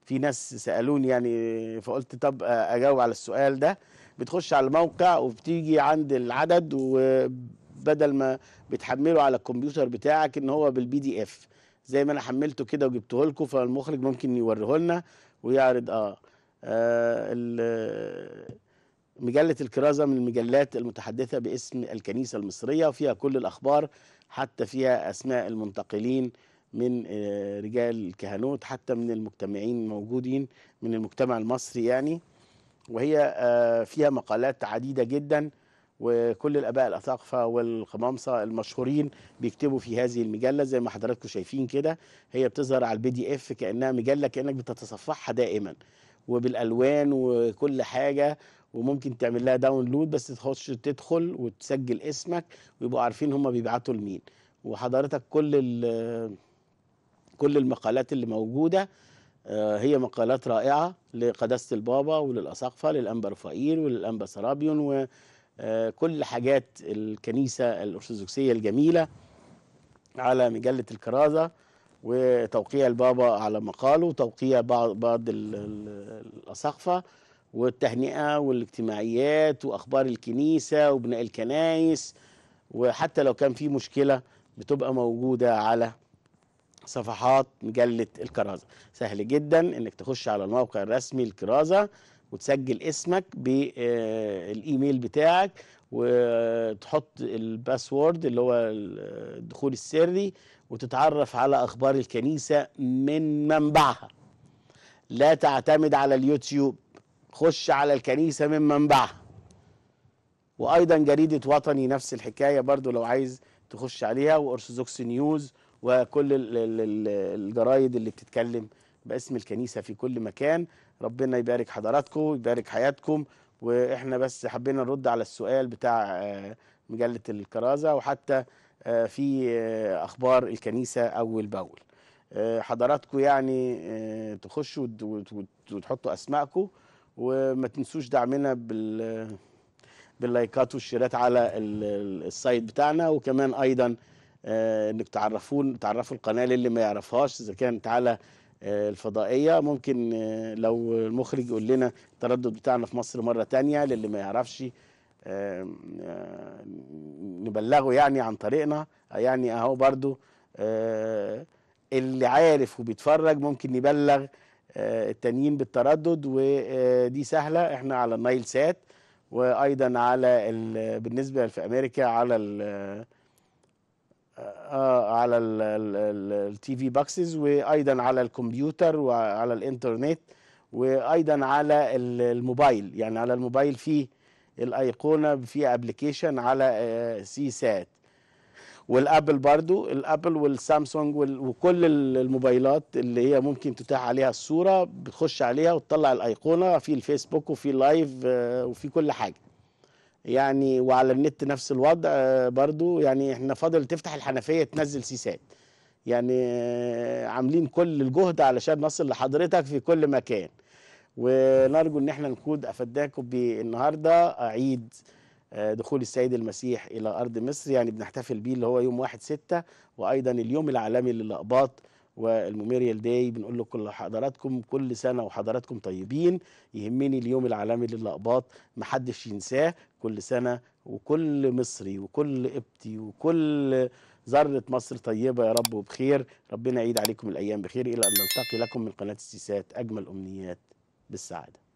في ناس سألوني يعني فقلت طب اجاوب على السؤال ده بتخش على الموقع وبتيجي عند العدد وبدل ما بتحمله على الكمبيوتر بتاعك ان هو بالبي دي اف زي ما انا حملته كده وجبته لكم فالمخرج ممكن يوريه لنا ويعرض اه, آه مجلة الكرازة من المجلات المتحدثة باسم الكنيسة المصرية وفيها كل الأخبار حتى فيها أسماء المنتقلين من آه، رجال الكهنوت حتى من المجتمعين الموجودين من المجتمع المصري يعني وهي آه، فيها مقالات عديدة جدا وكل الاباء الاتاقفه والقمامصه المشهورين بيكتبوا في هذه المجله زي ما حضراتكم شايفين كده هي بتظهر على البي دي اف كانها مجله كانك بتتصفحها دائما وبالالوان وكل حاجه وممكن تعمل لها داونلود بس تخش تدخل وتسجل اسمك ويبقوا عارفين هم بيبعتوا لمين وحضرتك كل كل المقالات اللي موجوده آه، هي مقالات رائعه لقداسه البابا وللاساقفه للانبا رفائيل وللانبا سرابيون و... كل حاجات الكنيسة الأرثوذكسية الجميلة على مجلة الكرازة وتوقيع البابا على مقاله وتوقيع بعض, بعض الأسقفة والتهنئة والاجتماعيات وأخبار الكنيسة وبناء الكنايس وحتى لو كان في مشكلة بتبقى موجودة على صفحات مجلة الكرازة سهل جدا انك تخش على الموقع الرسمي الكرازة وتسجل اسمك بالايميل آه، بتاعك وتحط الباسورد اللي هو الدخول السري وتتعرف على اخبار الكنيسه من منبعها لا تعتمد على اليوتيوب خش على الكنيسه من منبعها وايضا جريده وطني نفس الحكايه برضو لو عايز تخش عليها وارثوذكس نيوز وكل الجرايد اللي بتتكلم باسم الكنيسه في كل مكان ربنا يبارك حضراتكم ويبارك حياتكم واحنا بس حبينا نرد على السؤال بتاع آه، مجله الكرازه وحتى آه، في آه، اخبار الكنيسه اول باول حضراتكم يعني تخشوا وتحطوا اسماءكم وما تنسوش دعمنا بال باللايكات والشيرات على السايت بتاعنا وكمان ايضا انك تعرفون تعرفوا القناه للي ما يعرفهاش اذا كانت على الفضائية ممكن آه، لو المخرج يقول لنا التردد بتاعنا في مصر مرة تانية للي ما يعرفش نبلغه يعني عن طريقنا يعني اهو برضو آه، اللي عارف وبيتفرج ممكن يبلغ آه، التانيين بالتردد ودي سهلة احنا على النايل سات وايضا على بالنسبة في امريكا على آه، آه، على التي في بوكسز وايضا على الكمبيوتر وعلى الانترنت وايضا على الموبايل يعني على الموبايل في الايقونه في ابلكيشن على آه، سي سات والابل برضو الابل والسامسونج وكل الموبايلات اللي هي ممكن تتاح عليها الصوره بتخش عليها وتطلع الايقونه في الفيسبوك وفي اللايف وفي كل حاجه يعني وعلى النت نفس الوضع آه، برضو يعني احنا فاضل تفتح الحنفيه تنزل سيسات يعني آه، عاملين كل الجهد علشان نصل لحضرتك في كل مكان ونرجو ان احنا نكون افداكم بالنهارده عيد آه، دخول السيد المسيح الى ارض مصر يعني بنحتفل بيه اللي هو يوم 1 6 وايضا اليوم العالمي للاقباط والميموريال داي بنقول لكم حضراتكم كل سنه وحضراتكم طيبين يهمني اليوم العالمي للاقباط محدش ينساه كل سنه وكل مصري وكل قبطي وكل ذرة مصر طيبة يا رب وبخير ربنا يعيد عليكم الأيام بخير إلى أن نلتقي لكم من قناة السيسات أجمل أمنيات بالسعادة